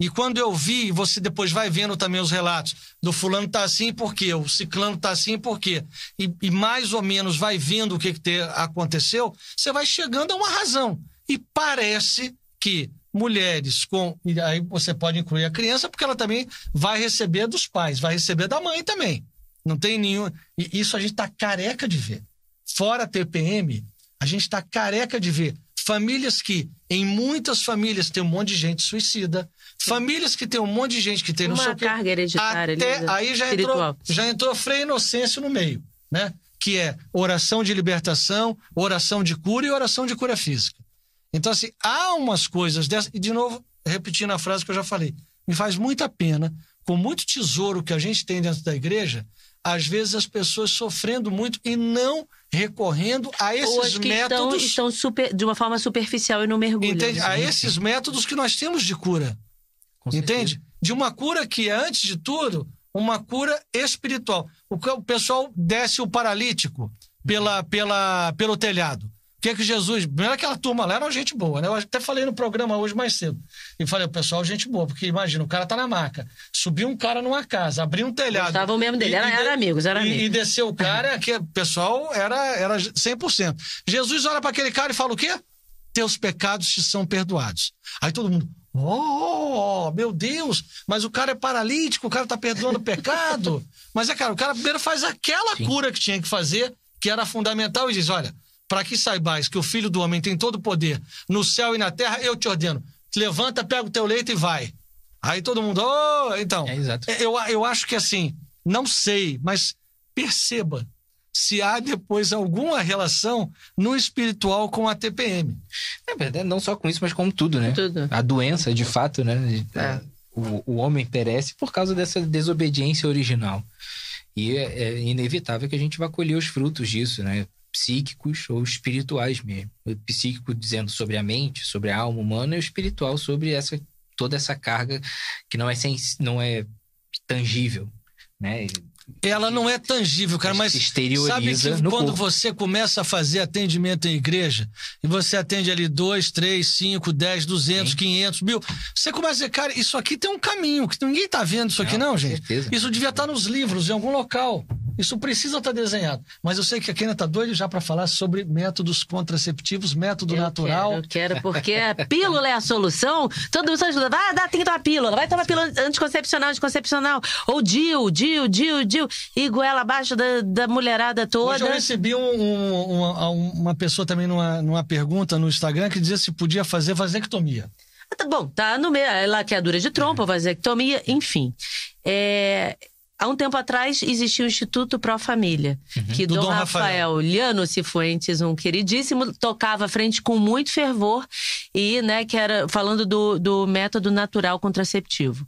e quando eu vi, você depois vai vendo também os relatos do fulano tá assim por quê, o ciclano tá assim por quê, e, e mais ou menos vai vendo o que, que te, aconteceu, você vai chegando a uma razão. E parece que mulheres com. aí você pode incluir a criança, porque ela também vai receber dos pais, vai receber da mãe também. Não tem nenhum. E isso a gente está careca de ver. Fora a TPM, a gente está careca de ver famílias que, em muitas famílias, tem um monte de gente suicida, famílias que tem um monte de gente que tem Uma não sei quê. carga hereditária até, né, Aí já entrou, já entrou freio inocêncio no meio, né? Que é oração de libertação, oração de cura e oração de cura física. Então, assim, há umas coisas dessas. E, de novo, repetindo a frase que eu já falei, me faz muita pena, com muito tesouro que a gente tem dentro da igreja, às vezes as pessoas sofrendo muito e não recorrendo a esses métodos. Estão, estão super, de uma forma superficial e não mergulham. Entende? A uhum. esses métodos que nós temos de cura. Com entende? Certeza. De uma cura que é, antes de tudo, uma cura espiritual. O pessoal desce o paralítico pela, pela, pelo telhado. O que é que Jesus. Primeiro, aquela turma lá era gente boa, né? Eu até falei no programa hoje mais cedo. E falei, o pessoal, gente boa, porque imagina, o cara tá na maca. Subiu um cara numa casa, abriu um telhado. Estavam mesmo dele, eram era, amigos, era amigos. E, e desceu o cara, que o pessoal era, era 100%. Jesus olha para aquele cara e fala o quê? Teus pecados te são perdoados. Aí todo mundo, Oh, oh, oh meu Deus! Mas o cara é paralítico, o cara tá perdoando o pecado. Mas é, cara, o cara primeiro faz aquela Sim. cura que tinha que fazer, que era fundamental, e diz: olha, para que saibais que o Filho do Homem tem todo o poder, no céu e na terra, eu te ordeno, levanta, pega o teu leito e vai. Aí todo mundo, oh! então, é, é eu, eu acho que assim, não sei, mas perceba se há depois alguma relação no espiritual com a TPM. É, não só com isso, mas com tudo, né? Tudo. A doença, de fato, né? É. O, o homem perece por causa dessa desobediência original. E é, é inevitável que a gente vá colher os frutos disso, né? psíquicos ou espirituais mesmo. O psíquico dizendo sobre a mente, sobre a alma humana, e o espiritual sobre essa toda essa carga que não é, sens não é tangível, né? Ela não é tangível, cara, mas sabe que quando corpo. você começa a fazer atendimento em igreja, e você atende ali 2, 3, 5, 10, 200, 500, mil, você começa a dizer, cara, isso aqui tem um caminho, que ninguém tá vendo isso aqui não, não gente. Certeza. Isso devia estar tá nos livros, em algum local. Isso precisa estar tá desenhado. Mas eu sei que a Kena tá doida já para falar sobre métodos contraceptivos, método eu natural. Quero, eu quero, porque a pílula é a solução. Todo mundo ajuda. Vai, dá, tem que tomar pílula. Vai tomar pílula anticoncepcional, anticoncepcional. Ou DIL, DIL, DIL, DIL infantil e goela abaixo da, da mulherada toda. Hoje eu recebi um, um, uma, uma pessoa também numa, numa pergunta no Instagram que dizia se podia fazer vasectomia. Ah, tá bom, tá no meio, laqueadura é de trompa, é. vasectomia, enfim. É, Há um tempo atrás existia o Instituto Pro Família, uhum, que do Dom, Dom Rafael, Rafael Liano Cifuentes, um queridíssimo, tocava à frente com muito fervor e, né, que era falando do, do método natural contraceptivo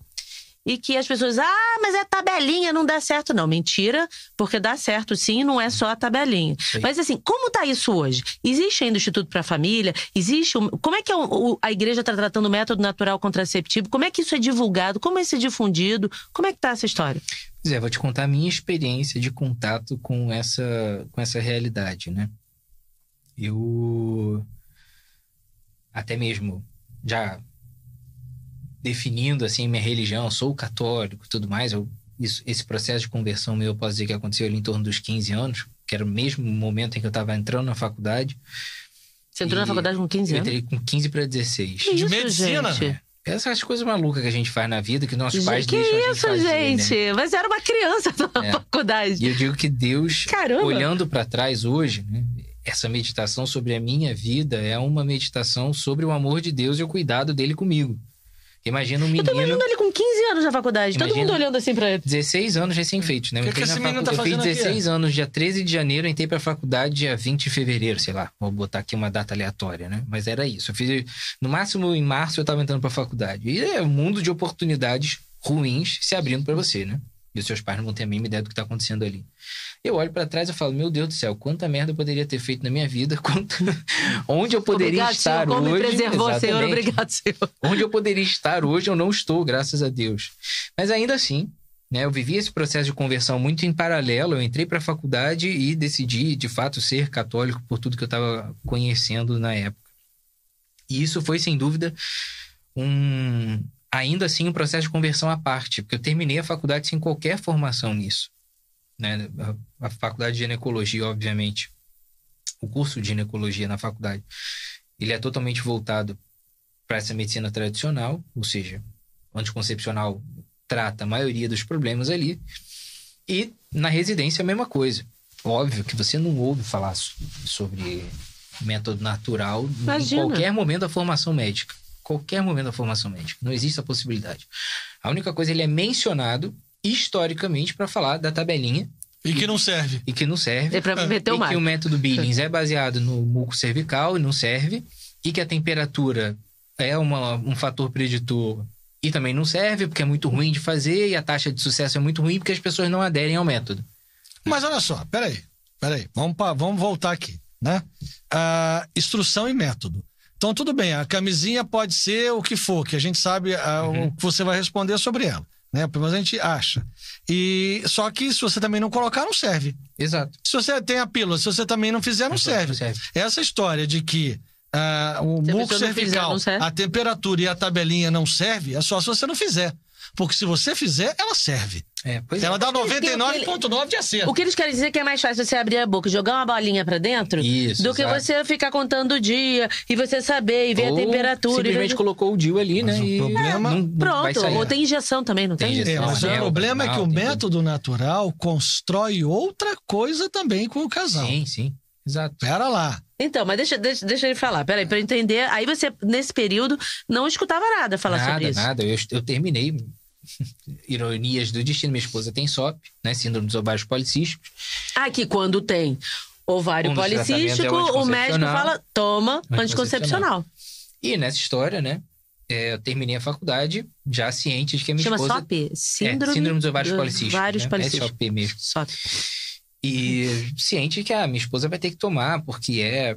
e que as pessoas, ah, mas é tabelinha, não dá certo. Não, mentira, porque dá certo sim, não é só a tabelinha. Sim. Mas assim, como está isso hoje? Existe ainda o Instituto para a Família? Existe. Um... Como é que é a igreja está tratando o método natural contraceptivo? Como é que isso é divulgado? Como é isso é difundido? Como é que está essa história? Pois é, vou te contar a minha experiência de contato com essa, com essa realidade, né? Eu. Até mesmo já definindo assim minha religião, sou católico, tudo mais, eu, isso, esse processo de conversão meu, eu posso dizer que aconteceu ali em torno dos 15 anos, que era o mesmo momento em que eu estava entrando na faculdade. Você entrou na faculdade com 15 anos? Eu entrei com 15 para 16. Que de isso, medicina? Gente? Né? Essas coisas malucas que a gente faz na vida, que nossos pais que deixam isso, a gente fazer, né? gente? Né? Mas era uma criança na é. faculdade. E eu digo que Deus, Caramba. olhando para trás hoje, né, essa meditação sobre a minha vida é uma meditação sobre o amor de Deus e o cuidado dele comigo. Imagina um menino. Eu tô imaginando ele com 15 anos na faculdade, Imagina todo mundo olhando assim pra ele. 16 anos recém feito né? Eu, que que esse facu... tá eu fiz 16 aqui? anos, dia 13 de janeiro, entrei pra faculdade dia 20 de fevereiro, sei lá. Vou botar aqui uma data aleatória, né? Mas era isso. Eu fiz. No máximo, em março, eu tava entrando pra faculdade. E é um mundo de oportunidades ruins se abrindo pra você, né? E os seus pais não vão ter a mínima ideia do que está acontecendo ali. Eu olho para trás e falo, meu Deus do céu, quanta merda eu poderia ter feito na minha vida, quanto... onde eu poderia obrigado, estar senhor, hoje. Como me preservou, exatamente. Senhor, obrigado, Senhor. Onde eu poderia estar hoje, eu não estou, graças a Deus. Mas ainda assim, né, eu vivi esse processo de conversão muito em paralelo. Eu entrei para a faculdade e decidi, de fato, ser católico por tudo que eu estava conhecendo na época. E isso foi, sem dúvida, um, ainda assim um processo de conversão à parte, porque eu terminei a faculdade sem qualquer formação nisso. Né? A, a faculdade de ginecologia, obviamente, o curso de ginecologia na faculdade, ele é totalmente voltado para essa medicina tradicional, ou seja, anticoncepcional trata a maioria dos problemas ali. E na residência é a mesma coisa. Óbvio que você não ouve falar sobre método natural Imagina. em qualquer momento da formação médica qualquer momento da formação médica. Não existe a possibilidade. A única coisa, ele é mencionado historicamente para falar da tabelinha. E que, não serve. E que não serve. É para é. meter o E que o método Billings é baseado no muco cervical e não serve. E que a temperatura é uma, um fator preditor e também não serve, porque é muito ruim de fazer, e a taxa de sucesso é muito ruim porque as pessoas não aderem ao método. Mas olha só, peraí, peraí, vamos, pra, vamos voltar aqui, né? Uh, instrução e método. Então, tudo bem, a camisinha pode ser o que for, que a gente sabe ah, uhum. o que você vai responder é sobre ela. Né? Pelo menos a gente acha. E, só que se você também não colocar, não serve. Exato. Se você tem a pílula, se você também não fizer, não, serve. não serve. Essa história de que uh, o se muco cervical, fizer, a temperatura e a tabelinha não serve, é só se você não fizer. Porque se você fizer, ela serve. É, pois ela então, é. dá 99,9 de acerto. O que eles querem dizer é que é mais fácil você abrir a boca e jogar uma bolinha para dentro Isso, do que você ficar contando o dia e você saber e ver ou a temperatura. Simplesmente colocou o DIL ali, né, mas né? O problema. Não, não pronto, ou tem injeção também, não tem? tem é, mas o é, é problema é que o método natural constrói outra coisa também com o casal. Sim, sim. Exato. Pera lá. Então, mas deixa, deixa, deixa ele falar. Peraí, pra eu entender. Aí você, nesse período, não escutava nada falar nada, sobre isso. Nada, nada. Eu, eu terminei ironias do destino, minha esposa tem SOP, né? Síndrome dos ovários policísticos. Ah, que quando tem ovário um é policístico, é o, médico fala: toma anticoncepcional. anticoncepcional. E nessa história, né? É, eu terminei a faculdade já ciente de que a minha Chama esposa... SOP? É, síndrome, é, síndrome dos ovários policísticos. Vários né? policísticos. SOP mesmo. SOP. E ciente de que a ah, minha esposa vai ter que tomar, porque é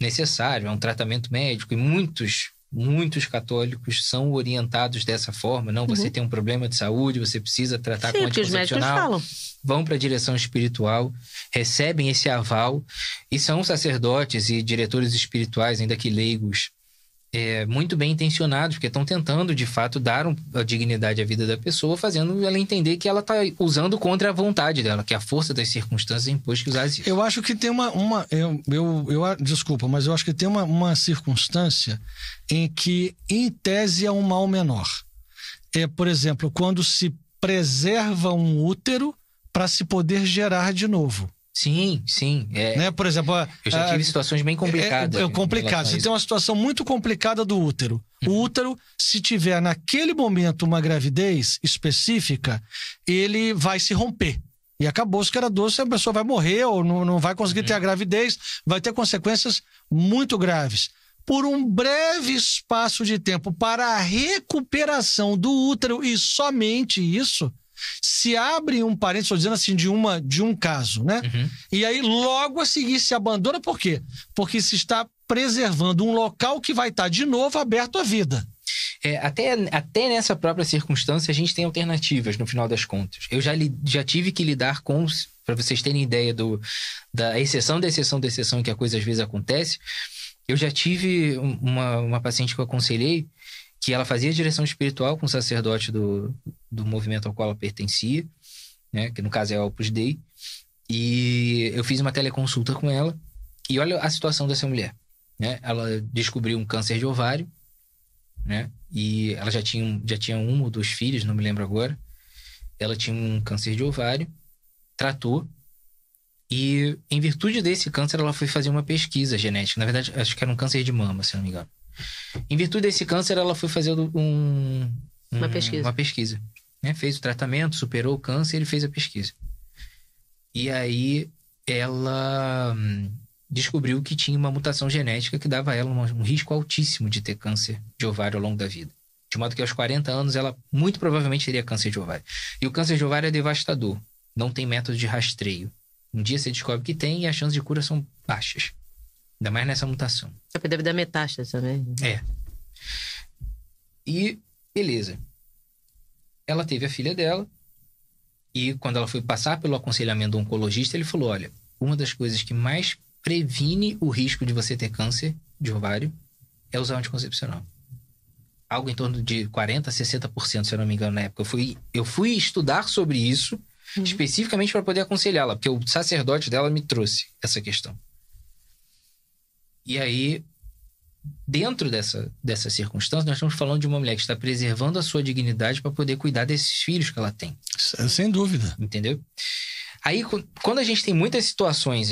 necessário, é um tratamento médico. E muitos muitos católicos são orientados dessa forma. Não, você uhum. tem um problema de saúde, você precisa tratar Sim, com anticoncepcional. Os vão para a direção espiritual, recebem esse aval e são sacerdotes e diretores espirituais, ainda que leigos, é, muito bem intencionados, porque estão tentando, de fato, dar um, a dignidade à vida da pessoa, fazendo ela entender que ela está usando contra a vontade dela, que é a força das circunstâncias impôs que usasse isso. Eu acho que tem uma. uma eu, eu, eu, desculpa, mas eu acho que tem uma, uma circunstância em que, em tese, é um mal menor. É, por exemplo, quando se preserva um útero para se poder gerar de novo. Sim, sim. É, né? Por exemplo, eu já tive situações bem complicadas. É, é complicado. Você tem uma situação muito complicada do útero. Uhum. O útero, se tiver naquele momento uma gravidez específica, ele vai se romper. E acabou se que era doce, a pessoa vai morrer ou não, não vai conseguir uhum. ter a uhum. gravidez, vai ter consequências muito graves. Por um breve espaço de tempo para a recuperação do útero e somente isso, se abre um parênteses, estou dizendo assim, de, uma, de um caso, né? Uhum. E aí logo a seguir se abandona, por quê? Porque se está preservando um local que vai estar de novo aberto à vida. É, até, até nessa própria circunstância, a gente tem alternativas no final das contas. Eu já, li, já tive que lidar com, para vocês terem ideia do, da exceção da exceção da exceção que a coisa às vezes acontece, eu já tive uma, uma paciente que eu aconselhei que ela fazia direção espiritual com o sacerdote do, do movimento ao qual ela pertencia, né? que no caso é o Opus Dei. E eu fiz uma teleconsulta com ela. E olha a situação dessa mulher. Né? Ela descobriu um câncer de ovário, né? E ela já tinha, já tinha um ou dois filhos, não me lembro agora. Ela tinha um câncer de ovário, tratou. E em virtude desse câncer, ela foi fazer uma pesquisa genética. Na verdade, acho que era um câncer de mama, se não me engano. Em virtude desse câncer, ela foi fazer um, um, uma pesquisa. Uma pesquisa né? Fez o tratamento, superou o câncer e fez a pesquisa. E aí ela hum, descobriu que tinha uma mutação genética que dava a ela um risco altíssimo de ter câncer de ovário ao longo da vida. De modo que aos 40 anos ela muito provavelmente teria câncer de ovário. E o câncer de ovário é devastador, não tem método de rastreio. Um dia você descobre que tem e as chances de cura são baixas. Ainda mais nessa mutação. É deve dar metástase também. É. E, beleza. Ela teve a filha dela. E quando ela foi passar pelo aconselhamento do oncologista, ele falou: olha, uma das coisas que mais previne o risco de você ter câncer de ovário é usar anticoncepcional. Algo em torno de 40% a 60%, se eu não me engano, na época. Eu fui, eu fui estudar sobre isso uhum. especificamente para poder aconselhá-la, porque o sacerdote dela me trouxe essa questão. E aí, dentro dessa, dessa circunstância, nós estamos falando de uma mulher que está preservando a sua dignidade para poder cuidar desses filhos que ela tem. É sem dúvida. Entendeu? Aí, quando a gente tem muitas situações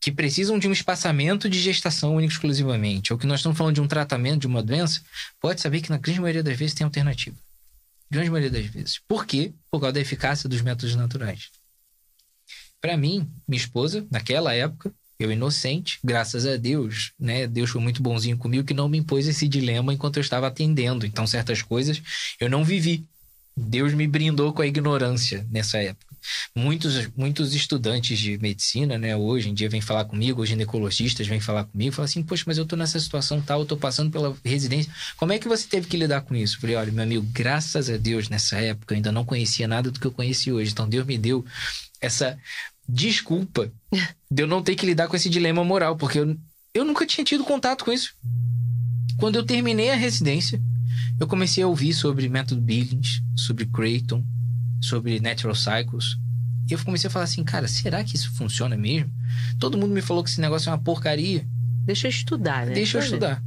que precisam de um espaçamento de gestação único exclusivamente, ou que nós estamos falando de um tratamento de uma doença, pode saber que na grande maioria das vezes tem alternativa. Grande maioria das vezes. Por quê? Por causa da eficácia dos métodos naturais. Para mim, minha esposa, naquela época, eu inocente, graças a Deus, né? Deus foi muito bonzinho comigo que não me impôs esse dilema enquanto eu estava atendendo. Então certas coisas eu não vivi. Deus me brindou com a ignorância nessa época. Muitos, muitos estudantes de medicina, né, hoje em dia vêm falar comigo, os ginecologistas vêm falar comigo, falam assim: "Poxa, mas eu estou nessa situação tal, eu tô passando pela residência. Como é que você teve que lidar com isso?" Eu falei: "Olha, meu amigo, graças a Deus nessa época eu ainda não conhecia nada do que eu conheci hoje. Então Deus me deu essa desculpa de eu não ter que lidar com esse dilema moral, porque eu, eu nunca tinha tido contato com isso. Quando eu terminei a residência, eu comecei a ouvir sobre método Billings, sobre Creighton, sobre Natural Cycles. E eu comecei a falar assim, cara, será que isso funciona mesmo? Todo mundo me falou que esse negócio é uma porcaria. Deixa eu estudar, né? Deixa eu estudar.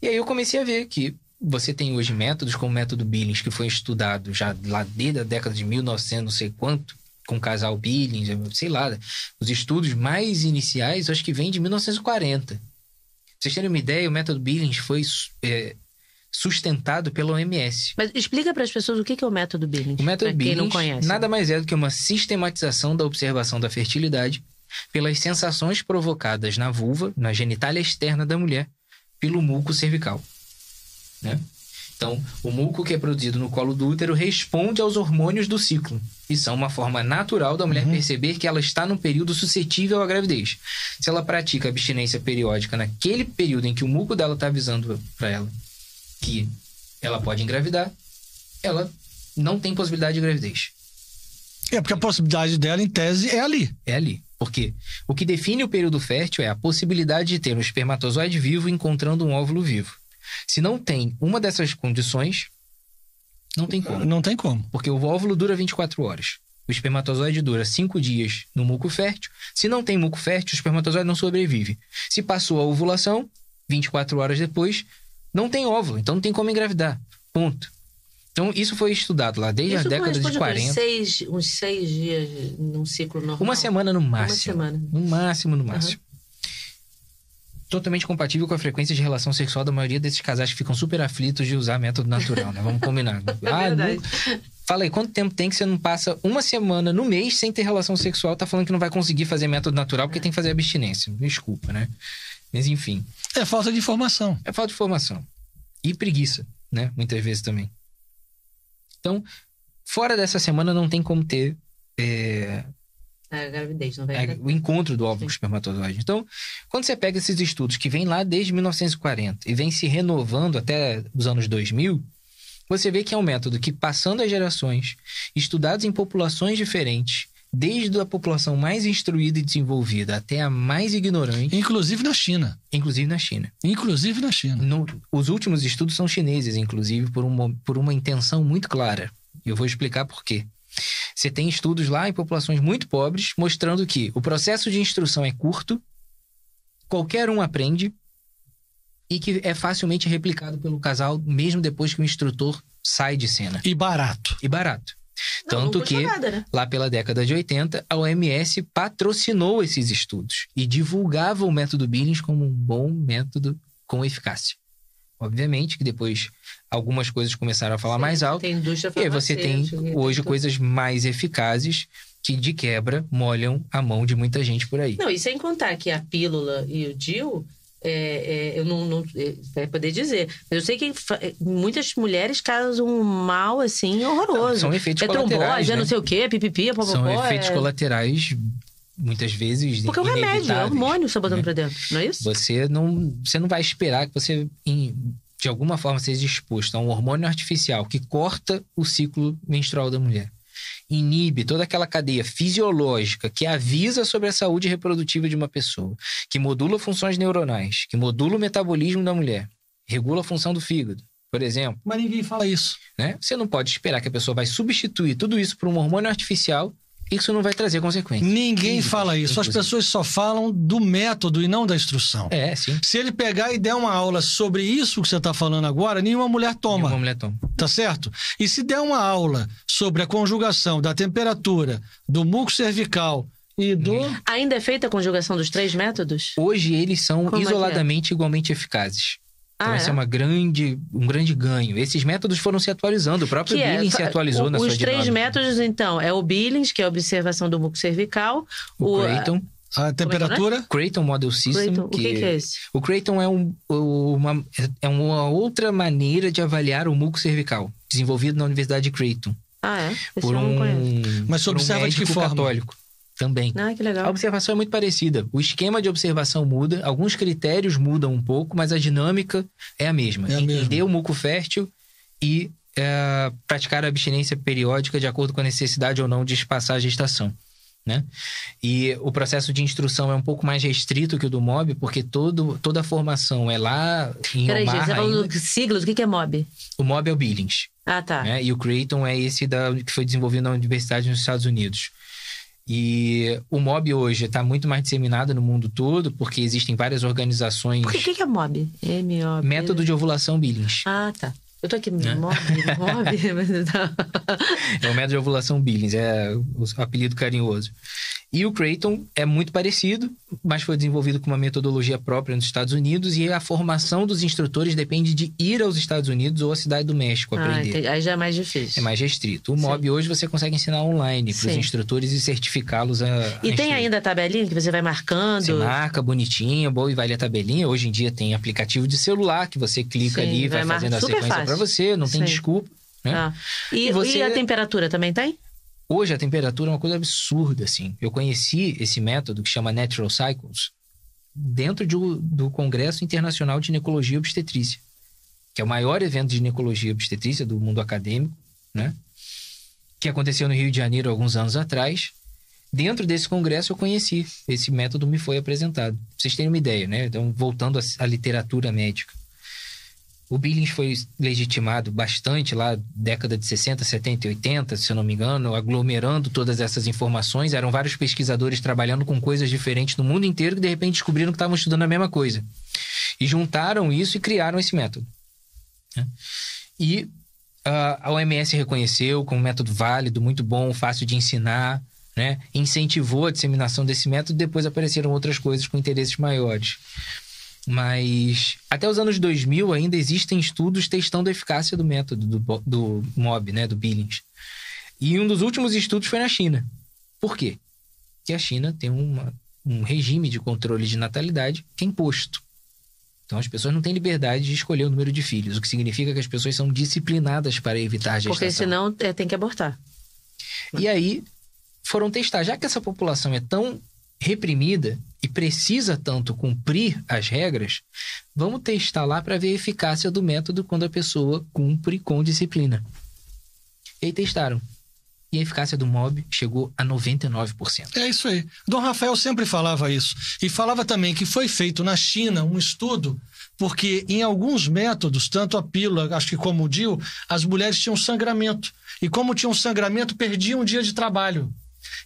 E aí eu comecei a ver que você tem hoje métodos como o método Billings, que foi estudado já lá desde a década de 1900, não sei quanto, com o casal Billings, sei lá, os estudos mais iniciais, acho que vem de 1940. Pra vocês terem uma ideia, o método Billings foi é, sustentado pela OMS. Mas explica para as pessoas o que é o método Billings. O método Billings quem não conhece. nada mais é do que uma sistematização da observação da fertilidade pelas sensações provocadas na vulva, na genitália externa da mulher, pelo muco cervical. Né? Então, o muco que é produzido no colo do útero responde aos hormônios do ciclo, que são uma forma natural da mulher uhum. perceber que ela está num período suscetível à gravidez. Se ela pratica abstinência periódica naquele período em que o muco dela está avisando para ela que ela pode engravidar, ela não tem possibilidade de gravidez. É porque a possibilidade dela, em tese, é ali. É ali. Porque o que define o período fértil é a possibilidade de ter um espermatozoide vivo encontrando um óvulo vivo. Se não tem uma dessas condições, não tem como. Não tem como. Porque o óvulo dura 24 horas. O espermatozoide dura 5 dias no muco fértil. Se não tem muco fértil, o espermatozoide não sobrevive. Se passou a ovulação, 24 horas depois, não tem óvulo, então não tem como engravidar. Ponto. Então, isso foi estudado lá desde isso a década de 40. Uns seis, uns seis dias num ciclo normal. Uma semana no máximo. Uma semana. No máximo, no máximo. Uhum totalmente compatível com a frequência de relação sexual da maioria desses casais que ficam super aflitos de usar método natural, né? Vamos combinar. Ah, é ah, Não... Fala aí, quanto tempo tem que você não passa uma semana no mês sem ter relação sexual? Tá falando que não vai conseguir fazer método natural porque é. tem que fazer abstinência. Desculpa, né? Mas enfim. É falta de informação. É falta de informação. E preguiça, né? Muitas vezes também. Então, fora dessa semana não tem como ter é, a gravidez, não vai é, O encontro do óvulo Sim. com o espermatozoide. Então, quando você pega esses estudos que vêm lá desde 1940 e vem se renovando até os anos 2000, você vê que é um método que, passando as gerações, estudados em populações diferentes, desde a população mais instruída e desenvolvida até a mais ignorante. Inclusive na China. Inclusive na China. Inclusive na China. No, os últimos estudos são chineses, inclusive, por uma, por uma intenção muito clara. Eu vou explicar por quê. Você tem estudos lá em populações muito pobres mostrando que o processo de instrução é curto, qualquer um aprende e que é facilmente replicado pelo casal mesmo depois que o instrutor sai de cena. E barato. E barato. Não, Tanto não que, nada, né? lá pela década de 80, a OMS patrocinou esses estudos e divulgava o método Billings como um bom método com eficácia obviamente, que depois algumas coisas começaram a falar Sim, mais alto. Tem indústria e você tem hoje coisas mais eficazes que de quebra molham a mão de muita gente por aí. Não, e sem contar que a pílula e o DIL, é, é, eu não, não é, vai poder dizer, mas eu sei que é, muitas mulheres causam um mal assim horroroso. Não, são efeitos é colaterais. É trombose, né? não sei o quê, pipipi, popopó, São efeitos é... colaterais muitas vezes. Porque o é remédio, é hormônio você tá botando né? pra dentro, não é isso? Você não, você não vai esperar que você, de alguma forma, seja exposto a um hormônio artificial que corta o ciclo menstrual da mulher. Inibe toda aquela cadeia fisiológica que avisa sobre a saúde reprodutiva de uma pessoa, que modula funções neuronais, que modula o metabolismo da mulher, regula a função do fígado, por exemplo. Mas ninguém fala isso. Né? Você não pode esperar que a pessoa vai substituir tudo isso por um hormônio artificial isso não vai trazer consequência. Ninguém Sim, fala isso. Inclusive. As pessoas só falam do método e não da instrução. É, sim. Se ele pegar e der uma aula sobre isso que você está falando agora, nenhuma mulher toma. Nenhuma mulher toma. Tá certo? E se der uma aula sobre a conjugação da temperatura, do muco cervical e do. Hum. Ainda é feita a conjugação dos três métodos? Hoje eles são Como é é? isoladamente é? igualmente eficazes. Então, ah, esse é, é, uma grande, um grande ganho. Esses métodos foram se atualizando. O próprio é, Billings é, se atualizou o, na os Os três métodos, então, é o Billings, que é a observação do muco cervical. O, o Creighton. A, a é temperatura? É? Creighton Model System. Creighton. O que, que, é esse? O Creighton é, um, uma, é uma outra maneira de avaliar o muco cervical, desenvolvido na Universidade de Creighton. Ah, é? Esse por um, Mas observa um de que forma? Católico também. Ah, que legal. A observação é muito parecida. O esquema de observação muda, alguns critérios mudam um pouco, mas a dinâmica é a mesma. É a Entender o muco fértil e é, praticar a abstinência periódica de acordo com a necessidade ou não de espaçar a gestação. Né? E o processo de instrução é um pouco mais restrito que o do MOB, porque todo, toda a formação é lá em Peraí, Omaha. Você tá falou ainda. siglos, o que é MOB? O MOB é o Billings. Ah, tá. Né? E o Creighton é esse da, que foi desenvolvido na universidade nos Estados Unidos. E o MOB hoje está muito mais disseminado no mundo todo, porque existem várias organizações. O que, que é MOB? M-O-B. Método né? de ovulação Billings. Ah, tá. Eu tô aqui, no né? MOB, MOB, mas não. É o método de ovulação Billings, é o apelido carinhoso. E o Creighton é muito parecido, mas foi desenvolvido com uma metodologia própria nos Estados Unidos e a formação dos instrutores depende de ir aos Estados Unidos ou à cidade do México ah, aprender. Ah, Aí já é mais difícil. É mais restrito. O Sim. MOB hoje você consegue ensinar online para os instrutores e certificá-los a. E tem ainda a tabelinha que você vai marcando? Você marca bonitinha, boa e vale a tabelinha. Hoje em dia tem aplicativo de celular que você clica Sim, ali, vai, vai fazendo a sequência para você, não Sim. tem desculpa. Né? Ah. E, e, você... e a temperatura também tem? Hoje a temperatura é uma coisa absurda, assim. Eu conheci esse método que chama Natural Cycles dentro de, do Congresso Internacional de Ginecologia e Obstetrícia, que é o maior evento de ginecologia e obstetrícia do mundo acadêmico, né? Que aconteceu no Rio de Janeiro alguns anos atrás. Dentro desse congresso eu conheci, esse método me foi apresentado. Pra vocês terem uma ideia, né? Então, voltando à literatura médica. O Billings foi legitimado bastante lá, década de 60, 70 e 80, se eu não me engano, aglomerando todas essas informações. Eram vários pesquisadores trabalhando com coisas diferentes no mundo inteiro que de repente descobriram que estavam estudando a mesma coisa. E juntaram isso e criaram esse método. Né? E ah, a OMS reconheceu como um método válido, muito bom, fácil de ensinar, né? incentivou a disseminação desse método. Depois apareceram outras coisas com interesses maiores. Mas até os anos 2000 ainda existem estudos testando a eficácia do método do, do MOB, né, do Billings. E um dos últimos estudos foi na China. Por quê? Porque a China tem uma, um regime de controle de natalidade que é imposto. Então as pessoas não têm liberdade de escolher o número de filhos, o que significa que as pessoas são disciplinadas para evitar a gestação. Porque senão é, tem que abortar. E aí foram testar, já que essa população é tão reprimida e precisa tanto cumprir as regras, vamos testar lá para ver a eficácia do método quando a pessoa cumpre com disciplina. E aí testaram. E a eficácia do mob chegou a 99%. É isso aí. Dom Rafael sempre falava isso. E falava também que foi feito na China um estudo porque em alguns métodos, tanto a pílula, acho que como o DIU, as mulheres tinham sangramento. E como tinham sangramento, perdiam um dia de trabalho.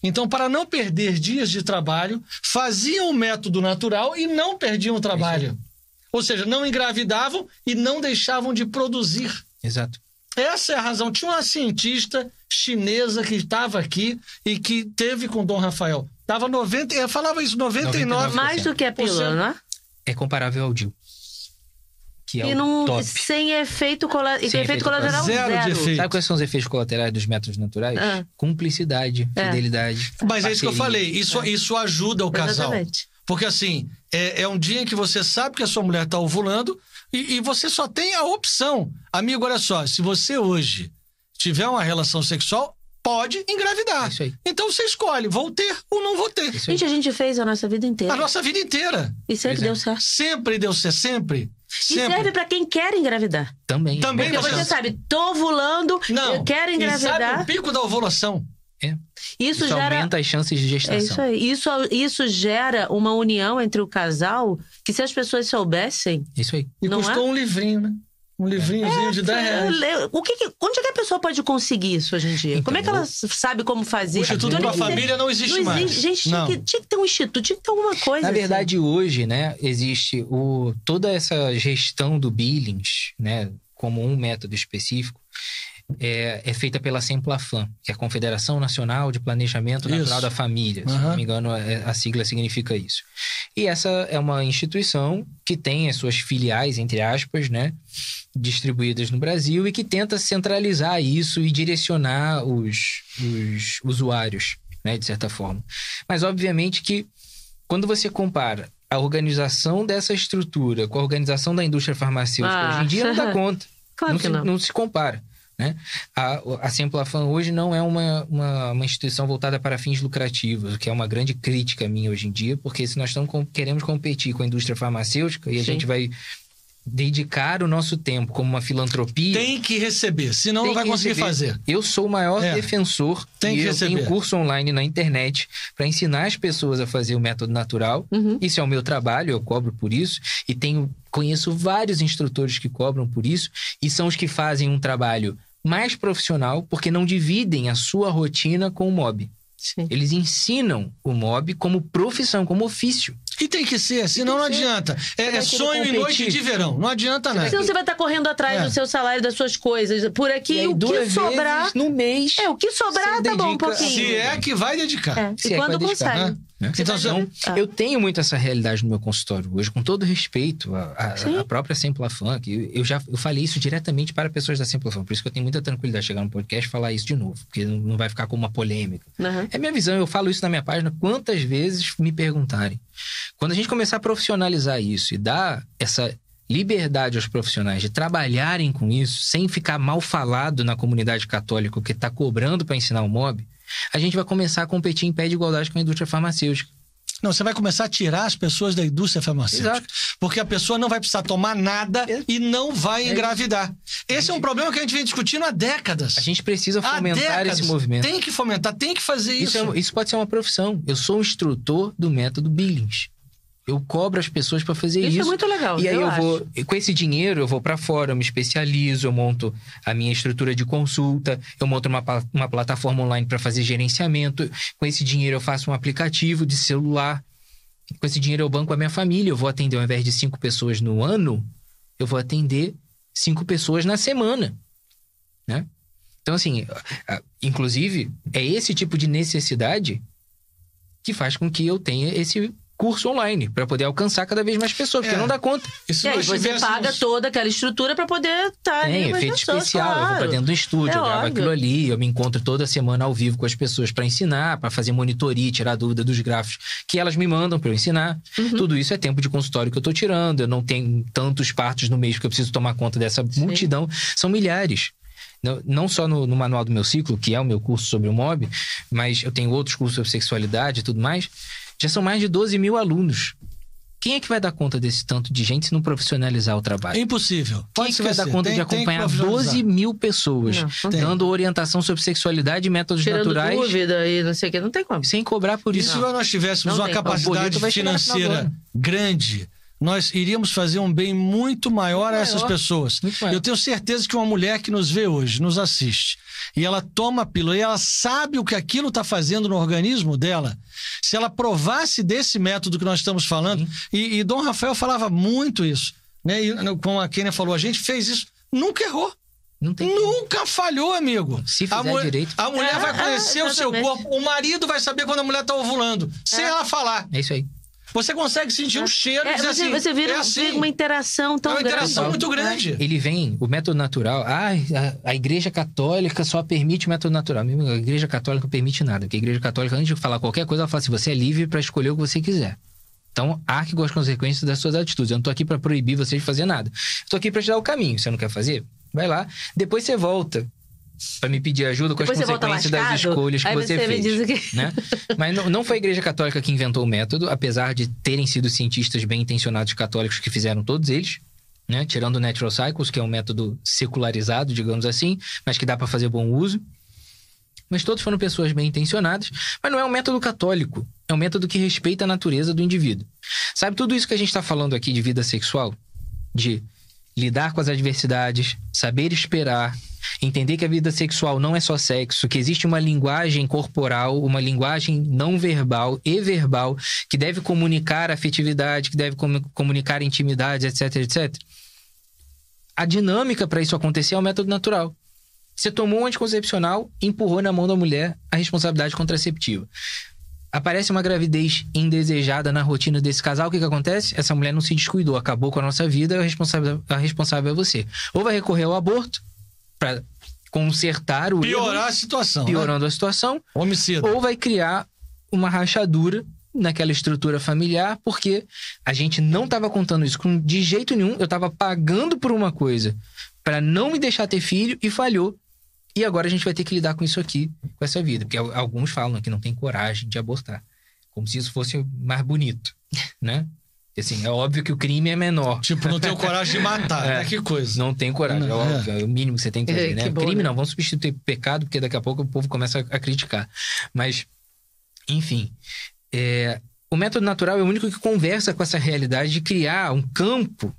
Então, para não perder dias de trabalho, faziam o método natural e não perdiam o trabalho. Ou seja, não engravidavam e não deixavam de produzir. Exato. Essa é a razão. Tinha uma cientista chinesa que estava aqui e que teve com Dom Rafael. Tava 90, eu falava isso, 99%. 99%. Mais do que a pílula, não é? É comparável ao DIL que é e não, top. Sem efeito, cola... sem efeito, efeito colateral zero. zero. De efeito. Sabe quais são os efeitos colaterais dos métodos naturais? Ah. Cumplicidade, é. fidelidade. Mas é isso que eu falei, isso, é. isso ajuda o casal. Exatamente. Porque assim, é, é um dia em que você sabe que a sua mulher está ovulando e, e você só tem a opção. Amigo, olha só, se você hoje tiver uma relação sexual, pode engravidar. Então você escolhe, vou ter ou não vou ter. Gente, a gente fez a nossa vida inteira. A nossa vida inteira. E sempre Exato. É. deu certo. Sempre deu certo, sempre. Sempre. E serve para quem quer engravidar. Também. Também Porque você chance. sabe, tô ovulando, Não. eu quero engravidar. E sabe o pico da ovulação. É. Isso, isso gera... aumenta as chances de gestação. É isso, aí. Isso, isso gera uma união entre o casal que se as pessoas soubessem. Isso aí. E custou é? um livrinho, né? Um livrinhozinho é, de 10 reais. O que, que onde é que a pessoa pode conseguir isso hoje em dia? Então, como é que ela sabe como fazer? O Instituto da Família não existe não mais. gente, não. Tinha, que, tinha, que, ter um instituto, tinha que ter alguma coisa. Na assim. verdade, assim. hoje, né, existe o, toda essa gestão do Billings, né, como um método específico, é, é, feita pela Semplafam, que é a Confederação Nacional de Planejamento isso. Natural da Família. Uhum. Se não me engano, a, é, a sigla significa isso. E essa é uma instituição que tem as suas filiais, entre aspas, né? distribuídas no Brasil e que tenta centralizar isso e direcionar os, os usuários, né, de certa forma. Mas, obviamente, que quando você compara a organização dessa estrutura com a organização da indústria farmacêutica ah. hoje em dia, não dá ah. conta. claro não, que se, não. não se compara. Né? A, a Semplafan hoje não é uma, uma, uma, instituição voltada para fins lucrativos, o que é uma grande crítica minha hoje em dia, porque se nós estamos com, queremos competir com a indústria farmacêutica e Sim. a gente vai dedicar o nosso tempo como uma filantropia. Tem que receber, senão não vai conseguir receber. fazer. Eu sou o maior é. defensor tem que receber. tenho curso online na internet para ensinar as pessoas a fazer o método natural. Uhum. Isso é o meu trabalho, eu cobro por isso e tenho conheço vários instrutores que cobram por isso e são os que fazem um trabalho mais profissional porque não dividem a sua rotina com o mob. Sim. Eles ensinam o mob como profissão, como ofício. E tem que ser, senão não adianta. É, é sonho e noite de verão. Não adianta nada. Senão você vai estar tá correndo atrás é. do seu salário, das suas coisas. Por aqui, aí, o que sobrar. no mês. É, o que sobrar, tá bom um pouquinho. Se é que vai dedicar. É. E é quando consegue. Né? Né? Então, eu, tá assim, eu tenho muito essa realidade no meu consultório hoje, com todo respeito à, à, à própria Semplafan, que eu, já eu falei isso diretamente para pessoas da Semplafan, por isso que eu tenho muita tranquilidade de chegar no podcast e falar isso de novo, porque não vai ficar com uma polêmica. Uhum. É minha visão, eu falo isso na minha página quantas vezes me perguntarem. Quando a gente começar a profissionalizar isso e dar essa liberdade aos profissionais de trabalharem com isso, sem ficar mal falado na comunidade católica que está cobrando para ensinar o mob, a gente vai começar a competir em pé de igualdade com a indústria farmacêutica. Não, você vai começar a tirar as pessoas da indústria farmacêutica. Exato. Porque a pessoa não vai precisar tomar nada e não vai é engravidar. Esse é um problema que a gente vem discutindo há décadas. A gente precisa fomentar esse movimento. Tem que fomentar, tem que fazer isso. É isso, é, isso pode ser uma profissão. Eu sou um instrutor do método Billings. Eu cobro as pessoas para fazer isso. É isso é muito legal. E aí eu, vou, com esse dinheiro, eu vou para fora, eu me especializo, eu monto a minha estrutura de consulta, eu monto uma, uma plataforma online para fazer gerenciamento. Com esse dinheiro, eu faço um aplicativo de celular. Com esse dinheiro, eu banco a minha família. Eu vou atender, ao invés de cinco pessoas no ano, eu vou atender cinco pessoas na semana. Né? Então, assim, inclusive, é esse tipo de necessidade que faz com que eu tenha esse curso online para poder alcançar cada vez mais pessoas, porque é. não dá conta. Isso e aí você tivéssemos... paga toda aquela estrutura para poder estar tá em. Tem efeito pessoas, especial, claro. eu vou para dentro do estúdio, é eu gravo óbvio. aquilo ali, eu me encontro toda semana ao vivo com as pessoas para ensinar, para fazer monitoria, tirar dúvida dos gráficos que elas me mandam para eu ensinar. Uhum. Tudo isso é tempo de consultório que eu estou tirando, eu não tenho tantos partos no mês que eu preciso tomar conta dessa Sim. multidão, são milhares não só no, no, manual do meu ciclo, que é o meu curso sobre o mob, mas eu tenho outros cursos sobre sexualidade e tudo mais. Já são mais de 12 mil alunos. Quem é que vai dar conta desse tanto de gente se não profissionalizar o trabalho? É impossível. Pode Quem é esquecer. que vai dar conta tem, de acompanhar 12 mil pessoas, não, dando orientação sobre sexualidade e métodos Tirando naturais? dúvida e não sei o que, não tem como. Sem cobrar por isso. E se nós tivéssemos não uma tem, capacidade financeira grande nós iríamos fazer um bem muito maior, muito a essas pessoas. Eu tenho certeza que uma mulher que nos vê hoje, nos assiste, e ela toma a pílula e ela sabe o que aquilo está fazendo no organismo dela, se ela provasse desse método que nós estamos falando, e, e, Dom Rafael falava muito isso, né? E, como a Kenia falou, a gente fez isso, nunca errou. Nunca falhou, amigo. Se fizer a mulher, direito. A mulher ah, vai conhecer o ah, seu corpo. O marido vai saber quando a mulher está ovulando. É. Sem ah. ela falar. É isso aí. Você consegue sentir é. um cheiro é, dizer você, assim. Você vira, é assim. uma interação tão é grande. É uma interação grande. muito grande. Ele vem, o método natural. Ah, a, a igreja católica só permite o método natural. A igreja católica não permite nada. Porque a igreja católica, antes de falar qualquer coisa, ela fala assim: você é livre para escolher o que você quiser. Então, arque com as consequências das suas atitudes. Eu não tô aqui para proibir você de fazer nada. Estou aqui para te dar o caminho. Você não quer fazer? Vai lá. Depois você volta para me pedir ajuda com Depois as consequências lascado, das escolhas que você, você fez. Que... Né? Mas não, não foi a Igreja Católica que inventou o método, apesar de terem sido cientistas bem intencionados católicos que fizeram todos eles. Né? Tirando o Natural Cycles, que é um método secularizado, digamos assim, mas que dá para fazer bom uso. Mas todos foram pessoas bem intencionadas, mas não é um método católico. É um método que respeita a natureza do indivíduo. Sabe tudo isso que a gente está falando aqui de vida sexual? De lidar com as adversidades, saber esperar, entender que a vida sexual não é só sexo, que existe uma linguagem corporal, uma linguagem não verbal e verbal que deve comunicar afetividade, que deve comunicar intimidade, etc, etc. A dinâmica para isso acontecer é o método natural. Você tomou um anticoncepcional, empurrou na mão da mulher a responsabilidade contraceptiva. Aparece uma gravidez indesejada na rotina desse casal, o que, que acontece? Essa mulher não se descuidou, acabou com a nossa vida, a responsável, a responsável é você. Ou vai recorrer ao aborto, para consertar o piorar erro, a situação, né? piorando né? a situação, homicídio ou vai criar uma rachadura naquela estrutura familiar, porque a gente não estava contando isso com de jeito nenhum, eu estava pagando por uma coisa para não me deixar ter filho e falhou. E agora a gente vai ter que lidar com isso aqui, com essa vida, porque alguns falam que não tem coragem de abortar, como se isso fosse mais bonito, né? Assim, é óbvio que o crime é menor. Tipo, não tem coragem de matar, é. né? Que coisa. Não tem coragem, é não, é, óbvio, é. o mínimo que você tem que é, fazer, é, né? Que crime né? não, vamos substituir pecado, porque daqui a pouco o povo começa a, a criticar. Mas, enfim, é, o método natural é o único que conversa com essa realidade de criar um campo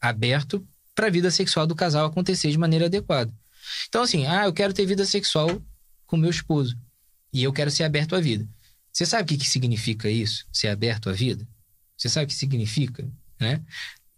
aberto para a vida sexual do casal acontecer de maneira adequada. Então, assim, ah, eu quero ter vida sexual com meu esposo e eu quero ser aberto à vida. Você sabe o que, que significa isso, ser aberto à vida? Você sabe o que significa, né?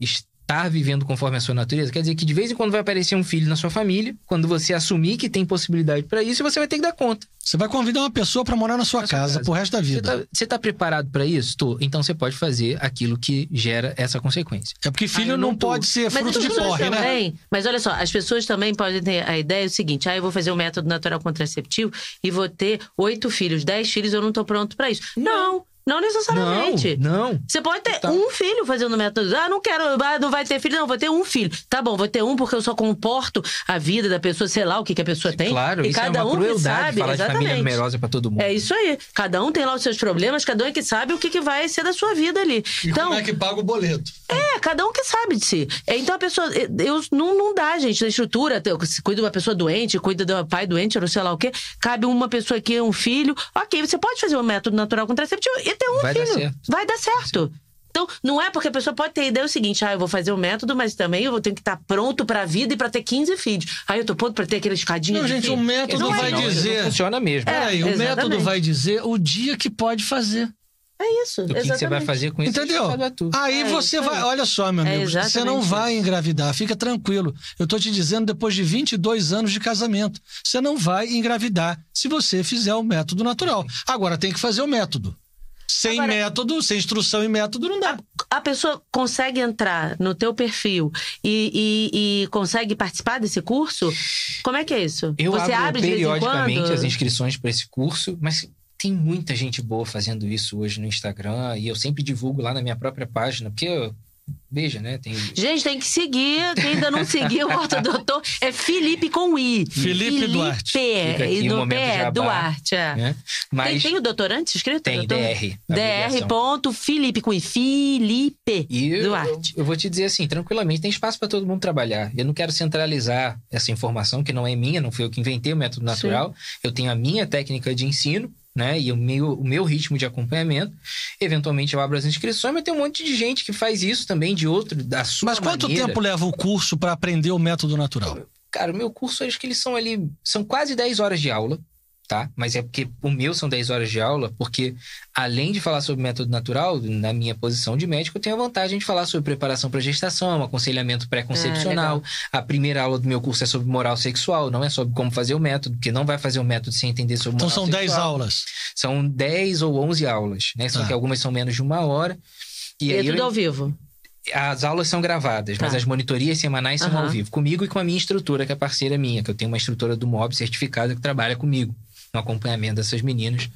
Estar vivendo conforme a sua natureza quer dizer que de vez em quando vai aparecer um filho na sua família. Quando você assumir que tem possibilidade para isso, você vai ter que dar conta. Você vai convidar uma pessoa para morar na sua, na sua casa, pro resto da vida. Tá, você está tá preparado para isso? Tô. Então você pode fazer aquilo que gera essa consequência. É porque filho ah, não, não pode ser fruto de porre, né? também, né? Mas olha só, as pessoas também podem ter a ideia do é seguinte: ah, eu vou fazer o um método natural contraceptivo e vou ter oito filhos, dez filhos, eu não estou pronto para isso. não. Não necessariamente. Não, não. Você pode ter tá. um filho fazendo método. Ah, não quero, ah, não vai ter filho. Não, vou ter um filho. Tá bom, vou ter um porque eu só comporto a vida da pessoa, sei lá o que, que a pessoa tem. Claro, e isso é cada é uma um crueldade sabe. falar Exatamente. de família numerosa pra todo mundo. É isso aí. Cada um tem lá os seus problemas, cada um é que sabe o que, que vai ser da sua vida ali. E então, como é que paga o boleto? É, cada um que sabe de si. É, então a pessoa, é, eu, não, não dá, gente, na estrutura. Se cuida de uma pessoa doente, cuida de um pai doente, não sei lá o quê. Cabe uma pessoa aqui, um filho. Ok, você pode fazer um método natural contraceptivo ter um vai filho. Dar Vai dar certo. Então, não é porque a pessoa pode ter ideia é o seguinte: ah, eu vou fazer o um método, mas também eu vou ter que estar pronto para a vida e para ter 15 filhos. Aí ah, eu tô pronto para ter aquela escadinha. Não, gente, filho. o método não é vai não, dizer. Não funciona mesmo. É, Peraí, o método vai dizer o dia que pode fazer. É isso. O que, que, você vai fazer com isso? Entendeu? Aí é, você vai. Olha só, meu é amigo. É você não vai engravidar. Fica tranquilo. Eu tô te dizendo, depois de 22 anos de casamento, você não vai engravidar se você fizer o método natural. Agora, tem que fazer o método. Sem Agora, método, sem instrução e método, não dá. A, a pessoa consegue entrar no teu perfil e, e, e, consegue participar desse curso? Como é que é isso? Eu Você abro abre periodicamente as inscrições para esse curso, mas tem muita gente boa fazendo isso hoje no Instagram e eu sempre divulgo lá na minha própria página, porque eu Veja, né? Tem... Gente, tem que seguir. Quem ainda não seguiu, o doutor. É Felipe com I. Felipe, Felipe Duarte. E no P Duarte. É. Né? Mas... Tem, tem o antes escrito? Tem, doutor? DR. DR. Ponto Felipe com I. Felipe e Duarte. Eu, eu, vou te dizer assim, tranquilamente, tem espaço para todo mundo trabalhar. Eu não quero centralizar essa informação, que não é minha, não fui eu que inventei o método natural. Sim. Eu tenho a minha técnica de ensino né? E o meu, o meu ritmo de acompanhamento. Eventualmente eu abro as inscrições, mas tem um monte de gente que faz isso também, de outro, da sua Mas quanto maneira. tempo leva o curso para aprender o método natural? Cara, o meu curso, acho que eles são ali, são quase 10 horas de aula tá? Mas é porque o meu são 10 horas de aula, porque além de falar sobre método natural, na minha posição de médico, eu tenho a vantagem de falar sobre preparação para gestação, aconselhamento pré-concepcional. Ah, a primeira aula do meu curso é sobre moral sexual, não é sobre como fazer o método, porque não vai fazer o método sem entender sobre então, moral sexual. Então são 10 aulas. São 10 ou 11 aulas, né? Só ah. que algumas são menos de uma hora. E, e é tudo eu... ao vivo. As aulas são gravadas, tá. mas as monitorias semanais são uhum. ao vivo, comigo e com a minha estrutura que é parceira minha, que eu tenho uma estrutura do MOB certificada que trabalha comigo no acompanhamento dessas meninas,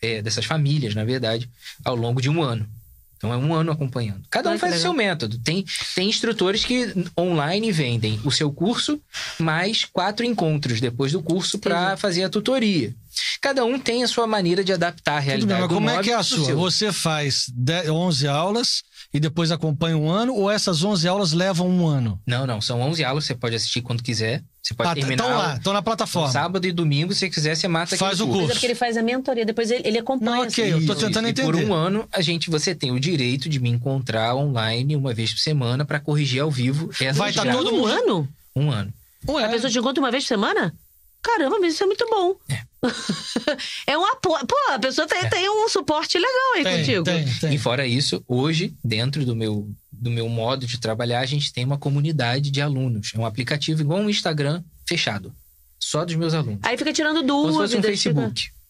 é, dessas famílias, na verdade, ao longo de um ano. Então é um ano acompanhando. Cada um Ai, faz o seu método. Tem, tem instrutores que online vendem o seu curso mais quatro encontros depois do curso para fazer a tutoria. Cada um tem a sua maneira de adaptar a realidade. Bem, mas como é que é a sua? Seu. Você faz 10, 11 aulas e depois acompanha um ano ou essas 11 aulas levam um ano? Não, não. São 11 aulas, você pode assistir quando quiser. Você pode ah, terminar. Estão lá, estão na plataforma. Sábado e domingo, se quiser, você mata Faz o curso. curso. É porque ele faz a mentoria, depois ele, ele acompanha. Não, ok, assim. eu tô assim. tentando entender. E por um ano, a gente, você tem o direito de me encontrar online uma vez por semana para corrigir ao vivo. Essa Vai estar tá todo um ano? Um ano. Um ano. A pessoa te encontra uma vez por semana? Caramba, mas isso é muito bom. É. é um apoio. Pô, a pessoa tem, é. tem um suporte legal aí tem, contigo. Tem, tem. E fora isso, hoje, dentro do meu do meu modo de trabalhar, a gente tem uma comunidade de alunos. É um aplicativo igual um Instagram fechado. Só dos meus alunos. Aí fica tirando dúvidas. Como se fosse um Facebook. Fica...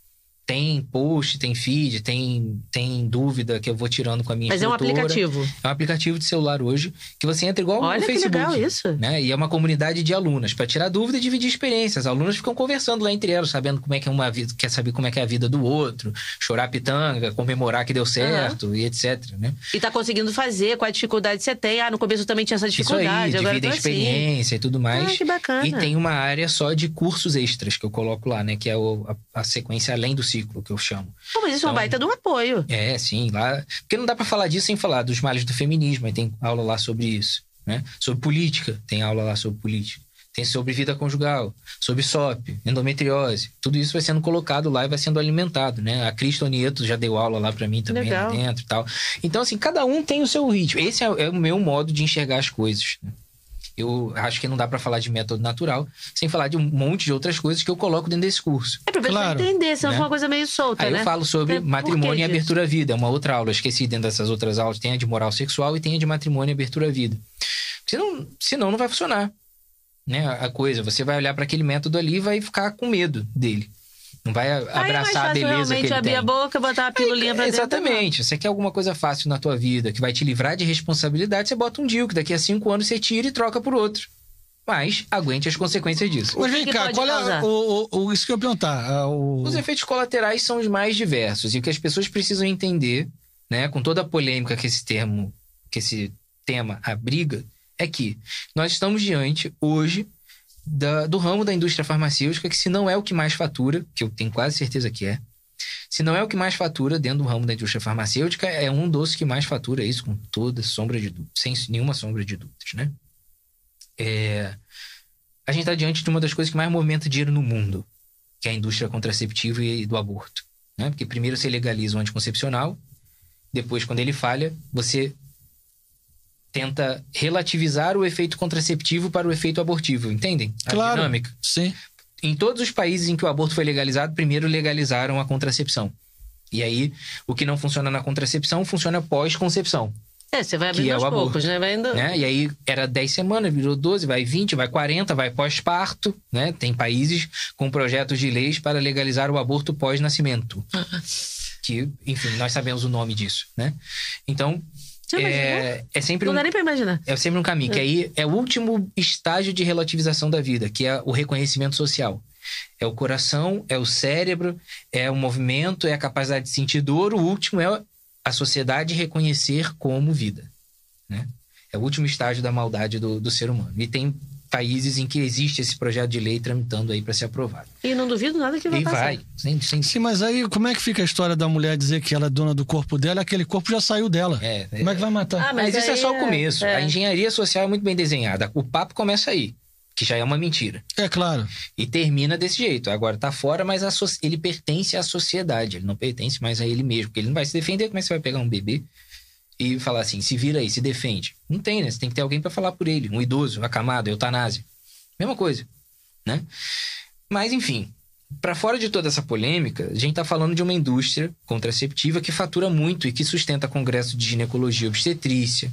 Tem post, tem feed, tem, tem dúvida que eu vou tirando com a minha Mas instrutora. é um aplicativo. É um aplicativo de celular hoje que você entra igual Olha no Facebook. Olha que legal isso. Né? E é uma comunidade de alunas para tirar dúvida e dividir experiências. As alunas ficam conversando lá entre elas, sabendo como é que é uma vida, quer saber como é que é a vida do outro, chorar pitanga, comemorar que deu certo uhum. e etc, né? E tá conseguindo fazer, qual a dificuldade que você tem. Ah, no começo eu também tinha essa dificuldade, isso aí, agora dividem eu tô assim. experiência assim. e tudo ah, mais. Ah, que bacana. E tem uma área só de cursos extras que eu coloco lá, né, que é a, a sequência além do ciclo, que eu chamo. Pô, mas isso então, é um então, baita de um apoio. É, sim. Lá, porque não dá para falar disso sem falar dos males do feminismo. Aí tem aula lá sobre isso. Né? Sobre política, tem aula lá sobre política. Tem sobre vida conjugal, sobre SOP, endometriose. Tudo isso vai sendo colocado lá e vai sendo alimentado, né? A Cristo Nieto já deu aula lá para mim também, Legal. lá dentro e tal. Então, assim, cada um tem o seu ritmo. Esse é, é o meu modo de enxergar as coisas. Né? eu acho que não dá para falar de método natural sem falar de um monte de outras coisas que eu coloco dentro desse curso. É para claro. entender, senão né? é uma coisa meio solta, Aí né? eu falo sobre é, matrimônio e abertura à vida, é uma outra aula. Eu esqueci dentro dessas outras aulas, tem a de moral sexual e tem a de matrimônio e abertura à vida. Senão, senão não vai funcionar, né? A coisa, você vai olhar para aquele método ali e vai ficar com medo dele. Não vai é abraçar a beleza que ele abrir tem. a boca, botar a é, pilulinha pra Exatamente. Dentro, você quer alguma coisa fácil na tua vida, que vai te livrar de responsabilidade, você bota um deal, que daqui a cinco anos você tira e troca por outro. Mas aguente as consequências disso. Mas vem cá, qual é o, o, o, Isso que eu ia perguntar. O... Os efeitos colaterais são os mais diversos. E o que as pessoas precisam entender, né, com toda a polêmica que esse termo, que esse tema abriga, é que nós estamos diante, hoje, da, do ramo da indústria farmacêutica, que se não é o que mais fatura, que eu tenho quase certeza que é, se não é o que mais fatura dentro do ramo da indústria farmacêutica, é um doce que mais fatura isso com toda sombra de sem nenhuma sombra de dúvidas, né? É, a gente está diante de uma das coisas que mais movimenta dinheiro no mundo, que é a indústria contraceptiva e do aborto, né? Porque primeiro você legaliza o anticoncepcional, depois quando ele falha, você tenta relativizar o efeito contraceptivo para o efeito abortivo, entendem? A claro. dinâmica. Sim. Em todos os países em que o aborto foi legalizado, primeiro legalizaram a contracepção. E aí, o que não funciona na contracepção, funciona pós-concepção. É, você vai abrindo é aos aborto, poucos, né? Vai indo... né? E aí era 10 semanas, virou 12, vai 20, vai 40, vai pós-parto, né? Tem países com projetos de leis para legalizar o aborto pós-nascimento. Ah, ah. que, enfim, nós sabemos o nome disso, né? Então, é, é sempre Não um, dá nem pra imaginar. É sempre um caminho. É. Que aí é o último estágio de relativização da vida, que é o reconhecimento social. É o coração, é o cérebro, é o movimento, é a capacidade de sentir dor. O último é a sociedade reconhecer como vida. Né? É o último estágio da maldade do, do ser humano. E tem países em que existe esse projeto de lei tramitando aí para ser aprovado. E não duvido nada que vai e vai. Sim, sim. sim, mas aí como é que fica a história da mulher dizer que ela é dona do corpo dela, aquele corpo já saiu dela. É, é. como é que vai matar? Ah, mas, mas isso é só o começo. É, é. A engenharia social é muito bem desenhada. O papo começa aí que já é uma mentira. É claro. E termina desse jeito. Agora tá fora, mas so... ele pertence à sociedade, ele não pertence mais a ele mesmo, porque ele não vai se defender, como é que você vai pegar um bebê e falar assim: se vira aí, se defende. Não tem, né? Você tem que ter alguém para falar por ele, um idoso, acamado, eutanásia. Mesma coisa, né? Mas, enfim, para fora de toda essa polêmica, a gente está falando de uma indústria contraceptiva que fatura muito e que sustenta congresso de ginecologia e obstetrícia,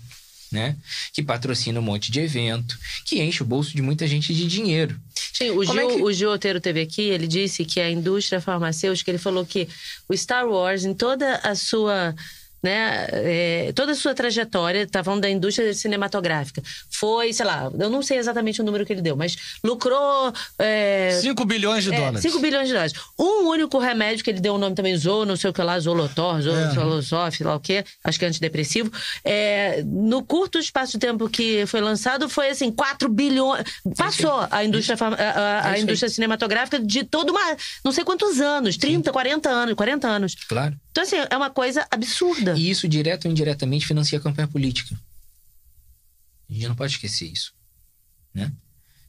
né? Que patrocina um monte de evento, que enche o bolso de muita gente de dinheiro. Sim, o, é Gil, é que... o Gil Otero teve aqui, ele disse que a indústria farmacêutica, ele falou que o Star Wars, em toda a sua né? É, toda a sua trajetória, tá falando da indústria cinematográfica, foi, sei lá, eu não sei exatamente o número que ele deu, mas lucrou. É, 5 bilhões de é, dólares. 5 bilhões de dólares. Um único remédio que ele deu o nome também, Zo, não sei o que lá, Zolotor, Zolosof, é. lá o quê, acho que é antidepressivo. É, no curto espaço de tempo que foi lançado, foi assim, 4 bilhões. Passou a indústria, a, a indústria cinematográfica de toda uma. não sei quantos anos, 30, Sim. 40 anos, 40 anos. Claro. Então, assim, é uma coisa absurda. E isso, direto ou indiretamente, financia a campanha política. A gente não pode esquecer isso. Né?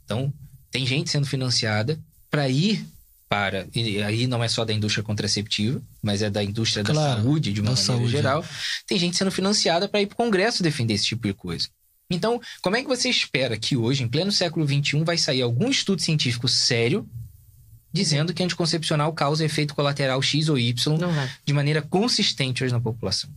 Então, tem gente sendo financiada para ir para. E aí não é só da indústria contraceptiva, mas é da indústria claro, da saúde, de uma maneira saúde, geral. Tem gente sendo financiada para ir para o Congresso defender esse tipo de coisa. Então, como é que você espera que hoje, em pleno século XXI, vai sair algum estudo científico sério dizendo que anticoncepcional causa efeito colateral X ou Y de maneira consistente hoje na população.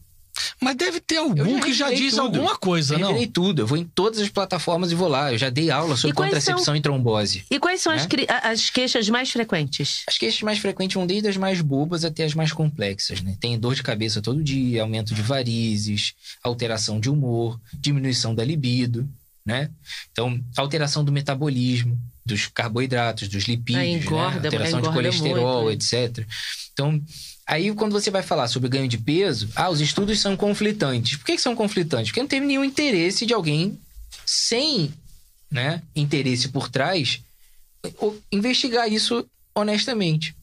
Mas deve ter algum já que já diz tudo. alguma coisa, não? Eu tudo. Eu vou em todas as plataformas e vou lá. Eu já dei aula sobre e contracepção são... e trombose. E quais são né? as, as queixas mais frequentes? As queixas mais frequentes vão desde as mais bobas até as mais complexas, né? Tem dor de cabeça todo dia, aumento de varizes, alteração de humor, diminuição da libido né? Então, alteração do metabolismo, dos carboidratos, dos lipídios, ah, né? engorda, né? alteração de colesterol, muito, né? etc. Então, aí quando você vai falar sobre ganho de peso, ah, os estudos são conflitantes. Por que, que são conflitantes? Porque não teve nenhum interesse de alguém sem né, interesse por trás investigar isso honestamente.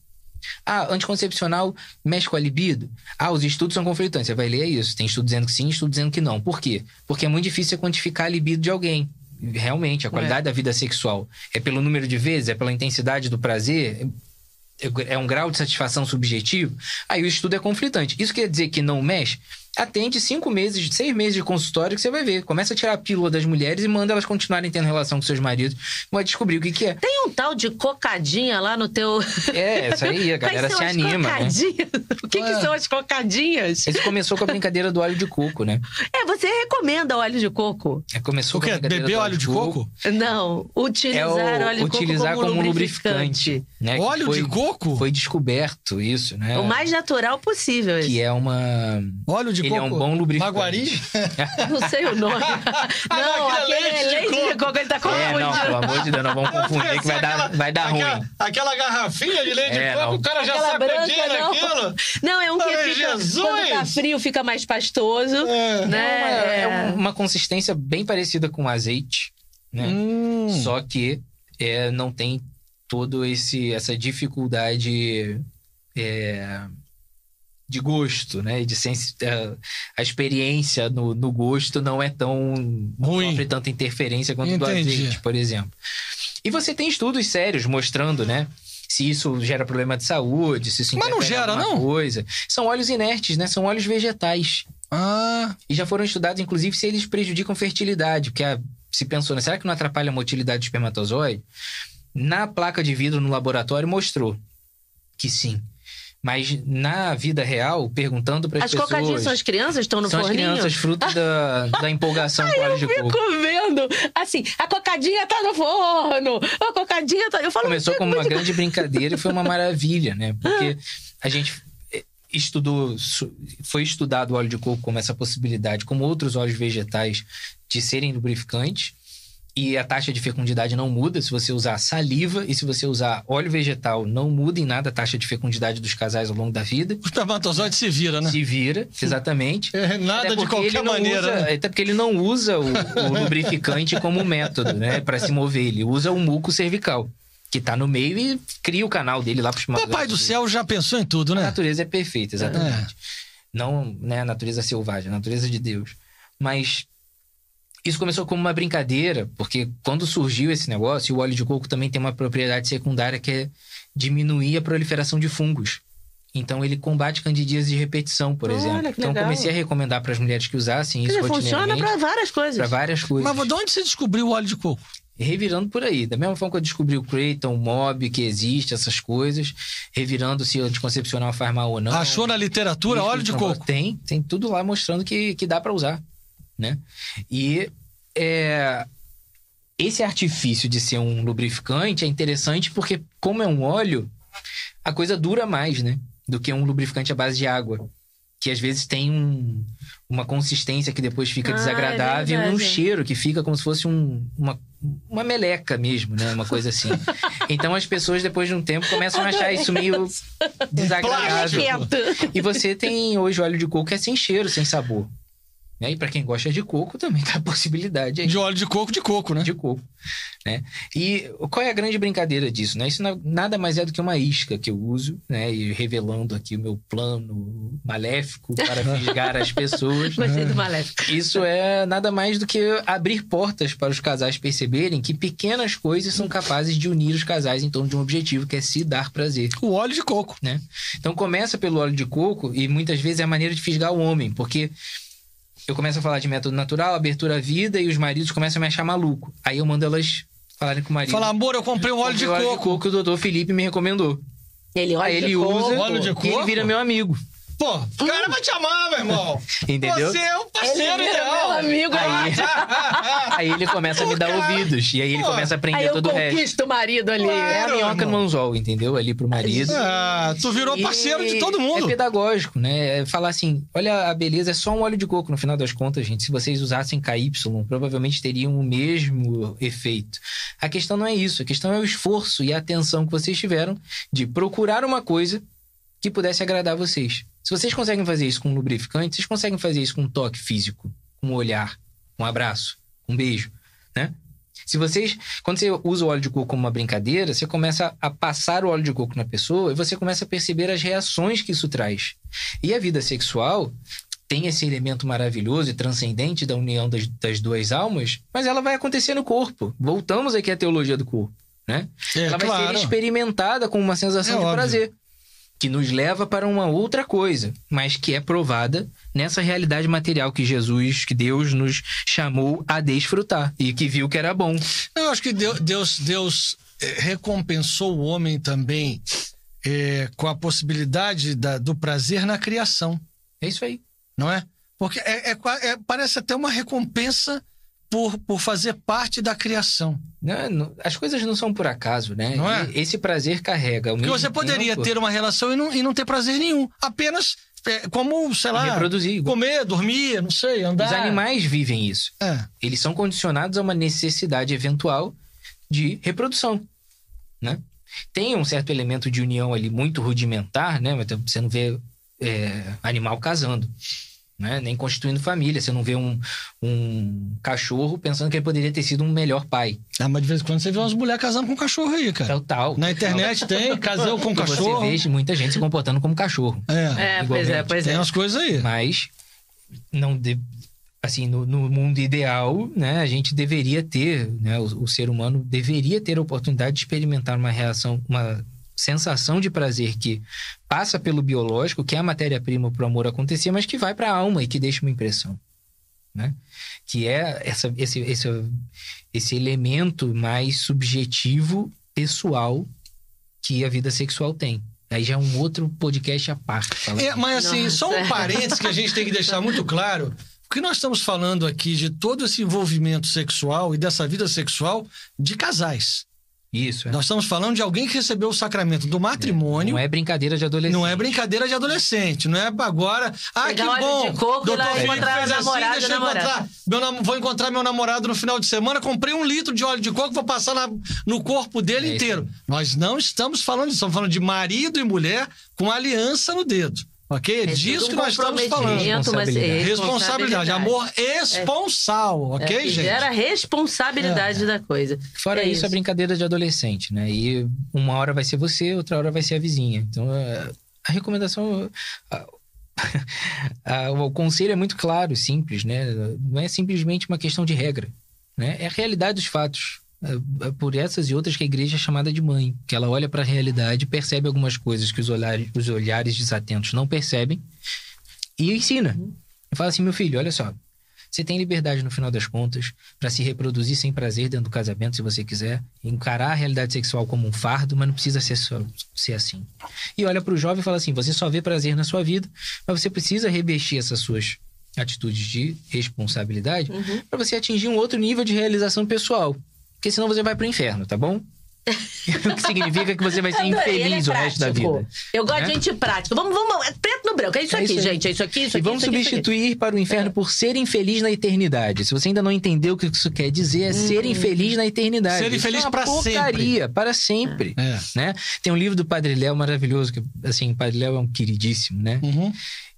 Ah, anticoncepcional mexe com a libido? Ah, os estudos são conflitantes. Você vai ler é isso. Tem estudo dizendo que sim, estudo dizendo que não. Por quê? Porque é muito difícil quantificar a libido de alguém. Realmente, a é. qualidade é. da vida sexual. É pelo número de vezes? É pela intensidade do prazer? É, é um grau de satisfação subjetivo? Aí o estudo é conflitante. Isso quer dizer que não mexe? atende cinco meses, seis meses de consultório que você vai ver. Começa a tirar a pílula das mulheres e manda elas continuarem tendo relação com seus maridos. Vai descobrir o que, que é. Tem um tal de cocadinha lá no teu. É, isso aí, a galera se anima. Né? Cocadinhas? Né? O que, que, ah. são as cocadinhas? Isso começou com a brincadeira do óleo de coco, né? É, você recomenda óleo de coco. É, começou o quê? Com Beber óleo de coco? Não, utilizar é o, óleo de coco. Utilizar como, como lubrificante. lubrificante né? Óleo foi, de coco? Foi descoberto isso, né? O mais natural possível. Que é uma. Óleo de de ele coco. Ele é um bom lubrificante. Maguari? Não sei o nome. Ah, é não, aquele é leite, de, leite de coco. ele tá confundindo. É, não, pelo amor de Deus, não vamos confundir que vai aquela, dar, vai dar aquela, ruim. Aquela garrafinha de leite é, de coco, não. o cara já sabe sacudindo que é aquilo. Não, é um que Ai, fica, Jesus. quando tá frio fica mais pastoso, é. né? É uma, é, é. uma consistência bem parecida com azeite, né? Hum. Só que é, não tem todo esse essa dificuldade é, de gosto, né? De sens... É, a experiência no, no gosto não é tão ruim, sofre tanta interferência quanto Entendi. do azeite, por exemplo. E você tem estudos sérios mostrando, né? se isso gera problema de saúde, se isso Mas não gera, não. coisa. São óleos inertes, né? São óleos vegetais. Ah. E já foram estudados, inclusive, se eles prejudicam fertilidade, porque a, se pensou, né? Será que não atrapalha a motilidade do espermatozoide? Na placa de vidro no laboratório mostrou que sim. Mas na vida real, perguntando para as pessoas. As cocadinhas são as crianças estão no são forninho? São as crianças, fruto da, da empolgação Ai, com óleo de coco. Eu fico vendo, assim, a cocadinha tá no forno, a cocadinha tá. Eu falo, Começou como uma grande brincadeira e foi uma maravilha, né? Porque a gente eh, estudou, foi estudado o óleo de coco como essa possibilidade, como outros óleos vegetais, de serem lubrificantes e a taxa de fecundidade não muda se você usar saliva e se você usar óleo vegetal, não muda em nada a taxa de fecundidade dos casais ao longo da vida. O espermatozoide se vira, né? Se vira, exatamente. É, nada de qualquer maneira. Usa, né? Até porque ele não usa o, o lubrificante como método, né, para se mover. Ele usa o muco cervical que tá no meio e cria o canal dele lá pro Papai do céu já pensou em tudo, né? A natureza é perfeita, exatamente. É. Não, né, a natureza selvagem, a natureza de Deus. Mas isso começou como uma brincadeira, porque quando surgiu esse negócio, o óleo de coco também tem uma propriedade secundária que é diminuir a proliferação de fungos. Então ele combate candidíase de repetição, por Olha, exemplo. Então legal. comecei a recomendar para as mulheres que usassem isso dizer, funciona para várias coisas. Para várias coisas. Mas de onde você descobriu o óleo de coco? Revirando por aí. Da mesma forma que eu descobri o Creighton, o Mob, que existe, essas coisas. Revirando se o anticoncepcional faz mal ou não. Achou na literatura óleo de então, coco? Tem. Tem tudo lá mostrando que, que dá para usar né? E é, esse artifício de ser um lubrificante é interessante porque, como é um óleo, a coisa dura mais, né? Do que um lubrificante à base de água. Que às vezes tem um, uma consistência que depois fica ah, é desagradável é e um cheiro que fica como se fosse um, uma, uma meleca mesmo, né? Uma coisa assim. então as pessoas, depois de um tempo, começam a achar isso meio desagradável. E você tem hoje óleo de coco que é sem cheiro, sem sabor. Né? E para quem gosta de coco, também tá a possibilidade aí. De óleo de coco, de coco, né? De coco. Né? E qual é a grande brincadeira disso? Né? Isso nada mais é do que uma isca que eu uso, né? E revelando aqui o meu plano maléfico para fisgar as pessoas. Né? Gostei do maléfico. Isso é nada mais do que abrir portas para os casais perceberem que pequenas coisas são capazes de unir os casais em torno de um objetivo, que é se dar prazer. O óleo de coco. Né? Então começa pelo óleo de coco e muitas vezes é a maneira de fisgar o homem, porque eu começo a falar de método natural, abertura à vida, e os maridos começam a me achar maluco. Aí eu mando elas falarem com o marido. Fala, amor, eu comprei um óleo, comprei de, óleo coco. de coco que o doutor Felipe me recomendou. Ele, óleo Aí ele de usa, coco. óleo de coco? e ele vira meu amigo. Pô, o cara vai te amar, meu irmão. Entendeu? Você é um parceiro ele é ideal. Meu amigo. Aí, aí ele começa a me dar ouvidos. E aí ele Pô, começa a aprender todo o resto. conquisto o marido ali. Claro, é a minhoca irmão. no anzol, entendeu? Ali pro marido. Ah, tu virou e parceiro de todo é mundo. É pedagógico, né? É falar assim, olha, a beleza é só um óleo de coco. No final das contas, gente, se vocês usassem KY, provavelmente teriam o mesmo efeito. A questão não é isso. A questão é o esforço e a atenção que vocês tiveram de procurar uma coisa que pudesse agradar vocês. Se vocês conseguem fazer isso com um lubrificante, vocês conseguem fazer isso com um toque físico, com um olhar, um abraço, um beijo, né? Se vocês, quando você usa o óleo de coco como uma brincadeira, você começa a passar o óleo de coco na pessoa e você começa a perceber as reações que isso traz. E a vida sexual tem esse elemento maravilhoso e transcendente da união das, das duas almas, mas ela vai acontecer no corpo. Voltamos aqui à teologia do corpo, né? É, ela vai claro. ser experimentada com uma sensação é de óbvio. prazer que nos leva para uma outra coisa, mas que é provada nessa realidade material que Jesus, que Deus nos chamou a desfrutar e que viu que era bom. Eu acho que Deus, Deus eh, recompensou o homem também é, com a possibilidade da, do prazer na criação. É isso aí. Não é? Porque é, é, é parece até uma recompensa por, por fazer parte da criação. Né? Não, as coisas não são por acaso, né? Não é? esse prazer carrega. Porque você poderia tempo. ter uma relação e não, e não ter prazer nenhum. Apenas é, como, sei lá, Reproduzir. comer, dormir, não sei, andar. Os animais vivem isso. É. Eles são condicionados a uma necessidade eventual de reprodução, né? Tem um certo elemento de união ali muito rudimentar, né? Você não vê é, animal casando né? Nem constituindo família. Você não vê um, um cachorro pensando que ele poderia ter sido um melhor pai. Ah, mas de vez em quando você vê umas mulheres casando com um cachorro aí, cara. Total. Na internet tem, casou com um cachorro. Você vê muita gente se comportando como cachorro. É, é pois é, pois tem é. Tem umas coisas aí. Mas, não de... assim, no, no, mundo ideal, né? A gente deveria ter, né? O, o ser humano deveria ter a oportunidade de experimentar uma reação, uma sensação de prazer que passa pelo biológico, que é a matéria-prima para o amor acontecer, mas que vai para a alma e que deixa uma impressão. Né? Que é essa, esse, esse, esse elemento mais subjetivo, pessoal, que a vida sexual tem. Aí já é um outro podcast à parte. É, mas assim, Nossa. só um parênteses que a gente tem que deixar muito claro. Porque que nós estamos falando aqui de todo esse envolvimento sexual e dessa vida sexual de casais. Isso. É. Nós estamos falando de alguém que recebeu o sacramento do matrimônio. Não é brincadeira de adolescente. Não é brincadeira de adolescente. Não é agora. Ah, que bom. De coco, assim, eu vou encontrar meu namorado no final de semana. Comprei um litro de óleo de coco, vou passar na, no corpo dele é inteiro. Isso. Nós não estamos falando disso. Estamos falando de marido e mulher com aliança no dedo. Ok? É, é disso que nós estamos falando. É responsabilidade. responsabilidade. Amor é. esponsal, é. ok, é, gente? Era responsabilidade é. da coisa. Fora isso, isso, é brincadeira de adolescente, né? E uma hora vai ser você, outra hora vai ser a vizinha. Então, a recomendação. A, a, o conselho é muito claro, simples, né? Não é simplesmente uma questão de regra. Né? É a realidade dos fatos. Eh, eh, por essas e outras que a igreja é chamada de mãe, que ela olha para a realidade, percebe algumas coisas que os olhares, os olhares desatentos não percebem e ensina. Uhum. fala assim, meu filho, olha só, você tem liberdade no final das contas para se reproduzir sem prazer dentro do casamento, se você quiser, encarar a realidade sexual como um fardo, mas não precisa ser, só, ser assim. E olha para o jovem e fala assim: você só vê prazer na sua vida, mas você precisa revestir essas suas atitudes de responsabilidade uhum. para você atingir um outro nível de realização pessoal. Porque senão você vai pro inferno, tá bom? o que significa que você vai ser Adorei, é infeliz é o resto da vida. Eu gosto de né? gente prática. Vamos, vamos, é preto no branco. É isso é aqui, isso gente. É isso aqui, isso e aqui. E vamos isso aqui, substituir para o inferno é. por ser infeliz na eternidade. Se você ainda não entendeu o que isso quer dizer, é hum. ser uhum. infeliz na eternidade. Ser infeliz para sempre. Porcaria, para sempre. Né? Tem um livro do Padre Léo maravilhoso, que assim, o Padre Léo é um queridíssimo, né? Uhum.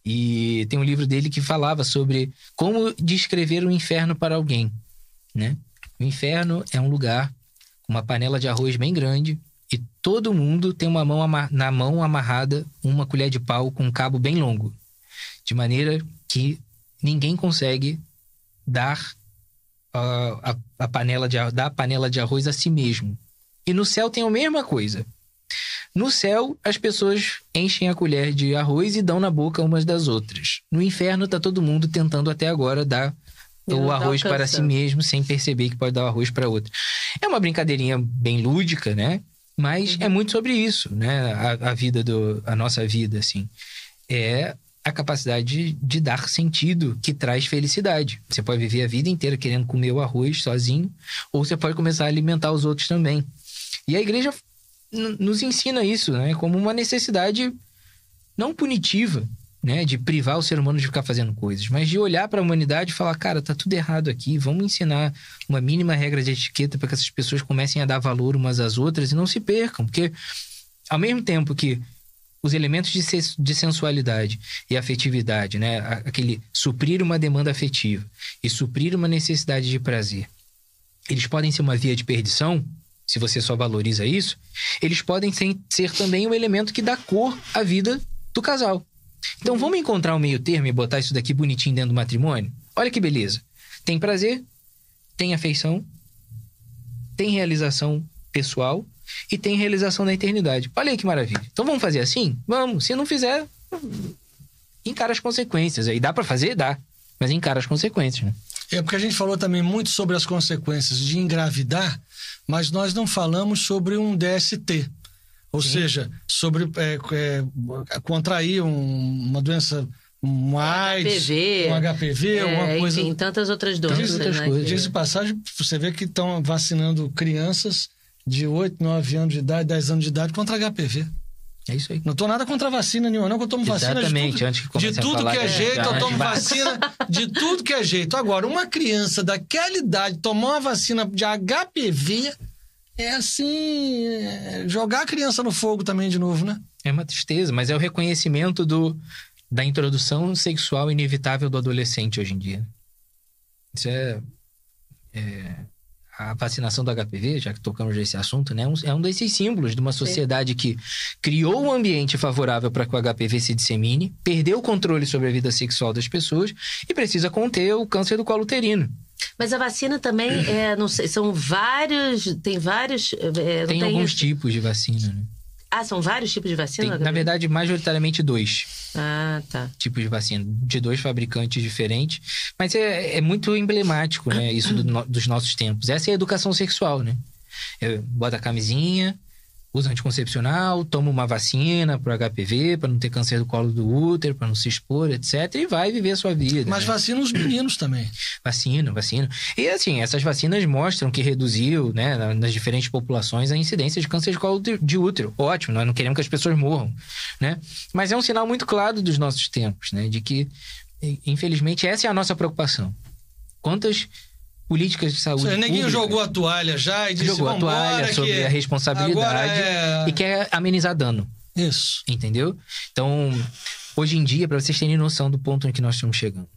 E tem um livro dele que falava sobre como descrever o inferno para alguém, né? O inferno é um lugar com uma panela de arroz bem grande e todo mundo tem uma mão na mão amarrada uma colher de pau com um cabo bem longo, de maneira que ninguém consegue dar a, ah, a, a panela de dar a panela de arroz a si mesmo. E no céu tem a mesma coisa. No céu, as pessoas enchem a colher de arroz e dão na boca umas das outras. No inferno, está todo mundo tentando até agora dar o tá arroz para si mesmo sem perceber que pode dar o arroz para outro. É uma brincadeirinha bem lúdica, né? Mas uhum. é muito sobre isso, né? A, a, vida do, a nossa vida, assim, é a capacidade de, de dar sentido que traz felicidade. Você pode viver a vida inteira querendo comer o arroz sozinho, ou você pode começar a alimentar os outros também. E a igreja nos ensina isso, né? Como uma necessidade não punitiva, né, de privar o ser humano de ficar fazendo coisas, mas de olhar para a humanidade e falar, cara, tá tudo errado aqui, vamos ensinar uma mínima regra de etiqueta para que essas pessoas comecem a dar valor umas às outras e não se percam, porque ao mesmo tempo que os elementos de, sensualidade e afetividade, né, aquele suprir uma demanda afetiva e suprir uma necessidade de prazer, eles podem ser uma via de perdição, se você só valoriza isso, eles podem ser, ser também um elemento que dá cor à vida do casal. Então vamos encontrar um meio termo e botar isso daqui bonitinho dentro do matrimônio? Olha que beleza. Tem prazer, tem afeição, tem realização pessoal e tem realização na eternidade. Olha aí que maravilha. Então vamos fazer assim? Vamos. Se não fizer, encara as consequências. Aí dá para fazer? Dá. Mas encara as consequências, né? É porque a gente falou também muito sobre as consequências de engravidar, mas nós não falamos sobre um DST ou Sim. seja, sobre é, é, contrair um, uma doença um AIDS, HPV, um HPV, é, alguma coisa. Enfim, tantas outras doenças. Tantas né? coisas. de passagem, você vê que estão vacinando crianças de 8, 9 anos de idade, 10 anos de idade contra HPV. É isso aí. Não tô nada contra vacina nenhuma, não, que eu tomo vacina Exatamente, de tudo, antes que, de tudo que é, é jeito, eu tomo vacina de tudo que é jeito. Agora, uma criança daquela idade tomar uma vacina de HPV é assim. É, jogar a criança no fogo também de novo, né? É uma tristeza, mas é o reconhecimento do, da introdução sexual inevitável do adolescente hoje em dia. Isso é. é a vacinação do HPV, já que tocamos nesse assunto, né? É um é desses símbolos de uma sociedade que criou um ambiente favorável para que o HPV se dissemine, perdeu o controle sobre a vida sexual das pessoas e precisa conter o câncer do colo uterino. Mas a vacina também, é, não sei, são vários, tem vários... É, tem, tem, alguns isso. tipos de vacina, né? Ah, são vários tipos de vacina? Tem, na verdade, majoritariamente dois. Ah, tá. Tipos de vacina, de dois fabricantes diferentes. Mas é, é muito emblemático, né? Isso do, dos nossos tempos. Essa é a educação sexual, né? É, bota a camisinha, usa anticoncepcional, toma uma vacina o HPV, para não ter câncer do colo do útero, para não se expor, etc. E vai viver a sua vida. Mas né? vacina os meninos também. Vacina, vacina. E assim, essas vacinas mostram que reduziu, né, nas diferentes populações, a incidência de câncer de colo de útero. Ótimo, nós não queremos que as pessoas morram, né? Mas é um sinal muito claro dos nossos tempos, né? De que, infelizmente, essa é a nossa preocupação. Quantas políticas de saúde. ninguém jogou a toalha já e disse, jogou a toalha sobre que... a responsabilidade é... e quer amenizar dano. Isso. Entendeu? Então, hoje em dia, para vocês terem noção do ponto em que nós estamos chegando,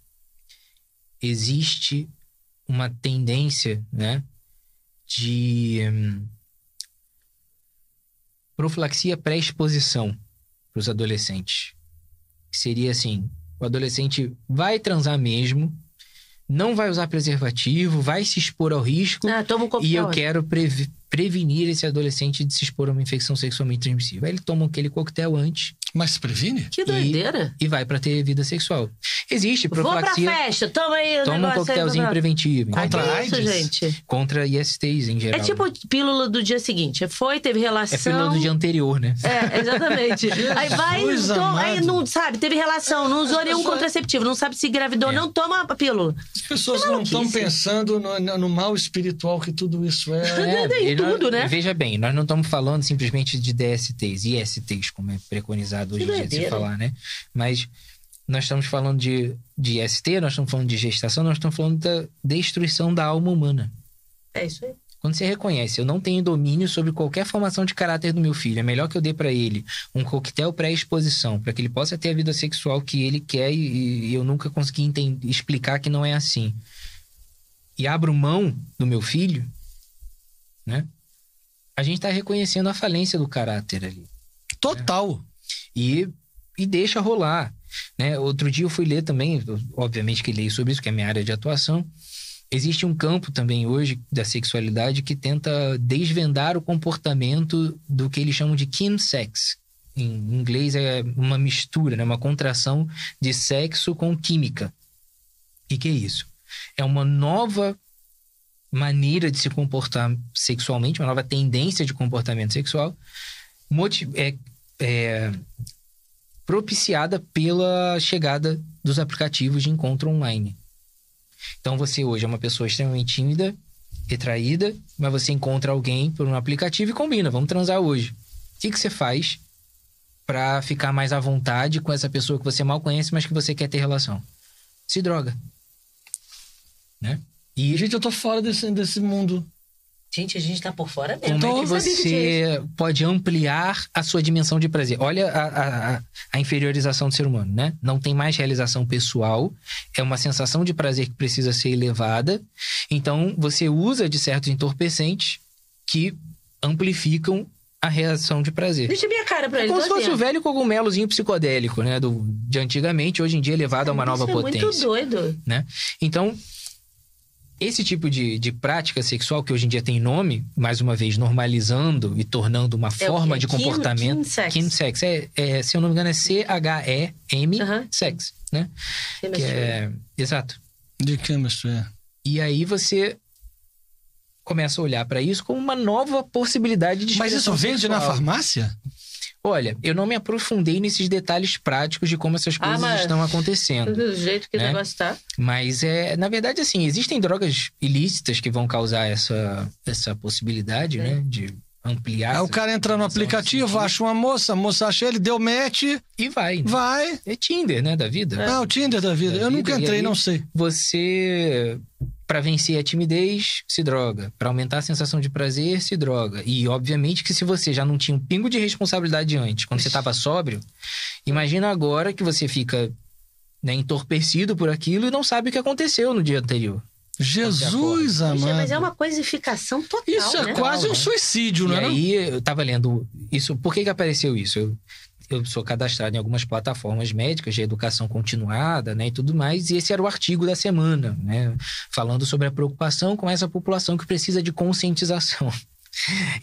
existe uma tendência, né, de hum, profilaxia pré-exposição para os adolescentes. Seria assim, o adolescente vai transar mesmo, não vai usar preservativo, vai se expor ao risco. Ah, toma um e eu quero prevenir esse adolescente de se expor a uma infecção sexualmente transmissível. Aí ele toma aquele coquetel antes. Mas se previne? Que doideira. E, e vai para ter vida sexual. Existe profilaxia. Vou pra festa, toma aí o Toma um coquetelzinho preventivo. Contra AIDS? Isso, gente? Contra ISTs em é geral. É tipo né? pílula do dia seguinte. É foi, teve relação. É pílula do dia anterior, né? É, exatamente. aí vai, toma, aí não sabe, teve relação, não usou nenhum pessoas... contraceptivo, não sabe se engravidou, é. não toma a pílula. As pessoas não estão pensando no, no, mal espiritual que tudo isso é. é tudo, nós, né? Veja bem, nós não estamos falando simplesmente de DSTs, ISTs, como é preconizado complicado hoje em dia se falar, né? Mas nós estamos falando de, de ST, nós estamos falando de gestação, nós estamos falando da destruição da alma humana. É isso aí. Quando você reconhece, eu não tenho domínio sobre qualquer formação de caráter do meu filho, é melhor que eu dê para ele um coquetel pré-exposição, para que ele possa ter a vida sexual que ele quer e, e eu nunca consegui entender, explicar que não é assim. E abro mão do meu filho, né? A gente está reconhecendo a falência do caráter ali. Total. Né? e, e deixa rolar. Né? Outro dia eu fui ler também, obviamente que leio sobre isso, que é minha área de atuação. Existe um campo também hoje da sexualidade que tenta desvendar o comportamento do que eles chamam de chemsex. Em inglês é uma mistura, né? uma contração de sexo com química. O que, que é isso? É uma nova maneira de se comportar sexualmente, uma nova tendência de comportamento sexual, é, é, propiciada pela chegada dos aplicativos de encontro online. Então você hoje é uma pessoa extremamente tímida, retraída, mas você encontra alguém por um aplicativo e combina, vamos transar hoje. O que, que você faz para ficar mais à vontade com essa pessoa que você mal conhece, mas que você quer ter relação? Se droga. Né? E... Gente, eu tô fora desse, desse mundo. Gente, a gente tá por fora mesmo. Como é que você pode ampliar a sua dimensão de prazer? Olha a, a, a, inferiorização do ser humano, né? Não tem mais realização pessoal, é uma sensação de prazer que precisa ser elevada. Então, você usa de certos entorpecentes que amplificam a reação de prazer. Deixa minha cara pra ele. É como se fosse o velho cogumelozinho psicodélico, né? Do, de antigamente, hoje em dia elevado é Ai, a uma é nova é potência. Muito doido. Né? Então, esse tipo de, de prática sexual, que hoje em dia tem nome, mais uma vez, normalizando e tornando uma é forma de comportamento. Kinsex. Kinsex. É, é, se eu não me engano, é C-H-E-M uhum. sex, né? Que é... Exato. De chemistry, é. E aí você começa a olhar para isso como uma nova possibilidade de Mas isso vende sexual. na farmácia? Olha, eu não me aprofundei nesses detalhes práticos de como essas ah, coisas ah, estão acontecendo. Do jeito que né? o negócio tá. Mas é, na verdade, assim, existem drogas ilícitas que vão causar essa, essa possibilidade, né? De ampliar. Aí o cara entra no aplicativo, acha uma moça, a moça acha ele, deu match. E vai. Né? Vai. É Tinder, né, da vida? É. Ah, o Tinder da vida. Da eu vida. nunca entrei, não sei. Você para vencer a timidez, se droga. Para aumentar a sensação de prazer, se droga. E, obviamente, que se você já não tinha um pingo de responsabilidade antes, quando você estava sóbrio, imagina agora que você fica né, entorpecido por aquilo e não sabe o que aconteceu no dia anterior. Jesus, amado. Mas é uma coisificação total. Isso é né? quase um né? suicídio, né? E aí, eu tava lendo isso. Por que, que apareceu isso? Eu eu sou cadastrado em algumas plataformas médicas de educação continuada, né, e tudo mais, e esse era o artigo da semana, né, falando sobre a preocupação com essa população que precisa de conscientização.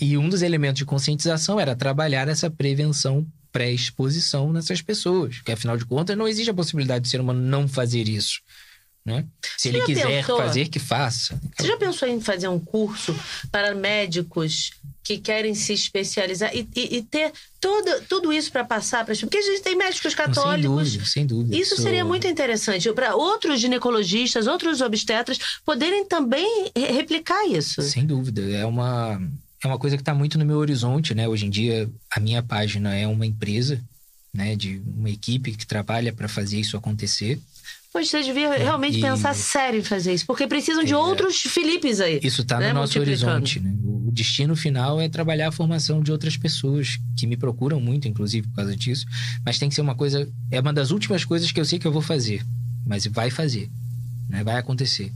E um dos elementos de conscientização era trabalhar essa prevenção pré-exposição nessas pessoas, que afinal de contas não existe a possibilidade do ser humano não fazer isso. Né? Se ele quiser pensou? fazer, que faça. Você já pensou em fazer um curso para médicos que querem se especializar e, e, e ter todo, tudo isso para passar para porque a gente tem médicos católicos. Não, sem dúvida, sem dúvida. Isso sou... seria muito interessante para outros ginecologistas, outros obstetras poderem também replicar isso. Sem dúvida, é uma é uma coisa que está muito no meu horizonte, né? Hoje em dia a minha página é uma empresa, né? De uma equipe que trabalha para fazer isso acontecer Poxa, vocês deviam é, realmente e... pensar sério em fazer isso, porque precisam de é. outros Filipes aí. Isso está né? no nosso horizonte. Né? O destino final é trabalhar a formação de outras pessoas que me procuram muito, inclusive, por causa disso. Mas tem que ser uma coisa. É uma das últimas coisas que eu sei que eu vou fazer. Mas vai fazer. Né? Vai acontecer.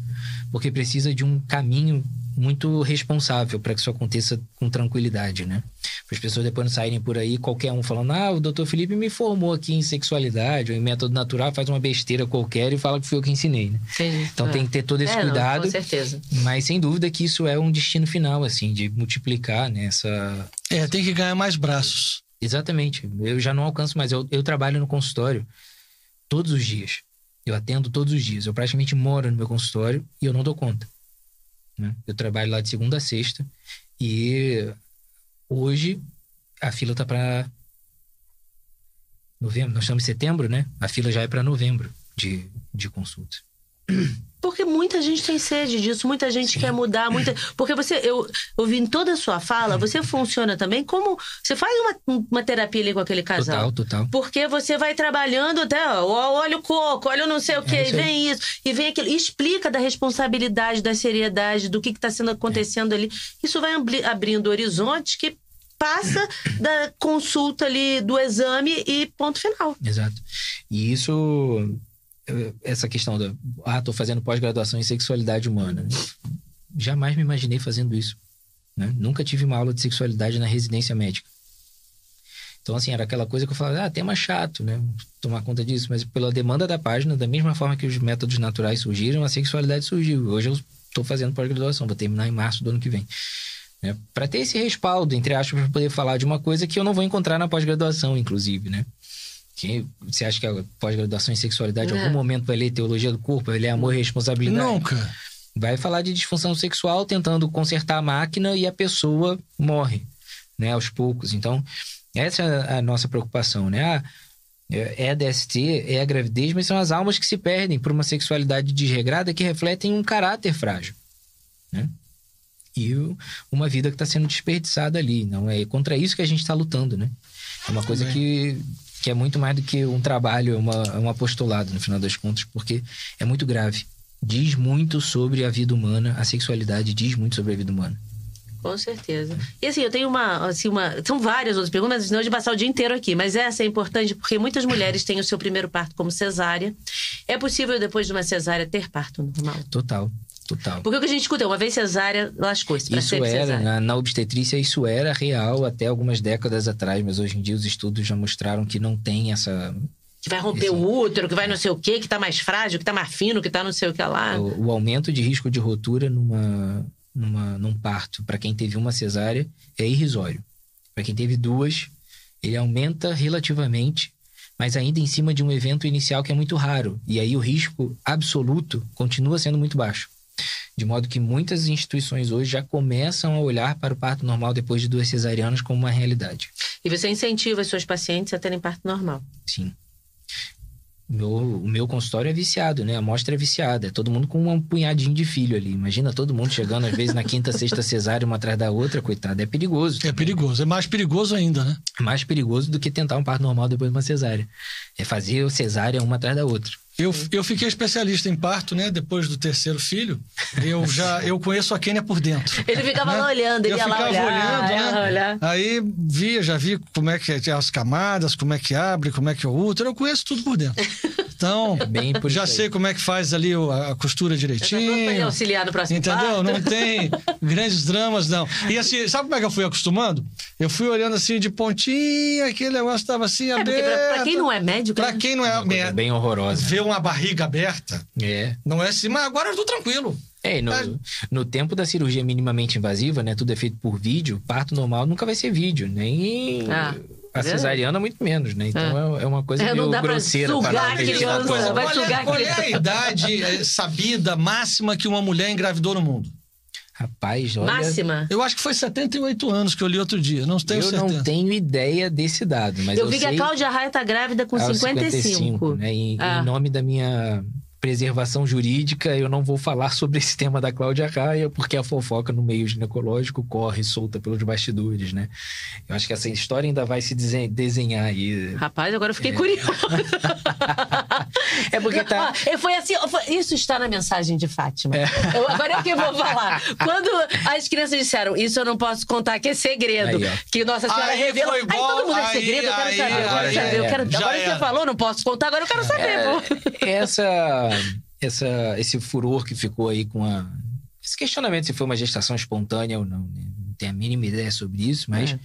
Porque precisa de um caminho muito responsável para que isso aconteça com tranquilidade, né? Para as pessoas depois não saírem por aí, qualquer um falando, ah, o doutor Felipe me formou aqui em sexualidade ou em método natural, faz uma besteira qualquer e fala que fui eu que ensinei, né? Sim, então é. tem que ter todo é. esse é, cuidado. Não, com certeza. Mas sem dúvida que isso é um destino final, assim, de multiplicar nessa. Né, é, tem que ganhar mais braços. Exatamente. Eu já não alcanço mais. Eu, eu trabalho no consultório todos os dias. Eu atendo todos os dias. Eu praticamente moro no meu consultório e eu não dou conta. Né? Eu trabalho lá de segunda a sexta e hoje a fila tá para novembro, nós estamos em setembro, né? A fila já é para novembro de, de consulta. Porque muita gente tem sede disso, muita gente Sim. quer mudar, muita. Porque você, eu ouvindo toda a sua fala, você funciona também como. Você faz uma, uma terapia ali com aquele casal. Total, total. Porque você vai trabalhando até, ó, olha o coco, olha o não sei o é quê, é, e vem isso, e vem aquilo. E explica da responsabilidade, da seriedade, do que está sendo acontecendo é. ali. Isso vai abrindo horizontes que passa da consulta ali do exame e ponto final. Exato. E isso essa questão da. Ah, estou fazendo pós-graduação em sexualidade humana. Jamais me imaginei fazendo isso. Né? Nunca tive uma aula de sexualidade na residência médica. Então, assim, era aquela coisa que eu falava, ah, tema chato, né? Tomar conta disso. Mas pela demanda da página, da mesma forma que os métodos naturais surgiram, a sexualidade surgiu. Hoje eu estou fazendo pós-graduação, vou terminar em março do ano que vem. Né? Para ter esse respaldo, entre aspas, para poder falar de uma coisa que eu não vou encontrar na pós-graduação, inclusive, né? você acha que a pós-graduação em sexualidade, em algum é. momento, vai ler teologia do corpo, vai ler amor e responsabilidade? Nunca. Vai falar de disfunção sexual tentando consertar a máquina e a pessoa morre, né? Aos poucos. Então, essa é a nossa preocupação, né? Ah, é, é a DST, é a gravidez, mas são as almas que se perdem por uma sexualidade desregrada que refletem um caráter frágil, né? E uma vida que está sendo desperdiçada ali. Não é contra isso que a gente está lutando, né? É uma coisa que que é muito mais do que um trabalho, é uma, é um apostolado, no final das contas, porque é muito grave. Diz muito sobre a vida humana, a sexualidade diz muito sobre a vida humana. Com certeza. E assim, eu tenho uma, assim, uma. São várias outras perguntas, senão de passar o dia inteiro aqui, mas essa é importante porque muitas mulheres têm o seu primeiro parto como cesárea. É possível, depois de uma cesárea, ter parto normal? Total. Total. Porque o que a gente escuta é uma vez cesárea, lascou-se. Isso era, na, na, obstetrícia, isso era real até algumas décadas atrás, mas hoje em dia os estudos já mostraram que não tem essa. Que vai romper o útero, que vai não sei o quê, que tá mais frágil, que tá mais fino, que tá não sei o que lá. O, o aumento de risco de rotura numa, numa, num parto, para quem teve uma cesárea, é irrisório. Para quem teve duas, ele aumenta relativamente, mas ainda em cima de um evento inicial que é muito raro. E aí o risco absoluto continua sendo muito baixo. De modo que muitas instituições hoje já começam a olhar para o parto normal depois de duas cesarianas como uma realidade. E você incentiva as suas pacientes a terem parto normal? Sim. Meu, o meu consultório é viciado, né? A amostra é viciada. É todo mundo com um punhadinho de filho ali. Imagina todo mundo chegando, às vezes, na quinta, sexta cesárea, uma atrás da outra, coitado. É perigoso. É perigoso. É mais perigoso ainda, né? Mais perigoso do que tentar um parto normal depois de uma cesárea. É fazer cesárea uma atrás da outra. Eu, eu fiquei especialista em parto, né? Depois do terceiro filho, eu já eu conheço a Quênia por dentro. Ele ficava né? lá olhando, ele eu ia lá olhar. Olhando, né? olhar. Aí via, já vi como é que é as camadas, como é que abre, como é que é o útero, eu conheço tudo por dentro. Então, é já sei como é que faz ali a costura direitinho. Eu auxiliar no próximo Entendeu? Parto. Não tem grandes dramas, não. E assim, sabe como é que eu fui acostumando? Eu fui olhando assim de pontinha, aquele negócio estava assim é aberto. Pra, pra, quem não é médico... Pra né? quem não é... bem horrorosa. Ver a barriga aberta. É. Não é assim, mas agora eu tô tranquilo. É, no, é. no tempo da cirurgia minimamente invasiva, né? Tudo é feito por vídeo, parto normal nunca vai ser vídeo, nem. Ah. A cesariana, muito menos, né? Então ah. é, é uma coisa é, meio grosseira. para é, é a coisa. Vai olha, a idade eh, sabida máxima que uma mulher engravidou no mundo. Rapaz, olha. Máxima. Eu acho que foi 78 anos que eu li outro dia, não tenho eu certeza. Eu não tenho ideia desse dado, mas eu, eu vi sei... que a Cláudia Raia tá grávida com 55. 55 é né? em, ah. em nome da minha preservação jurídica, eu não vou falar sobre esse tema da Cláudia Raia, porque a fofoca no meio ginecológico corre solta pelos bastidores, né? Eu acho que essa história ainda vai se desenhar aí. Rapaz, agora eu fiquei é. curioso. é porque tá. Ó, foi assim, foi... isso está na mensagem de Fátima. É. Eu, agora é o que eu vou falar. Quando as crianças disseram, isso eu não posso contar, que é segredo. Aí, que Nossa Senhora aí revelou. Aí todo mundo é aí, segredo, eu quero aí, saber. Agora, já eu quero... Já agora que você falou, não posso contar, agora eu quero saber. É, essa, essa, esse furor que ficou aí com a. Esse questionamento se foi uma gestação espontânea ou não, né? não tenho a mínima ideia sobre isso, mas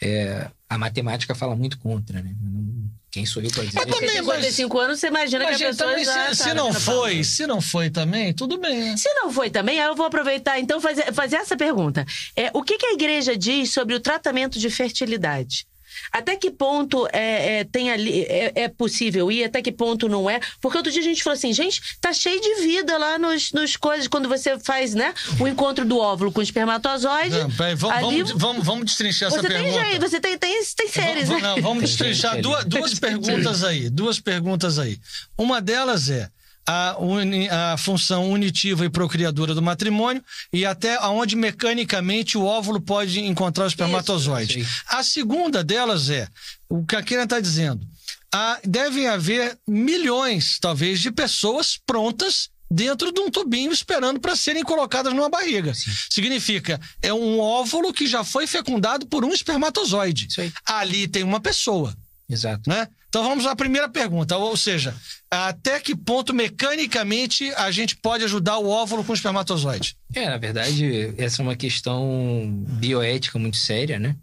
é. É, a matemática fala muito contra, né? Não, quem sou eu pra dizer? É eu também, 55 mas, anos, você imagina mas que a pessoa também, já se, se tá não foi, palma. se não foi também, tudo bem. Né? Se não foi também, aí eu vou aproveitar então fazer, fazer essa pergunta. É, o que, que a igreja diz sobre o tratamento de fertilidade? Até que ponto é, é tem ali, é, é, possível ir, até que ponto não é? Porque outro dia a gente falou assim, gente, tá cheio de vida lá nos, nos coisas, quando você faz, né, o encontro do óvulo com o espermatozoide. Não, bem, vamos, ali, vamos, vamos, vamos, destrinchar essa tem, pergunta. aí você tem, tem, tem séries, vamos, né? Não, vamos destrinchar duas, duas perguntas aí, duas perguntas aí. Uma delas é, a, uni, a função unitiva e procriadora do matrimônio e até aonde mecanicamente o óvulo pode encontrar o espermatozoide. Isso, a segunda delas é o que a Kira está dizendo. A, devem haver milhões, talvez, de pessoas prontas dentro de um tubinho esperando para serem colocadas numa barriga. Sim. Significa, é um óvulo que já foi fecundado por um espermatozoide. Ali tem uma pessoa. Exato. Né? Então vamos à primeira pergunta, ou seja, até que ponto mecanicamente a gente pode ajudar o óvulo com o espermatozoide? É, na verdade, essa é uma questão bioética muito séria, né?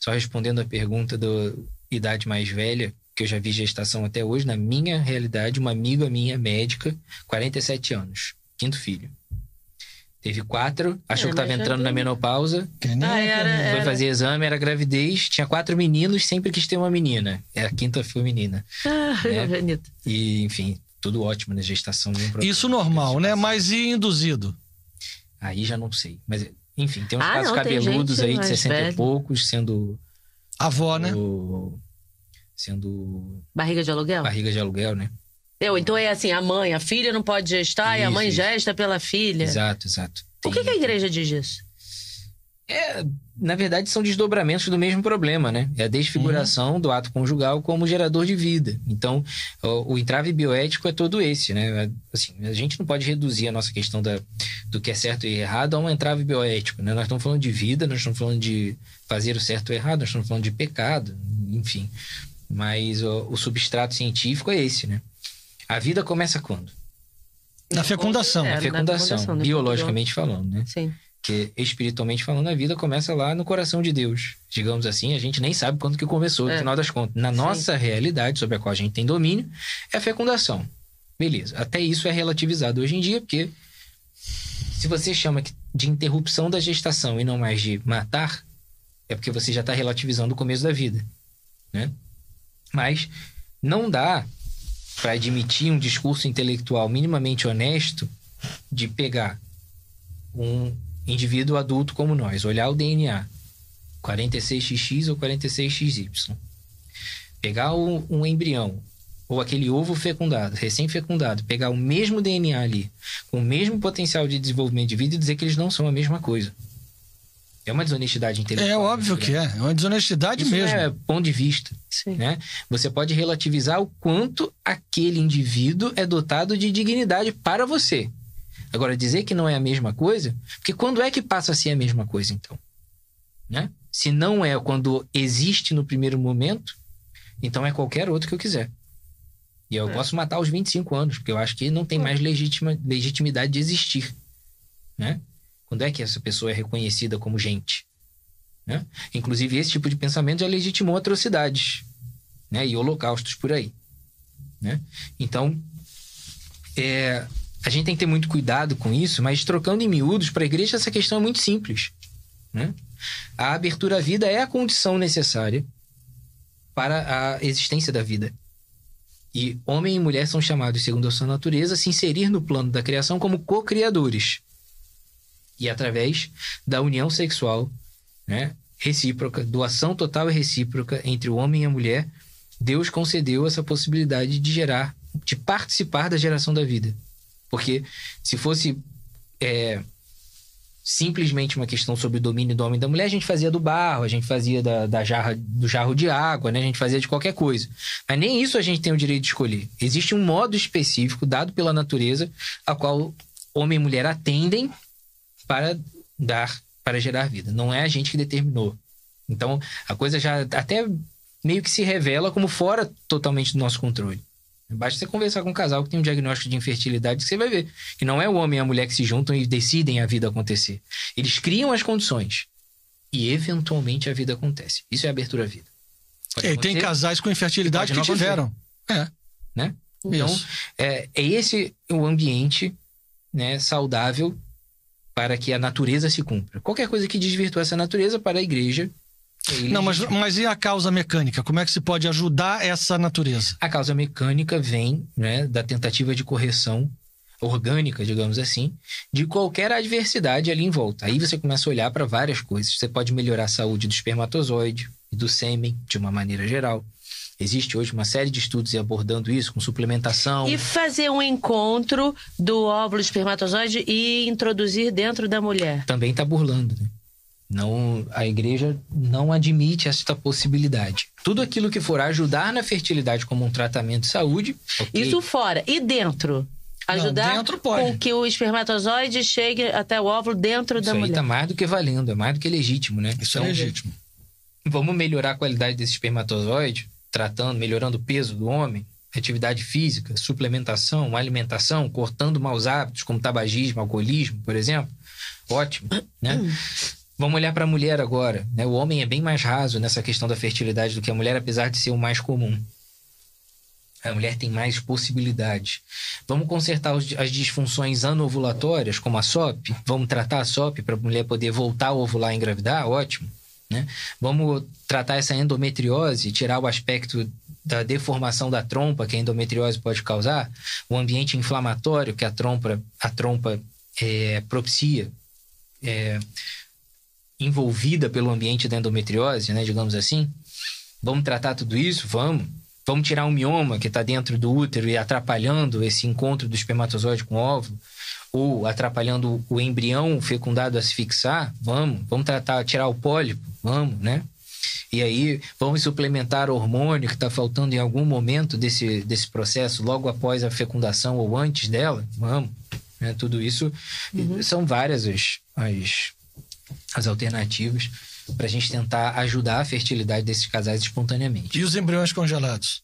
Só respondendo a pergunta da idade mais velha, que eu já vi gestação até hoje, na minha realidade, uma amiga minha médica, 47 anos, quinto filho. Teve quatro, achou é, que estava entrando tem... na menopausa. Ah, é, era, era. É? Foi fazer exame, era gravidez, tinha quatro meninos, sempre quis ter uma menina. Era é a quinta foi menina. Ah, é, bonito. E, enfim, tudo ótimo na né? gestação. Isso normal, né? Mas e induzido? Aí já não sei. Mas, enfim, tem uns ah, casos não, cabeludos aí de 60 velho. e poucos, sendo. Avó, né? O... Sendo. Barriga de aluguel? Barriga de aluguel, né? Então é assim, a mãe, a filha não pode gestar e a mãe isso. gesta pela filha. Exato, exato. Por que, que a igreja diz isso? É, na verdade, são desdobramentos do mesmo problema, né? É a desfiguração uhum. do ato conjugal como gerador de vida. Então, o, o, entrave bioético é todo esse, né? É, assim, a gente não pode reduzir a nossa questão da, do que é certo e errado a um entrave bioético, né? Nós estamos falando de vida, nós estamos falando de fazer o certo e o errado, nós estamos falando de pecado, enfim. Mas o, o substrato científico é esse, né? A vida começa quando? Na fecundação. É, na fecundação, né? biologicamente falando, né? Sim. Porque espiritualmente falando, a vida começa lá no coração de Deus. Digamos assim, a gente nem sabe quando que começou, é. no final das contas. Na Sim. nossa realidade, sobre a qual a gente tem domínio, é a fecundação. Beleza. Até isso é relativizado hoje em dia, porque se você chama de interrupção da gestação e não mais de matar, é porque você já está relativizando o começo da vida, né? Mas não dá para admitir um discurso intelectual minimamente honesto de pegar um indivíduo adulto como nós, olhar o DNA, 46XX ou 46XY, pegar um embrião ou aquele ovo fecundado, recém-fecundado, pegar o mesmo DNA ali, com o mesmo potencial de desenvolvimento de vida e dizer que eles não são a mesma coisa. É uma desonestidade intelectual. É óbvio que né? é. É uma desonestidade Isso mesmo. É ponto de vista. Sim. Né? Você pode relativizar o quanto aquele indivíduo é dotado de dignidade para você. Agora, dizer que não é a mesma coisa, porque quando é que passa a ser a mesma coisa, então? Né? Se não é quando existe no primeiro momento, então é qualquer outro que eu quiser. E eu é. posso matar os 25 anos, porque eu acho que não tem é. mais legitima, legitimidade de existir. Né? Quando é que essa pessoa é reconhecida como gente? Né? Inclusive, esse tipo de pensamento já legitimou atrocidades né? e holocaustos por aí. Né? Então, é, a gente tem que ter muito cuidado com isso, mas trocando em miúdos, para a igreja essa questão é muito simples. Né? A abertura à vida é a condição necessária para a existência da vida. E homem e mulher são chamados, segundo a sua natureza, a se inserir no plano da criação como co-criadores e através da união sexual, né, recíproca, doação total e recíproca entre o homem e a mulher, Deus concedeu essa possibilidade de gerar, de participar da geração da vida. Porque se fosse é, simplesmente uma questão sobre o domínio do homem e da mulher, a gente fazia do barro, a gente fazia da, da jarra, do jarro de água, né? a gente fazia de qualquer coisa. Mas nem isso a gente tem o direito de escolher. Existe um modo específico dado pela natureza a qual homem e mulher atendem para dar, para gerar vida. Não é a gente que determinou. Então, a coisa já até meio que se revela como fora totalmente do nosso controle. Basta você conversar com um casal que tem um diagnóstico de infertilidade que você vai ver que não é o homem e a mulher que se juntam e decidem a vida acontecer. Eles criam as condições e eventualmente a vida acontece. Isso é abertura à vida. É, e tem casais com infertilidade que tiveram. É. Né? Então, é, é, esse o ambiente né, saudável para que a natureza se cumpra. Qualquer coisa que desvirtua essa natureza para a igreja. É não, mas, mas e a causa mecânica? Como é que se pode ajudar essa natureza? A causa mecânica vem né, da tentativa de correção orgânica, digamos assim, de qualquer adversidade ali em volta. Aí você começa a olhar para várias coisas. Você pode melhorar a saúde do espermatozoide e do sêmen, de uma maneira geral. Existe hoje uma série de estudos abordando isso com suplementação. E fazer um encontro do óvulo espermatozoide e introduzir dentro da mulher. Também está burlando, né? Não, a igreja não admite esta possibilidade. Tudo aquilo que for ajudar na fertilidade como um tratamento de saúde. Okay. Isso fora. E dentro? Ajudar não, dentro com que o espermatozoide chegue até o óvulo dentro Isso da tá mulher. Isso está mais do que valendo, é mais do que legítimo, né? Isso é então, é legítimo. Vamos melhorar a qualidade desse espermatozoide? tratando, melhorando o peso do homem, atividade física, suplementação, alimentação, cortando maus hábitos como tabagismo, alcoolismo, por exemplo, ótimo, né? Hum. Vamos olhar para a mulher agora. Né? O homem é bem mais raso nessa questão da fertilidade do que a mulher, apesar de ser o mais comum. A mulher tem mais possibilidades. Vamos consertar as disfunções anovulatórias, como a SOP? Vamos tratar a SOP para a mulher poder voltar a ovular e engravidar? Ótimo. Né? Vamos tratar essa endometriose, tirar o aspecto da deformação da trompa que a endometriose pode causar, o ambiente inflamatório que a trompa, a trompa é, propicia, é, envolvida pelo ambiente da endometriose, né, digamos assim. Vamos tratar tudo isso? Vamos. Vamos tirar o mioma que está dentro do útero e atrapalhando esse encontro do espermatozoide com o óvulo ou atrapalhando o embrião fecundado a se fixar, vamos, vamos tratar, tirar o pólipo, vamos, né? E aí vamos suplementar hormônio que está faltando em algum momento desse, desse processo, logo após a fecundação ou antes dela, vamos. Né? Tudo isso uhum. são várias as, as, as alternativas para a gente tentar ajudar a fertilidade desses casais espontaneamente. E os embriões congelados?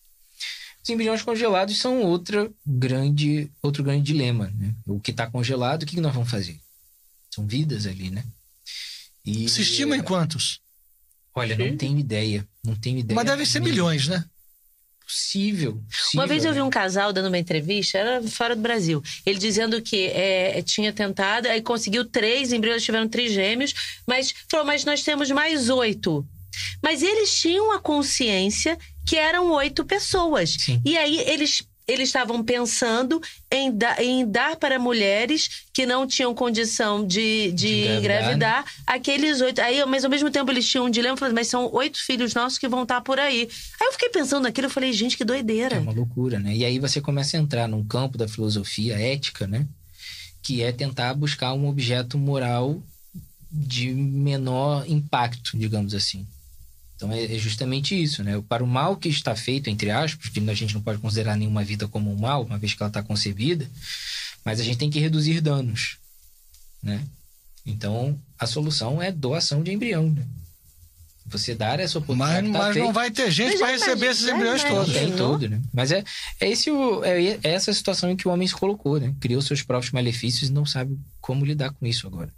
bilhões congelados são outra grande, outro grande dilema. Né? O que está congelado, o que nós vamos fazer? São vidas ali, né? E, Se estima em quantos? Olha, Sim. não tenho ideia. Não tenho ideia. Mas deve ser milhões, né? Possível, possível, Uma vez eu vi um né? casal dando uma entrevista, era fora do Brasil, ele dizendo que é, tinha tentado, aí conseguiu três embriões, tiveram três gêmeos, mas falou, mas nós temos mais oito. Mas eles tinham a consciência que eram oito pessoas. Sim. E aí eles eles estavam pensando em, da, em, dar para mulheres que não tinham condição de, de, de engravidar, né? aqueles oito. Aí, mas ao mesmo tempo, eles tinham um dilema, mas são oito filhos nossos que vão estar por aí. Aí eu fiquei pensando naquilo e falei, gente, que doideira. É uma loucura, né? E aí você começa a entrar num campo da filosofia ética, né? Que é tentar buscar um objeto moral de menor impacto, digamos assim. Então é, é, justamente isso, né? Para o mal que está feito, entre aspas, que a gente não pode considerar nenhuma vida como um mal, uma vez que ela está concebida, mas a gente tem que reduzir danos, né? Então a solução é doação de embrião, né? Você dar essa oportunidade. Mas, tá mas não vai ter gente para é receber esses embriões vai, todos. Tem né? todo, né? Mas é, é, esse o, é, é essa situação em que o homem se colocou, né? Criou seus próprios malefícios e não sabe como lidar com isso agora.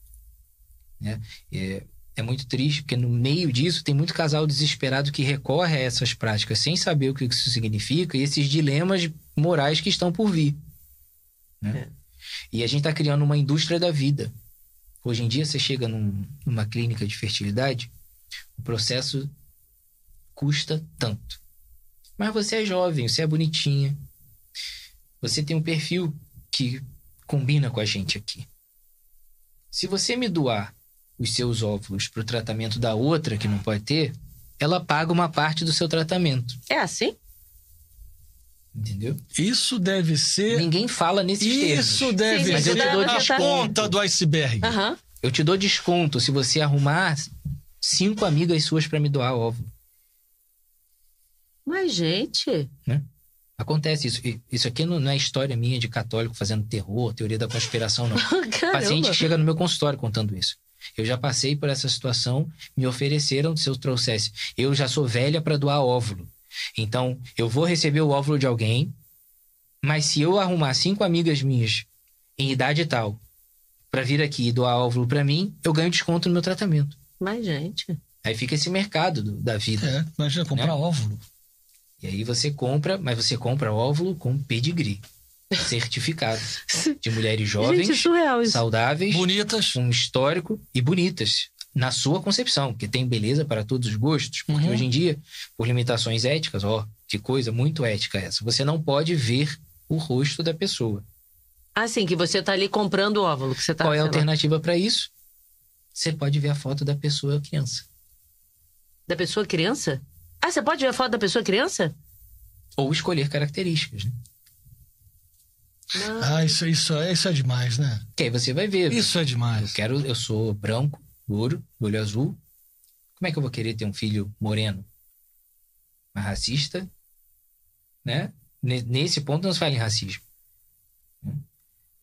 Né? É, é muito triste, porque no meio disso tem muito casal desesperado que recorre a essas práticas sem saber o que isso significa e esses dilemas morais que estão por vir. Né? É. E a gente está criando uma indústria da vida. Hoje em dia, você chega num, numa clínica de fertilidade, o processo custa tanto. Mas você é jovem, você é bonitinha, você tem um perfil que combina com a gente aqui. Se você me doar os seus óvulos para o tratamento da outra que não pode ter, ela paga uma parte do seu tratamento. É assim? Entendeu? Isso deve ser. Ninguém fala nesses Isso termos. Isso deve Sim, mas ser eu te dou a ponta do iceberg. Uhum. Eu te dou desconto se você arrumar cinco amigas suas para me doar óvulo. Mas, gente. Né? Acontece isso. Isso aqui não é história minha de católico fazendo terror, teoria da conspiração, não. Paciente chega no meu consultório contando isso. Eu já passei por essa situação, me ofereceram se eu trouxesse. Eu já sou velha para doar óvulo. Então, eu vou receber o óvulo de alguém, mas se eu arrumar cinco amigas minhas em idade tal para vir aqui e doar óvulo para mim, eu ganho desconto no meu tratamento. Mas, gente. Aí fica esse mercado do, da vida. É, imagina comprar né? óvulo. E aí você compra, mas você compra óvulo com pedigree certificados de mulheres jovens, Gente, é surreal, saudáveis, bonitas, um histórico e bonitas na sua concepção, que tem beleza para todos os gostos, porque uhum. hoje em dia, por limitações éticas, ó, que coisa muito ética essa. Você não pode ver o rosto da pessoa. Assim, que você está ali comprando o óvulo que você tá Qual é a alternativa para isso? Você pode ver a foto da pessoa criança. Da pessoa criança? Ah, você pode ver a foto da pessoa criança? Ou escolher características, né? Não. Ah, isso, isso, isso é demais, né? Que aí você vai ver. Isso é demais. Eu quero, eu sou branco, louro, olho azul. Como é que eu vou querer ter um filho moreno? Mas racista, né? Nesse ponto não se fala em racismo. Né?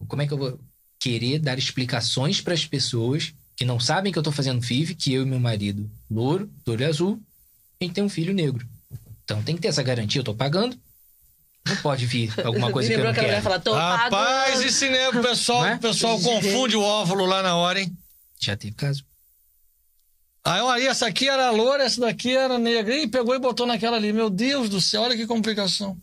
Como é que eu vou querer dar explicações para as pessoas que não sabem que eu estou fazendo FIV, que eu e meu marido, louro, do olho azul, a gente tem um filho negro. Então tem que ter essa garantia, eu estou pagando, não pode vir alguma coisa que eu não que Falar, Rapaz, esse né, o pessoal, é? o pessoal confunde o óvulo lá na hora, hein? Já teve caso. Ah, aí, essa aqui era loura, essa daqui era negra. E pegou e botou naquela ali. Meu Deus do céu, olha que complicação.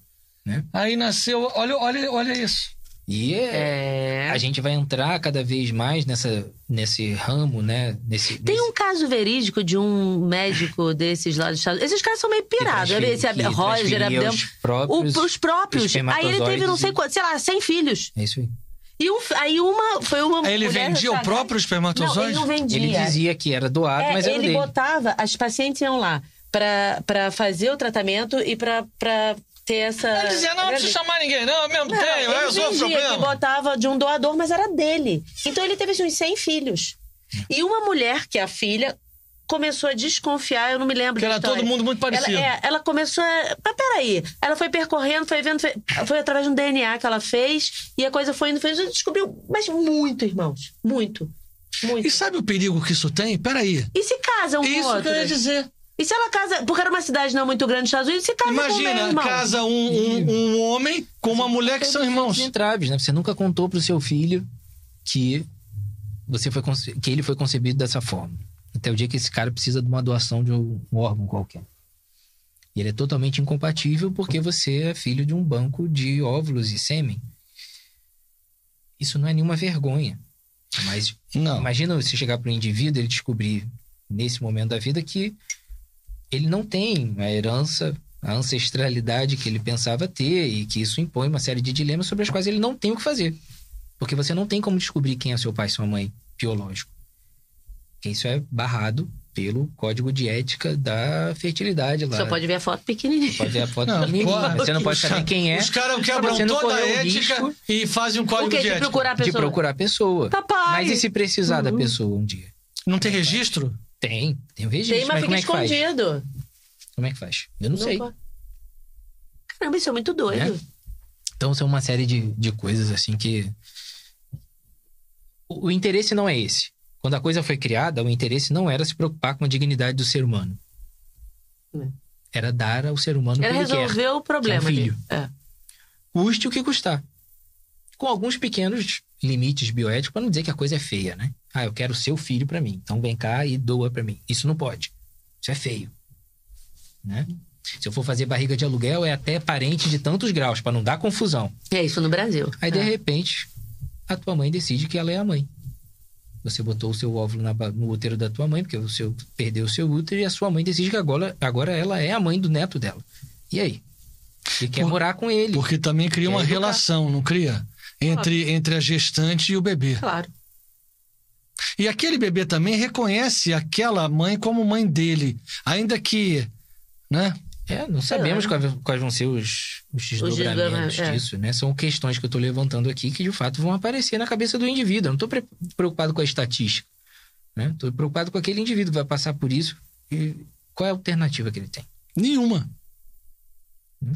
Né? Aí nasceu, olha, olha, olha isso. E é, é, a gente vai entrar cada vez mais nessa, nesse ramo, né? Nesse, Tem nesse... um caso verídico de um médico desses lá dos Estados Unidos. Esses caras são meio pirados. Né? Esse Roger Abdel. Os próprios. O, os próprios. Aí ele teve não sei e... sei lá, 100 filhos. É isso aí. E um, aí uma foi uma. Ele vendia o próprio espermatozoide? Não, ele não vendia. Ele dizia que era doado, é, mas era ele dele. botava, as pacientes iam lá para fazer o tratamento e para ter essa. Ele dizia, não, não precisa chamar ninguém, não, eu mesmo não, tenho, eu sou o problema. Ele botava de um doador, mas era dele. Então ele teve assim, uns 100 filhos. E uma mulher, que é a filha, começou a desconfiar, eu não me lembro. Que era história. todo mundo muito parecido. Ela, é, ela começou a. Mas peraí. Ela foi percorrendo, foi vendo, foi, foi através de um DNA que ela fez, e a coisa foi indo, Fez descobriu. Mas muito, irmãos. Muito. Muito. E sabe o perigo que isso tem? Peraí. E se casam um é isso com outro? Isso que eu ia dizer. E se ela casa. Porque era uma cidade não muito grande nos Estados Unidos, você casa Imagina, com irmão. casa um, um, um, homem com uma mulher que são irmãos. Entraves, né? Você nunca contou pro seu filho que, você foi conce... que ele foi concebido dessa forma. Até o dia que esse cara precisa de uma doação de um órgão qualquer. E ele é totalmente incompatível porque você é filho de um banco de óvulos e sêmen. Isso não é nenhuma vergonha. Mas não. imagina você chegar para um indivíduo e ele descobrir, nesse momento da vida, que ele não tem a herança, a ancestralidade que ele pensava ter e que isso impõe uma série de dilemas sobre as quais ele não tem o que fazer. Porque você não tem como descobrir quem é seu pai e sua mãe biológico. Porque isso é barrado pelo código de ética da fertilidade lá. Só pode ver a foto pequenininha. pode ver a foto não, pequenininha. Você não pode saber quem é. Os caras quebram toda a ética e fazem um código de, de ética. Procurar de procurar a pessoa. Papai. Mas e se precisar uhum. da pessoa um dia? Não tem registro? Tem, tem o registro. Tem, mas, mas fica como é escondido. Como é que faz? Eu não, não sei. Caramba, isso é muito né? doido. Então são uma série de, de coisas assim que. O, o interesse não é esse. Quando a coisa foi criada, o interesse não era se preocupar com a dignidade do ser humano. É. Era dar ao ser humano era o que ele resolver o problema. Que é um filho. É. Custe o que custar. Com alguns pequenos limites bioéticos para não dizer que a coisa é feia, né? Ah, eu quero seu filho para mim, então vem cá e doa para mim. Isso não pode. Isso é feio, né? Se eu for fazer barriga de aluguel, é até parente de tantos graus, para não dar confusão. É isso no Brasil. Aí, de é. repente, a tua mãe decide que ela é a mãe. Você botou o seu óvulo na, no útero da tua mãe, porque o seu, perdeu o seu útero, e a sua mãe decide que agora, agora ela é a mãe do neto dela. E aí? E quer Por, morar com ele. Porque também cria uma educar. relação, não cria? entre, entre a gestante e o bebê. Claro. E aquele bebê também reconhece aquela mãe como mãe dele, ainda que, né? É, não sabemos é. quais vão ser os, os desdobramentos é. disso, né? São questões que eu estou levantando aqui que de fato vão aparecer na cabeça do indivíduo. Eu não estou preocupado com a estatística, né? Estou preocupado com aquele indivíduo que vai passar por isso e qual é a alternativa que ele tem? Nenhuma. Hum?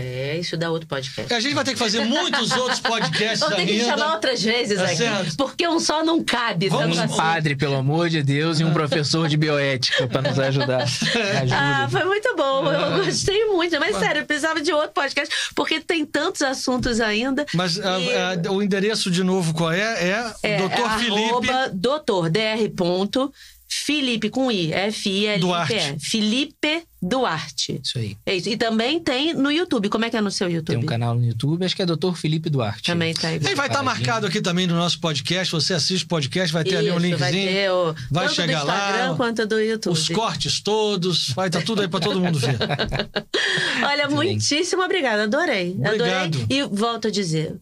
É, isso dá outro podcast. A gente vai ter que fazer muitos outros podcasts Vamos ter que chamar outras vezes tá aqui, porque um só não cabe. Tá Vamos um assim. padre, pelo amor de Deus, e um professor de bioética para nos ajudar. Ajuda. Ah, foi muito bom, eu ah. gostei muito. Mas sério, eu precisava de outro podcast, porque tem tantos assuntos ainda. Mas e... a, a, o endereço, de novo, qual é? É, é Dr. É Felipe... Doutor, dr. Felipe com I, f i l p e Felipe Duarte. Isso aí. É isso. E também tem no YouTube. Como é que é no seu YouTube? Tem um canal no YouTube, acho que é Dr. Felipe Duarte. Também tá aí. E vai estar tá marcado aqui também no nosso podcast. Você assiste o podcast, vai ter isso, ali um linkzinho. Vai, ter o... vai tanto chegar do Instagram lá. Quanto do YouTube. Os cortes todos. Vai estar tá tudo aí para todo mundo ver. Olha, Sim. muitíssimo obrigada. Adorei. Obrigado. Adorei. E volto a dizer: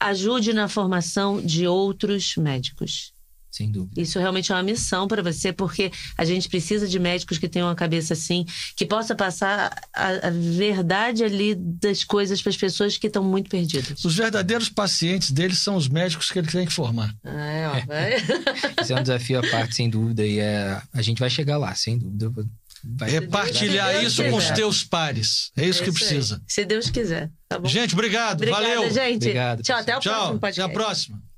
ajude na formação de outros médicos. Sem dúvida. Isso realmente é uma missão para você, porque a gente precisa de médicos que tenham uma cabeça assim, que possa passar a, a verdade ali das coisas para as pessoas que estão muito perdidas. Os verdadeiros pacientes deles são os médicos que eles têm que formar. É, ó, vai. Isso é um desafio à parte, sem dúvida, e é, a gente vai chegar lá, sem dúvida. Vai Repartilhar isso com os teus pares. É isso, é isso que precisa. Aí. Se Deus quiser. Tá bom? Gente, obrigado. Obrigada, valeu. Gente. Obrigado, Tchau, até o Tchau, próximo podcast. Até a próxima.